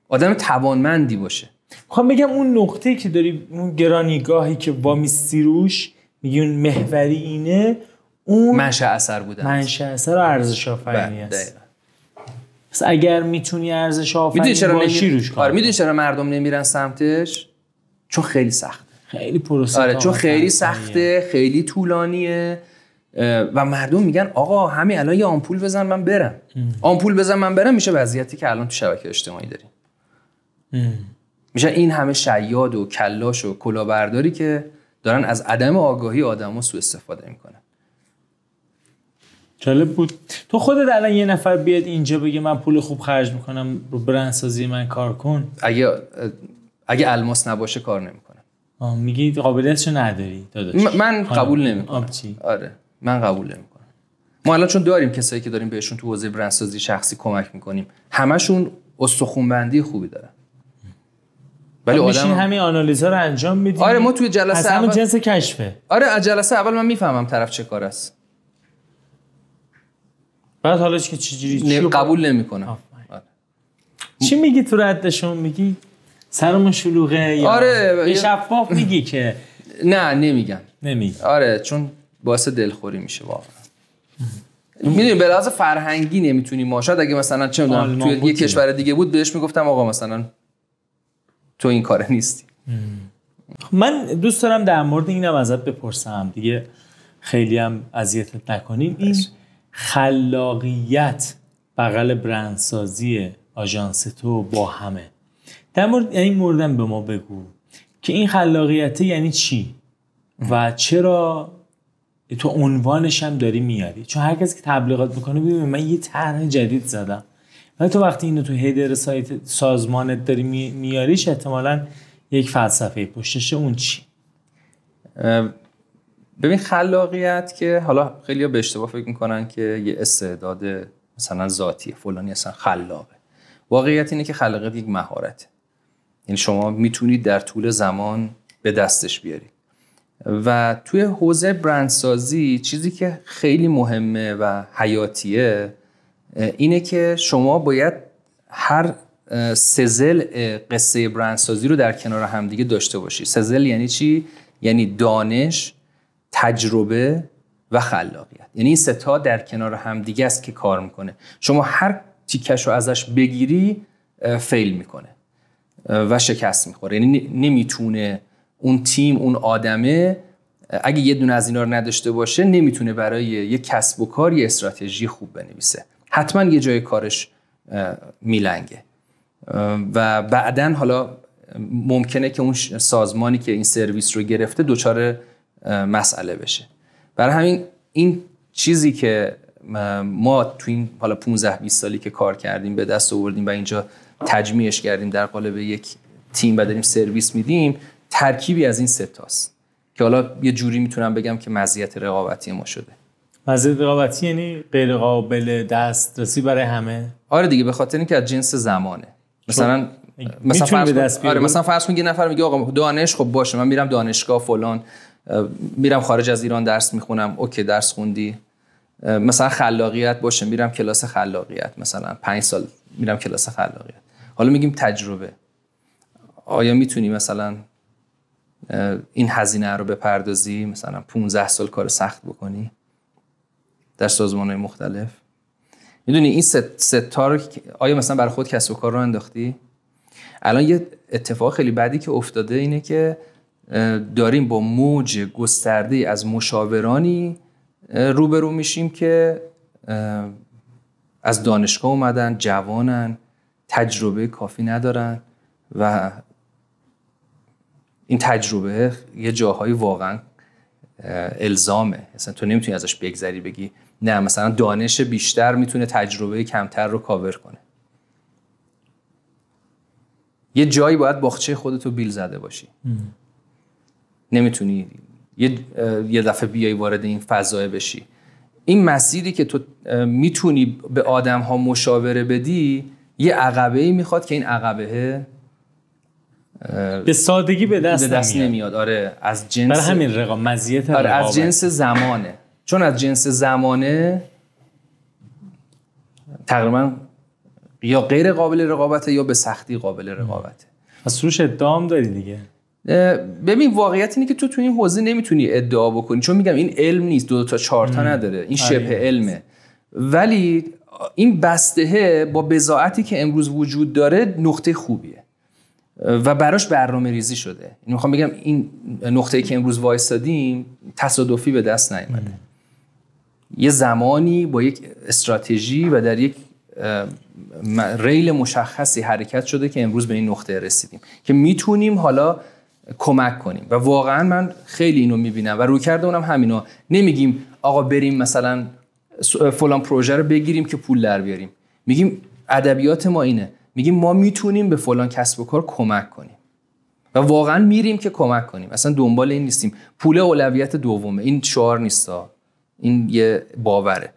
آدم توانمندی باشه میخوام خب، میگم اون نقطه که داری اون گرانیگاهی که با سیروش میگی اون محوری اینه اون منشأ اثر بوده منشأ اثر و ارزش آفرینی بله، است پس اگر میتونی ارزش آفرین باشی روش کار آره میدونی چرا مردم نمیرن سمتش چون خیلی سخت خیلی پروسه آره چون خیلی سخته خیلی طولانیه و مردم میگن آقا همین الان یه آمپول بزن من برم آمپول بزن من برم میشه وضعیتی که الان تو شبکه اجتماعی داریم میشه این همه شیاد و کلاش و کلاهبرداری که دارن از عدم آگاهی آدما سوء استفاده میکنن جالب بود تو خودت الان یه نفر بیاد اینجا بگه من پول خوب خرج میکنم رو برندسازی من کار کن اگه اگه الماس نباشه کار نمیکنم میگی قابلیتشو نداری داداش من قبول نمیکنم آره من قبول نمیکنم ما الان چون داریم کسایی که داریم بهشون تو حوزه برندسازی شخصی کمک میکنیم همشون استخونبندی خوبی دارن ولی خب، آدم همین آنالیزا رو انجام میدیم آره ما توی جلسه اول جنس کشفه آره جلسه اول من میفهمم طرف چه کار است بعد حالا که چجوری قبول نمیکنه. چی میگی تو ردشون میگی سرمون شلوغه یا آره، شفاف میگی که نه نمیگم نمیگم آره چون باعث دلخوری میشه واقعا میدونی به لحاظ فرهنگی نمیتونی ما شاید اگه مثلا چه میدونم توی یه کشور دیگه بود بهش میگفتم آقا مثلا تو این کاره نیستی خب من دوست دارم در مورد اینم ازت بپرسم دیگه خیلی هم اذیتت نکنیم این خلاقیت بغل برندسازی آژانس تو با همه در مورد این یعنی موردم به ما بگو که این خلاقیت یعنی چی و چرا تو عنوانش هم داری میاری چون هر کسی که تبلیغات میکنه ببین من یه طرح جدید زدم و تو وقتی اینو تو هیدر سایت سازمانت داری میاریش احتمالا یک فلسفه پشتش اون چی ببین خلاقیت که حالا خیلی به اشتباه فکر میکنن که یه استعداد مثلا ذاتیه فلانی اصلا خلاقه واقعیت اینه که خلاقیت یک مهارت. یعنی شما میتونید در طول زمان به دستش بیارید و توی حوزه برندسازی چیزی که خیلی مهمه و حیاتیه اینه که شما باید هر سزل قصه برندسازی رو در کنار همدیگه داشته باشید سزل یعنی چی یعنی دانش تجربه و خلاقیت یعنی این ستا در کنار همدیگه است که کار میکنه شما هر تیکش رو ازش بگیری فیل میکنه و شکست میخوره یعنی نمیتونه اون تیم اون آدمه اگه یه دونه از اینا رو نداشته باشه نمیتونه برای یه کسب و کار یه استراتژی خوب بنویسه حتما یه جای کارش میلنگه و بعدن حالا ممکنه که اون سازمانی که این سرویس رو گرفته دچار مسئله بشه برای همین این چیزی که ما تو این حالا 15 20 سالی که کار کردیم به دست آوردیم و اینجا تجمیعش کردیم در قالب یک تیم و داریم سرویس میدیم ترکیبی از این سه است. که حالا یه جوری میتونم بگم که مزیت رقابتی ما شده مزیت رقابتی یعنی غیر قابل دسترسی برای همه آره دیگه به خاطر اینکه از جنس زمانه مثلا مثلا فرض آره مثلا فرض کن یه نفر میگه آقا دانش خب باشه من میرم دانشگاه فلان میرم خارج از ایران درس میخونم اوکی درس خوندی مثلا خلاقیت باشه میرم کلاس خلاقیت مثلا پنج سال میرم کلاس خلاقیت حالا میگیم تجربه آیا میتونی مثلا این هزینه رو بپردازی مثلا 15 سال کار سخت بکنی در سازمان مختلف میدونی این ست, ست آیا مثلا برای خود کسب و کار رو انداختی الان یه اتفاق خیلی بدی که افتاده اینه که داریم با موج گسترده از مشاورانی روبرو میشیم که از دانشگاه اومدن جوانن تجربه کافی ندارن و این تجربه یه جاهایی واقعا الزامه مثلا تو نمیتونی ازش بگذری بگی نه مثلا دانش بیشتر میتونه تجربه کمتر رو کاور کنه یه جایی باید باخچه خودتو بیل زده باشی نمیتونی یه دفعه بیای وارد این فضا بشی این مسیری که تو میتونی به آدم ها مشاوره بدی یه عقبه ای میخواد که این عقبه به سادگی به دست, به دست نمیاد. آره از جنس برای همین رقا آره از جنس زمانه چون از جنس زمانه تقریبا یا غیر قابل رقابته یا به سختی قابل رقابته از روش ادام داری دیگه ببین واقعیت اینه که تو تو این حوزه نمیتونی ادعا بکنی چون میگم این علم نیست دو, دو تا چهار تا نداره این آره. شبه علمه ولی این بستهه با بزاعتی که امروز وجود داره نقطه خوبیه و براش برنامه ریزی شده یعنی میخوام بگم این نقطه که امروز وایستادیم تصادفی به دست نیمده یه زمانی با یک استراتژی و در یک ریل مشخصی حرکت شده که امروز به این نقطه رسیدیم که میتونیم حالا کمک کنیم و واقعا من خیلی اینو میبینم و روی کرده اونم همینو نمیگیم آقا بریم مثلا فلان پروژه رو بگیریم که پول در بیاریم میگیم ادبیات ما اینه میگیم ما میتونیم به فلان کسب و کار کمک کنیم و واقعا میریم که کمک کنیم اصلا دنبال این نیستیم پول اولویت دومه این شعار نیستا این یه باوره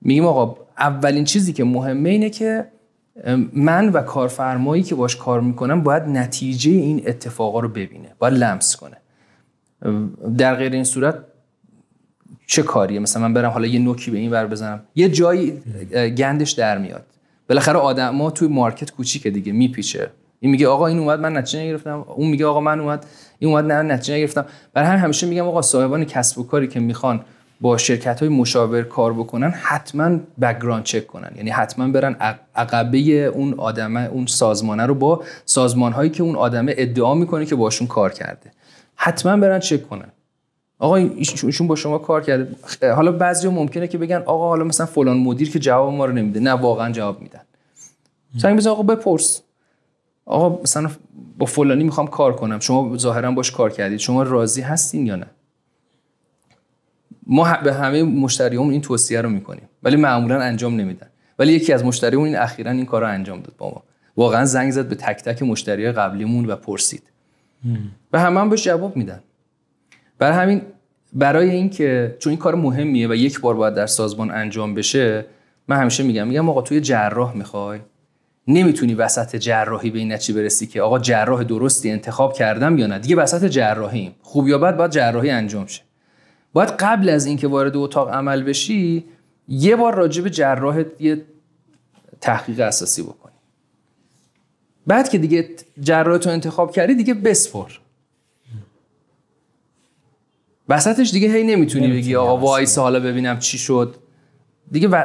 میگیم آقا اولین چیزی که مهمه اینه که من و کارفرمایی که باش کار میکنم باید نتیجه این اتفاقا رو ببینه باید لمس کنه در غیر این صورت چه کاریه مثلا من برم حالا یه نوکی به این ور بزنم یه جایی گندش در میاد بالاخره آدما توی مارکت کوچیکه دیگه میپیچه این میگه آقا این اومد من نتیجه نگرفتم اون میگه آقا من اومد این اومد نه نتیجه نگرفتم برای همین همیشه میگم آقا صاحبان کسب و کاری که میخوان با شرکت های مشاور کار بکنن حتما بگراند چک کنن یعنی حتما برن عقبه اون آدمه اون سازمانه رو با سازمان هایی که اون آدمه ادعا میکنه که باشون کار کرده حتما برن چک کنن آقا ایشون با شما کار کرده حالا بعضی ممکنه که بگن آقا حالا مثلا فلان مدیر که جواب ما رو نمیده نه واقعا جواب میدن سنگ بزن آقا بپرس آقا مثلا با فلانی میخوام کار کنم شما ظاهرا باش کار کردید شما راضی هستین یا نه ما به همه مشتریام این توصیه رو میکنیم ولی معمولا انجام نمیدن ولی یکی از مشتریمون این اخیرا این کار رو انجام داد با ما واقعا زنگ زد به تک تک مشتری قبلیمون و پرسید و همه هم بهش جواب میدن برای همین برای اینکه چون این کار مهمیه و یک بار باید در سازمان انجام بشه من همیشه میگم میگم آقا توی جراح میخوای نمیتونی وسط جراحی به این نتیجه برسی که آقا جراح درستی انتخاب کردم یا نه دیگه وسط جراحیم خوب یا بد باید جراحی انجام شه باید قبل از اینکه وارد اتاق عمل بشی یه بار راجع به جراحت یه تحقیق اساسی بکنی بعد که دیگه جراح رو انتخاب کردی دیگه بسپر وسطش دیگه هی نمیتونی بگی آقا وایس حالا ببینم چی شد دیگه و...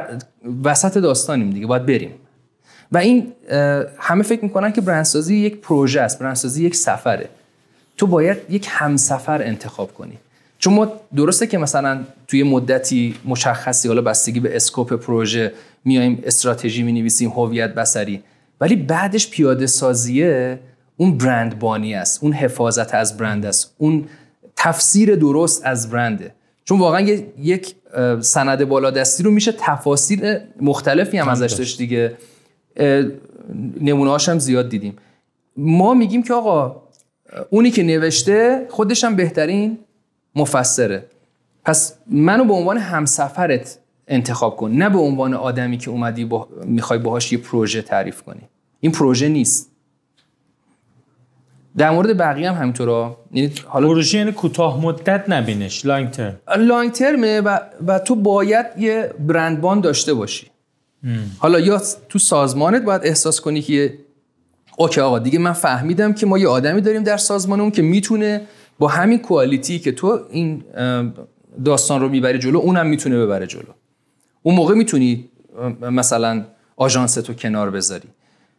وسط داستانیم دیگه باید بریم و این همه فکر میکنن که برندسازی یک پروژه است برندسازی یک سفره تو باید یک همسفر انتخاب کنی چون ما درسته که مثلا توی مدتی مشخصی حالا بستگی به اسکوپ پروژه میایم استراتژی مینویسیم هویت بسری ولی بعدش پیاده سازیه اون برند بانی است اون حفاظت از برند است اون تفسیر درست از برنده چون واقعا یک سند بالادستی رو میشه تفاسیر مختلفی هم ازش داشت دیگه نمونه هم زیاد دیدیم ما میگیم که آقا اونی که نوشته خودش هم بهترین مفسره پس منو به عنوان همسفرت انتخاب کن نه به عنوان آدمی که اومدی با... میخوای باهاش یه پروژه تعریف کنی این پروژه نیست در مورد بقیه هم همینطورا یعنی حالا پروژه یعنی کوتاه مدت نبینش لانگ ترم لانگ ترمه و, تو باید یه برندبان داشته باشی حالا یا تو سازمانت باید احساس کنی که اوکی آقا دیگه من فهمیدم که ما یه آدمی داریم در سازمانمون که میتونه با همین کوالیتی که تو این داستان رو میبری جلو اونم میتونه ببره جلو اون موقع میتونی مثلا آژانس تو کنار بذاری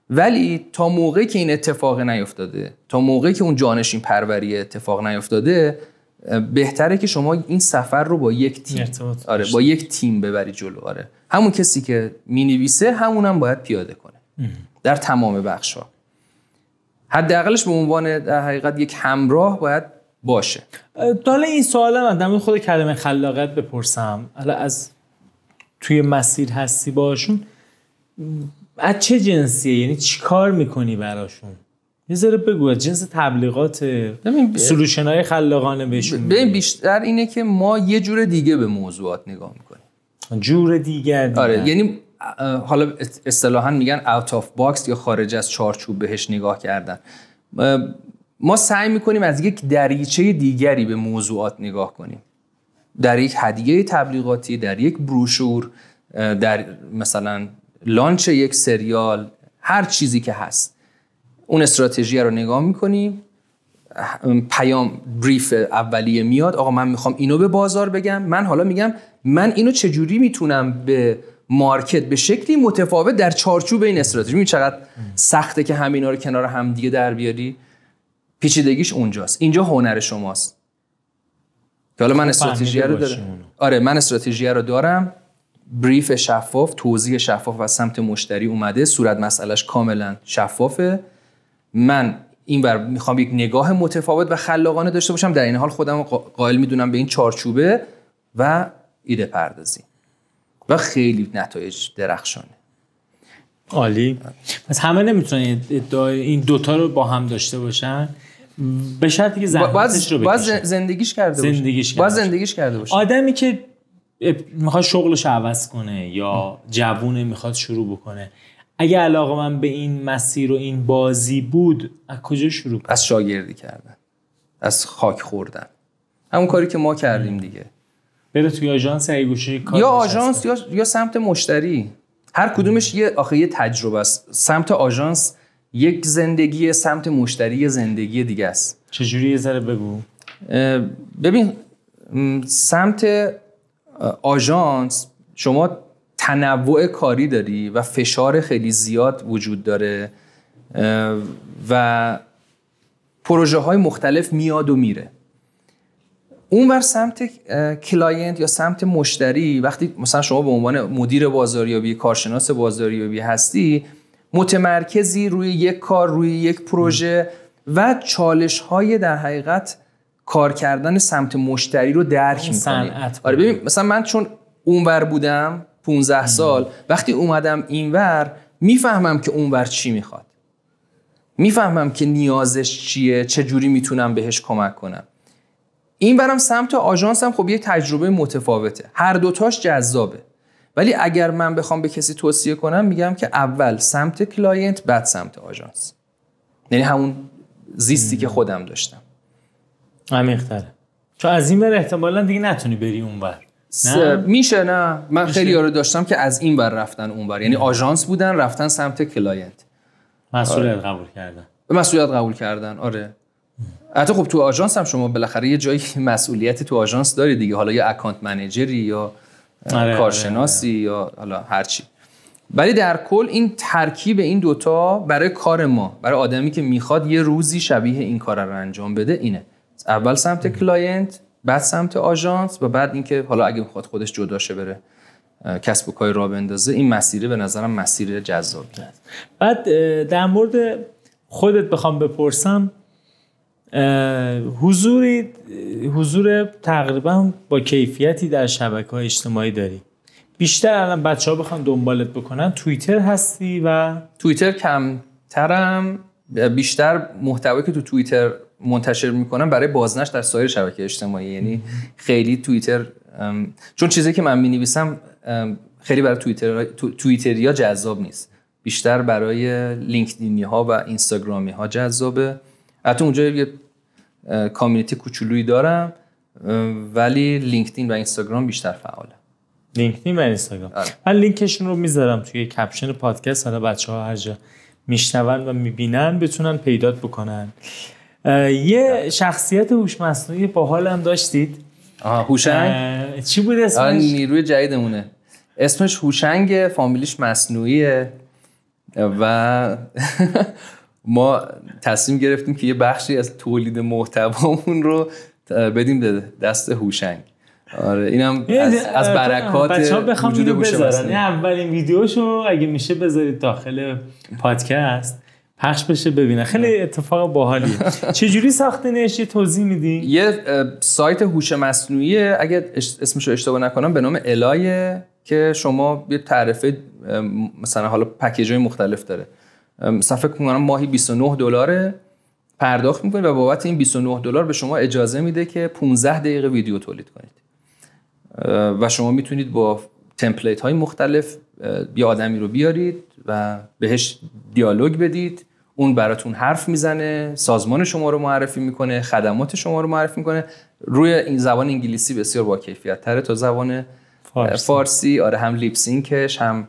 ولی تا موقعی که این اتفاق نیفتاده تا موقعی که اون جانشین پروری اتفاق نیفتاده بهتره که شما این سفر رو با یک تیم آره با یک تیم ببری جلو آره همون کسی که مینویسه همونم باید پیاده کنه در تمام بخش ها حداقلش به عنوان در حقیقت یک همراه باید باشه حالا این سوال من در خود کلمه خلاقیت بپرسم حالا از توی مسیر هستی باشون از چه جنسیه یعنی چی کار میکنی براشون یه ذره بگو جنس تبلیغات سلوشن های خلاقانه بهشون ببین بیشتر اینه که ما یه جور دیگه به موضوعات نگاه میکنیم جور دیگه, دیگه. آره یعنی حالا اصطلاحا میگن اوت آف باکس یا خارج از چارچوب بهش نگاه کردن ما سعی میکنیم از یک دریچه دیگری به موضوعات نگاه کنیم در یک هدیه تبلیغاتی در یک بروشور در مثلا لانچ یک سریال هر چیزی که هست اون استراتژی رو نگاه میکنیم پیام بریف اولیه میاد آقا من میخوام اینو به بازار بگم من حالا میگم من اینو چجوری میتونم به مارکت به شکلی متفاوت در چارچوب این استراتژی می چقدر سخته که همینا رو کنار هم دیگه در بیاری پیچیدگیش اونجاست اینجا هنر شماست که حالا من خب، استراتژی رو دارم آره من استراتژی رو دارم بریف شفاف توضیح شفاف و سمت مشتری اومده صورت مسئلهش کاملا شفافه من این بر میخوام یک نگاه متفاوت و خلاقانه داشته باشم در این حال خودم قائل میدونم به این چارچوبه و ایده پردازی و خیلی نتایج درخشانه عالی پس همه نمیتونن این دوتا رو با هم داشته باشن به شرطی که زندگیش رو بکشه باز زندگیش کرده باشه باز زندگیش کرده باشه آدمی که میخواد شغلش عوض کنه یا جوونه میخواد شروع بکنه اگه علاقه من به این مسیر و این بازی بود از کجا شروع از شاگردی کردن از خاک خوردن همون کاری که ما کردیم دیگه بره توی آژانس یا گوشه یا آژانس یا سمت مشتری هر کدومش یه آخه یه تجربه است سمت آژانس یک زندگی سمت مشتری زندگی دیگه است چجوری یه ذره بگو ببین سمت آژانس شما تنوع کاری داری و فشار خیلی زیاد وجود داره و پروژه های مختلف میاد و میره اونور سمت کلاینت یا سمت مشتری وقتی مثلا شما به عنوان مدیر بازاریابی کارشناس بازاریابی هستی متمرکزی روی یک کار روی یک پروژه و چالش های در حقیقت کار کردن سمت مشتری رو درک میکنی آره ببین مثلا من چون اونور بودم 15 سال وقتی اومدم اینور میفهمم که اونور چی میخواد میفهمم که نیازش چیه چه جوری میتونم بهش کمک کنم این برم سمت آژانس هم خب یه تجربه متفاوته هر دوتاش جذابه ولی اگر من بخوام به کسی توصیه کنم میگم که اول سمت کلاینت بعد سمت آژانس یعنی همون زیستی که خودم داشتم عمیق‌تره چون از این بر احتمالا دیگه نتونی بری اونور نه میشه نه من میشه. خیلی رو داشتم که از این بر رفتن اونور یعنی آژانس بودن رفتن سمت کلاینت مسئولیت آره. قبول کردن مسئولیت قبول کردن آره حتی خب تو آژانس هم شما بالاخره یه جایی مسئولیت تو آژانس داری دیگه حالا یا اکانت منیجری یا آره، کارشناسی آره، آره. یا حالا هرچی ولی در کل این ترکیب این دوتا برای کار ما برای آدمی که میخواد یه روزی شبیه این کار رو انجام بده اینه اول سمت کلاینت بعد سمت آژانس و بعد اینکه حالا اگه میخواد خودش جداشه بره کسب و کار را بندازه این مسیره به نظرم مسیر جذابی بعد در مورد خودت بخوام بپرسم حضوری حضور تقریبا با کیفیتی در شبکه های اجتماعی داری بیشتر الان بچه ها بخوان دنبالت بکنن توییتر هستی و توییتر کمترم بیشتر محتوایی که تو توییتر منتشر میکنم برای بازنش در سایر شبکه اجتماعی یعنی خیلی توییتر چون چیزی که من مینویسم خیلی برای توییتر یا جذاب نیست بیشتر برای لینکدینی ها و اینستاگرامی ها جذابه حتی اونجا یه کامیونیتی کوچولویی دارم ولی لینکدین و اینستاگرام بیشتر فعاله لینکدین و اینستاگرام آره. من لینکشون رو میذارم توی کپشن پادکست حالا بچه ها هر جا میشنون و میبینن بتونن پیدات بکنن یه آره. شخصیت هوش مصنوعی باحال هم داشتید هوشنگ چی بود اسمش نیروی جدیدمونه اسمش هوشنگ فامیلیش مصنوعیه و ما تصمیم گرفتیم که یه بخشی از تولید محتوامون رو بدیم دست هوشنگ آره اینم از, از برکات بخوام هوش بذارن اولین ویدیوشو اگه میشه بذارید داخل پادکست پخش بشه ببینه خیلی اتفاق باحالیه چه جوری نش یه توضیح میدی؟ یه سایت هوش مصنوعی اگه اسمش رو اشتباه نکنم به نام الای که شما یه تعرفه مثلا حالا پکیج‌های مختلف داره صفحه کنگان ماهی 29 دلاره پرداخت میکنید و بابت این 29 دلار به شما اجازه میده که 15 دقیقه ویدیو تولید کنید و شما میتونید با تمپلیت های مختلف یه آدمی رو بیارید و بهش دیالوگ بدید اون براتون حرف میزنه سازمان شما رو معرفی میکنه خدمات شما رو معرفی میکنه روی این زبان انگلیسی بسیار با کیفیت تره تا زبان فارسی, فارسی. آره هم لیپسینکش هم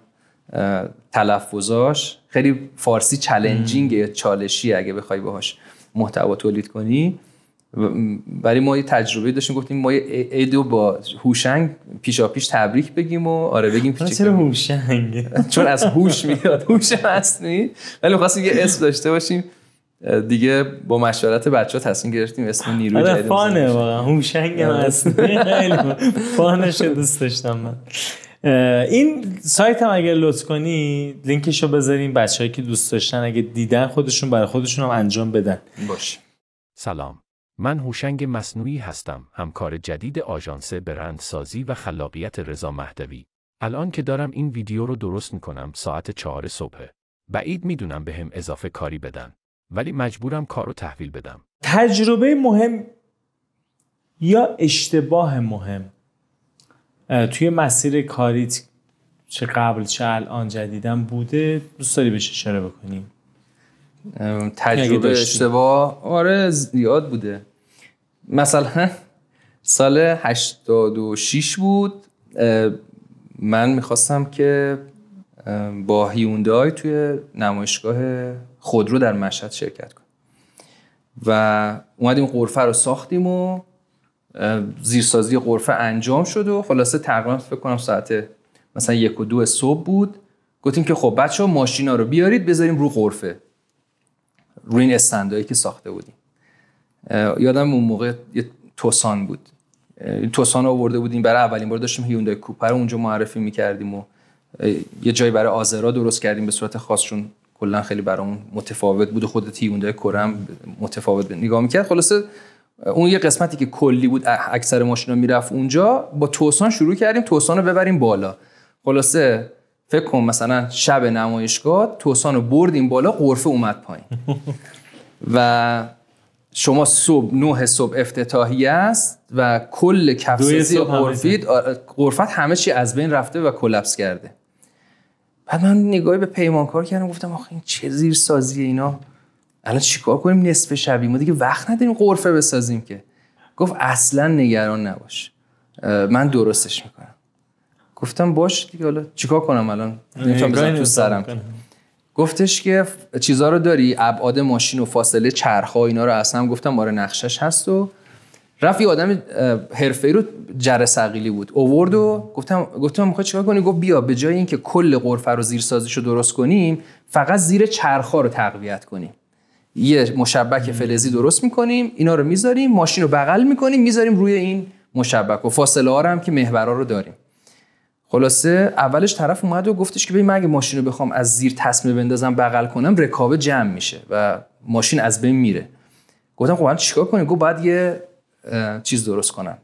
تلفظاش خیلی فارسی چالنجینگ یا چالشی اگه بخوای باهاش محتوا تولید کنی ولی ما یه تجربه داشتیم گفتیم ما ایدو با هوشنگ پیشا پیش تبریک بگیم و آره بگیم چرا هوشنگ چون از هوش میاد هوش هستی ولی خواستیم یه اسم داشته باشیم دیگه با مشورت بچه ها تصمیم گرفتیم اسم نیروی آره، جدید فانه واقعا هوشنگ هست آره. هست فانش دوست داشتم من این سایت هم اگر لطف کنی لینکش رو بذاریم بچه که دوست داشتن اگه دیدن خودشون برای خودشون هم انجام بدن باشه سلام من هوشنگ مصنوعی هستم همکار جدید آژانس برندسازی و خلاقیت رضا مهدوی الان که دارم این ویدیو رو درست میکنم ساعت چهار صبحه بعید میدونم به هم اضافه کاری بدن ولی مجبورم کار رو تحویل بدم تجربه مهم یا اشتباه مهم توی مسیر کاریت چه قبل چه الان جدیدم بوده دوست داری بشه اشاره بکنیم تجربه اشتباه آره زیاد بوده مثلا سال 86 بود من میخواستم که با هیوندای توی نمایشگاه خودرو در مشهد شرکت کنم و اومدیم قرفه رو ساختیم و زیرسازی غرفه انجام شد و خلاصه تقریبا فکر کنم ساعت مثلا یک و دو صبح بود گفتیم که خب بچه ها ماشینا رو بیارید بذاریم رو غرفه روی این استندایی که ساخته بودیم یادم اون موقع یه توسان بود توسان آورده بودیم برای اولین بار داشتیم هیوندای کوپر اونجا معرفی میکردیم و یه جایی برای آزرا درست کردیم به صورت خاصشون کلا خیلی برامون متفاوت بود و خودت کرم متفاوت بود نگاه میکرد خلاصه اون یه قسمتی که کلی بود اکثر ماشینا میرفت اونجا با توسان شروع کردیم توسان رو ببریم بالا خلاصه فکر کن مثلا شب نمایشگاه توسان رو بردیم بالا قرفه اومد پایین و شما صبح نه صبح افتتاحی است و کل کفزی قرفید قرفت همه چی از بین رفته و کلپس کرده بعد من نگاهی به پیمانکار کردم گفتم آخه این چه زیر سازیه اینا الان چیکار کنیم نصف شبیم ما دیگه وقت نداریم قرفه بسازیم که گفت اصلا نگران نباش من درستش میکنم گفتم باش دیگه حالا چیکار کنم الان نمیتونم بزنم تو سرم گفتش که چیزا رو داری ابعاد ماشین و فاصله چرخ ها اینا رو اصلا گفتم آره نقشش هست و رفت یه آدم ای رو جره سقیلی بود اوورد و گفتم گفتم میخوای چیکار کنی گفت بیا به جای اینکه کل قرفه رو زیر سازش رو درست کنیم فقط زیر چرخ ها رو تقویت کنیم یه مشبک فلزی درست میکنیم اینا رو میذاریم ماشین رو بغل میکنیم میذاریم روی این مشبک و فاصله ها رو هم که محور رو داریم خلاصه اولش طرف اومد و گفتش که ببین من اگه ماشین رو بخوام از زیر تسمه بندازم بغل کنم رکابه جمع میشه و ماشین از بین میره گفتم خب من چیکار کنیم گفت باید یه چیز درست کنم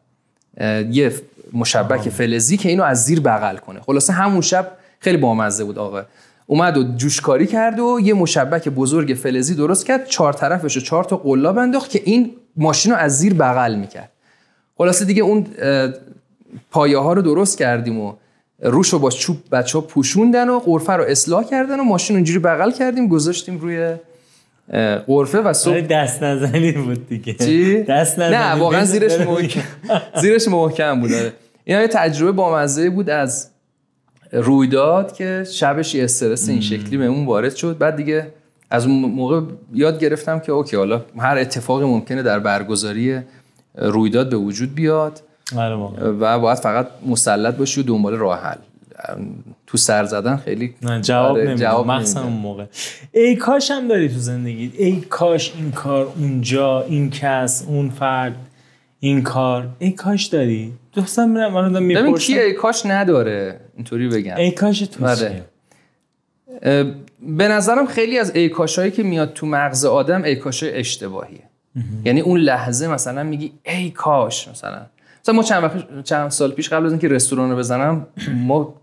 یه مشبک آه. فلزی که اینو از زیر بغل کنه خلاصه همون شب خیلی بامزه بود آقا اومد و جوشکاری کرد و یه مشبک بزرگ فلزی درست کرد چهار طرفش و چهار تا قلاب انداخت که این ماشین رو از زیر بغل میکرد خلاصه دیگه اون پایه ها رو درست کردیم و روش رو با چوب بچه ها پوشوندن و قرفه رو اصلاح کردن و ماشین اونجوری بغل کردیم گذاشتیم روی قرفه و صبح دست نزنی بود دیگه چی؟ دست نه واقعا زیرش محکم زیرش محکم بود آره. اینا یه تجربه بامزه بود از رویداد که شبش یه استرس این شکلی به اون وارد شد بعد دیگه از اون موقع یاد گرفتم که اوکی حالا هر اتفاقی ممکنه در برگزاری رویداد به وجود بیاد آره و باید فقط مسلط باشی و دنبال راه حل تو سر زدن خیلی نه جواب آره، نمیده جواب مخصم اون موقع ای کاش هم داری تو زندگی ای کاش این کار اونجا این کس اون فرد این کار ای کاش داری دوستم میرم من میپرسم ببین کیه ای کاش نداره اینطوری بگم ایکاش تو آره. چیه به نظرم خیلی از ایکاش هایی که میاد تو مغز آدم ایکاش اشتباهیه یعنی اون لحظه مثلا میگی ای کاش مثلا مثلا ما چند, چند سال پیش قبل از اینکه رستوران رو بزنم ما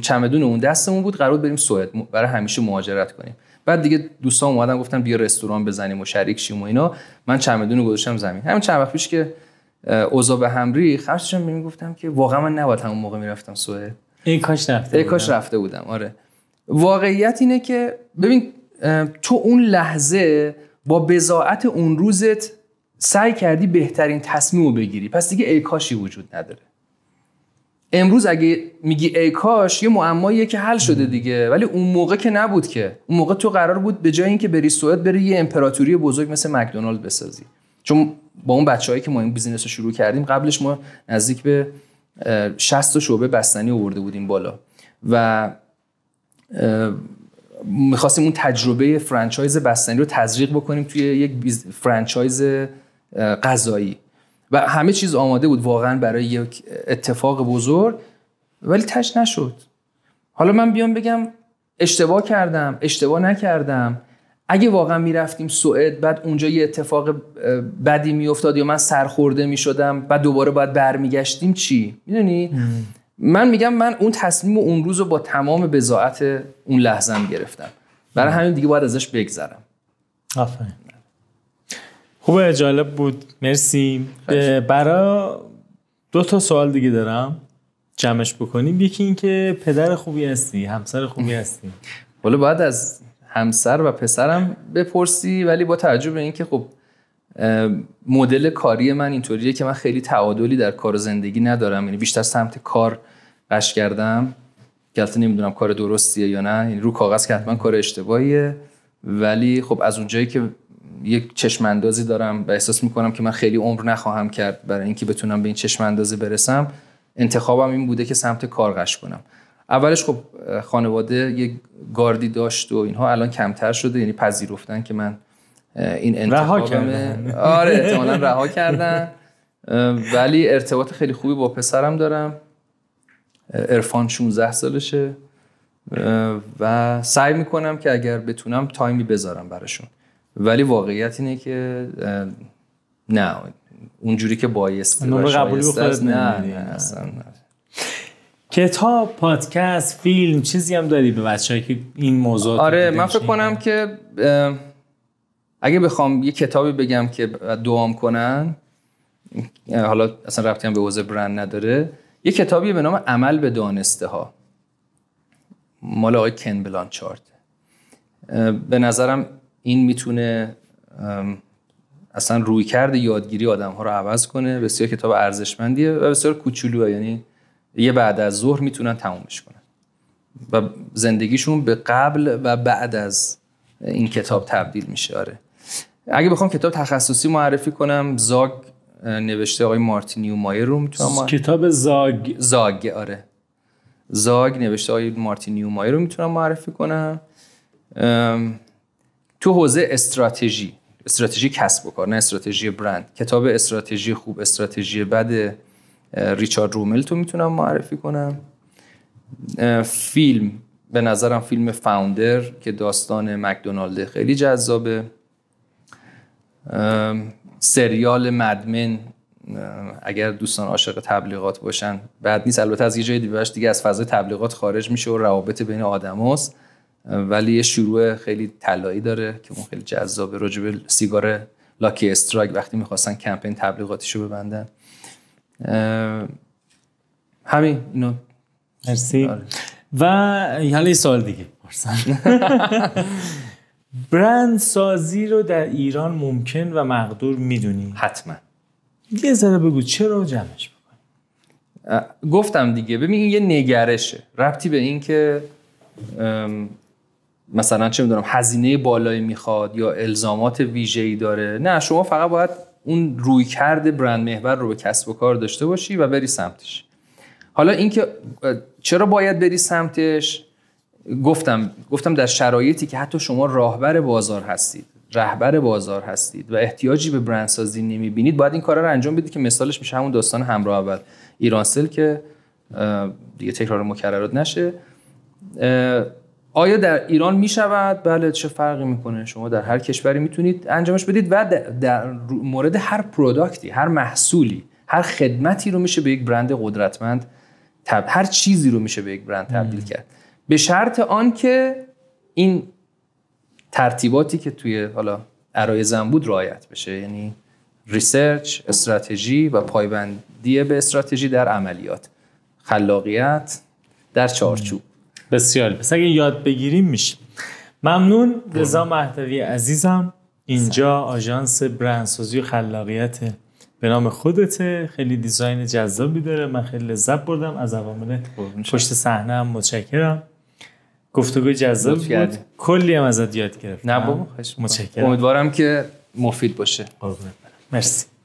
چمدون اون دستمون بود قرار بریم سوئد برای همیشه مهاجرت کنیم بعد دیگه دوستان اومدن گفتن بیا رستوران بزنیم و شریک شیم و اینا من چمدون رو گذاشتم زمین همین چند وقت پیش که اوزا به هم ریخت میگفتم که واقعا من نباید همون موقع میرفتم سوئد ای کاش رفته کاش رفته بودم آره واقعیت اینه که ببین تو اون لحظه با بزاعت اون روزت سعی کردی بهترین تصمیم رو بگیری پس دیگه ای کاشی وجود نداره امروز اگه میگی ای کاش یه معماییه که حل شده دیگه ولی اون موقع که نبود که اون موقع تو قرار بود به جای اینکه بری سوئد بری یه امپراتوری بزرگ مثل مکدونالد بسازی چون با اون بچههایی که ما این بیزینس رو شروع کردیم قبلش ما نزدیک به 60 شعبه بستنی آورده بودیم بالا و میخواستیم اون تجربه فرانچایز بستنی رو تزریق بکنیم توی یک فرانچایز غذایی و همه چیز آماده بود واقعا برای یک اتفاق بزرگ ولی تش نشد حالا من بیام بگم اشتباه کردم اشتباه نکردم اگه واقعا میرفتیم سوئد بعد اونجا یه اتفاق بدی میافتاد یا من سرخورده میشدم بعد دوباره باید برمیگشتیم چی میدونی من میگم من اون تصمیم و اون روز رو با تمام بزاعت اون هم گرفتم برای همین دیگه باید ازش بگذرم آفرین خوب جالب بود مرسی برای دو تا سوال دیگه دارم جمعش بکنیم یکی اینکه پدر خوبی هستی همسر خوبی هستی حالا بعد از همسر و پسرم بپرسی ولی با تعجب این اینکه خب مدل کاری من اینطوریه که من خیلی تعادلی در کار و زندگی ندارم یعنی بیشتر سمت کار قش کردم که نمیدونم کار درستیه یا نه یعنی رو کاغذ که حتما کار اشتباهیه ولی خب از اونجایی که یک چشم اندازی دارم و احساس میکنم که من خیلی عمر نخواهم کرد برای اینکه بتونم به این چشم اندازی برسم انتخابم این بوده که سمت کار قش کنم اولش خب خانواده یه گاردی داشت و اینها الان کمتر شده یعنی پذیرفتن که من این انتخابمه آره، رها کردن آره رها کردن ولی ارتباط خیلی خوبی با پسرم دارم ارفان 16 سالشه و سعی میکنم که اگر بتونم تایمی بذارم براشون ولی واقعیت اینه که نه اونجوری که بایست کتاب پادکست فیلم چیزی هم داری به بچه‌ای که این موضوع آره من فکر کنم که اگه بخوام یه کتابی بگم که دوام کنن حالا اصلا ربطی هم به حوزه برند نداره یه کتابی به نام عمل به دانسته ها مال آقای کن بلانچارد به نظرم این میتونه اصلا روی کرد یادگیری آدم ها رو عوض کنه بسیار کتاب ارزشمندیه و بسیار کوچولوه یعنی یه بعد از ظهر میتونن تمومش کنن و زندگیشون به قبل و بعد از این کتاب تبدیل میشه آره اگه بخوام کتاب تخصصی معرفی کنم زاگ نوشته آقای مارتینیو مایر رو میتونم معرفی... کتاب زاگ زاگ آره زاگ نوشته آقای مارتینیو مایر رو میتونم معرفی کنم تو حوزه استراتژی استراتژی کسب و کار نه استراتژی برند کتاب استراتژی خوب استراتژی بده ریچارد رومل تو میتونم معرفی کنم فیلم به نظرم فیلم فاوندر که داستان مکدونالده خیلی جذابه سریال مدمن اگر دوستان عاشق تبلیغات باشن بعد نیست البته از یه جای دیگه دیگه از فضای تبلیغات خارج میشه و روابط بین آدماست ولی یه شروع خیلی طلایی داره که اون خیلی جذابه راجب سیگار لاکی استرایک وقتی میخواستن کمپین تبلیغاتیشو ببندن همین اینو مرسی آره. و حالا یه سوال دیگه پرسن برند سازی رو در ایران ممکن و مقدور میدونی حتما یه ذره بگو چرا جمعش بکنی گفتم دیگه ببین این یه نگرشه ربطی به این که مثلا چه میدونم هزینه بالایی میخواد یا الزامات ویژه‌ای داره نه شما فقط باید اون رویکرد برند محور رو به کسب و کار داشته باشی و بری سمتش حالا اینکه چرا باید بری سمتش گفتم گفتم در شرایطی که حتی شما راهبر بازار هستید رهبر بازار هستید و احتیاجی به برندسازی نمیبینید باید این کارا رو انجام بدید که مثالش میشه همون داستان همراه اول ایرانسل که دیگه تکرار مکررات نشه آیا در ایران می شود؟ بله چه فرقی میکنه شما در هر کشوری میتونید انجامش بدید و در مورد هر پروداکتی هر محصولی هر خدمتی رو میشه به یک برند قدرتمند هر چیزی رو میشه به یک برند تبدیل کرد به شرط آن که این ترتیباتی که توی حالا ارایزم بود رعایت بشه یعنی ریسرچ استراتژی و پایبندی به استراتژی در عملیات خلاقیت در چارچوب بسیار پس اگه یاد بگیریم میشه ممنون رضا مهدوی عزیزم اینجا آژانس برندسازی و خلاقیت به نام خودته خیلی دیزاین جذابی داره من خیلی لذت بردم از عوامل پشت صحنه هم متشکرم گفتگو جذاب بود کلی هم ازت یاد گرفتم نه بابا متشکرم امیدوارم که مفید باشه مرسی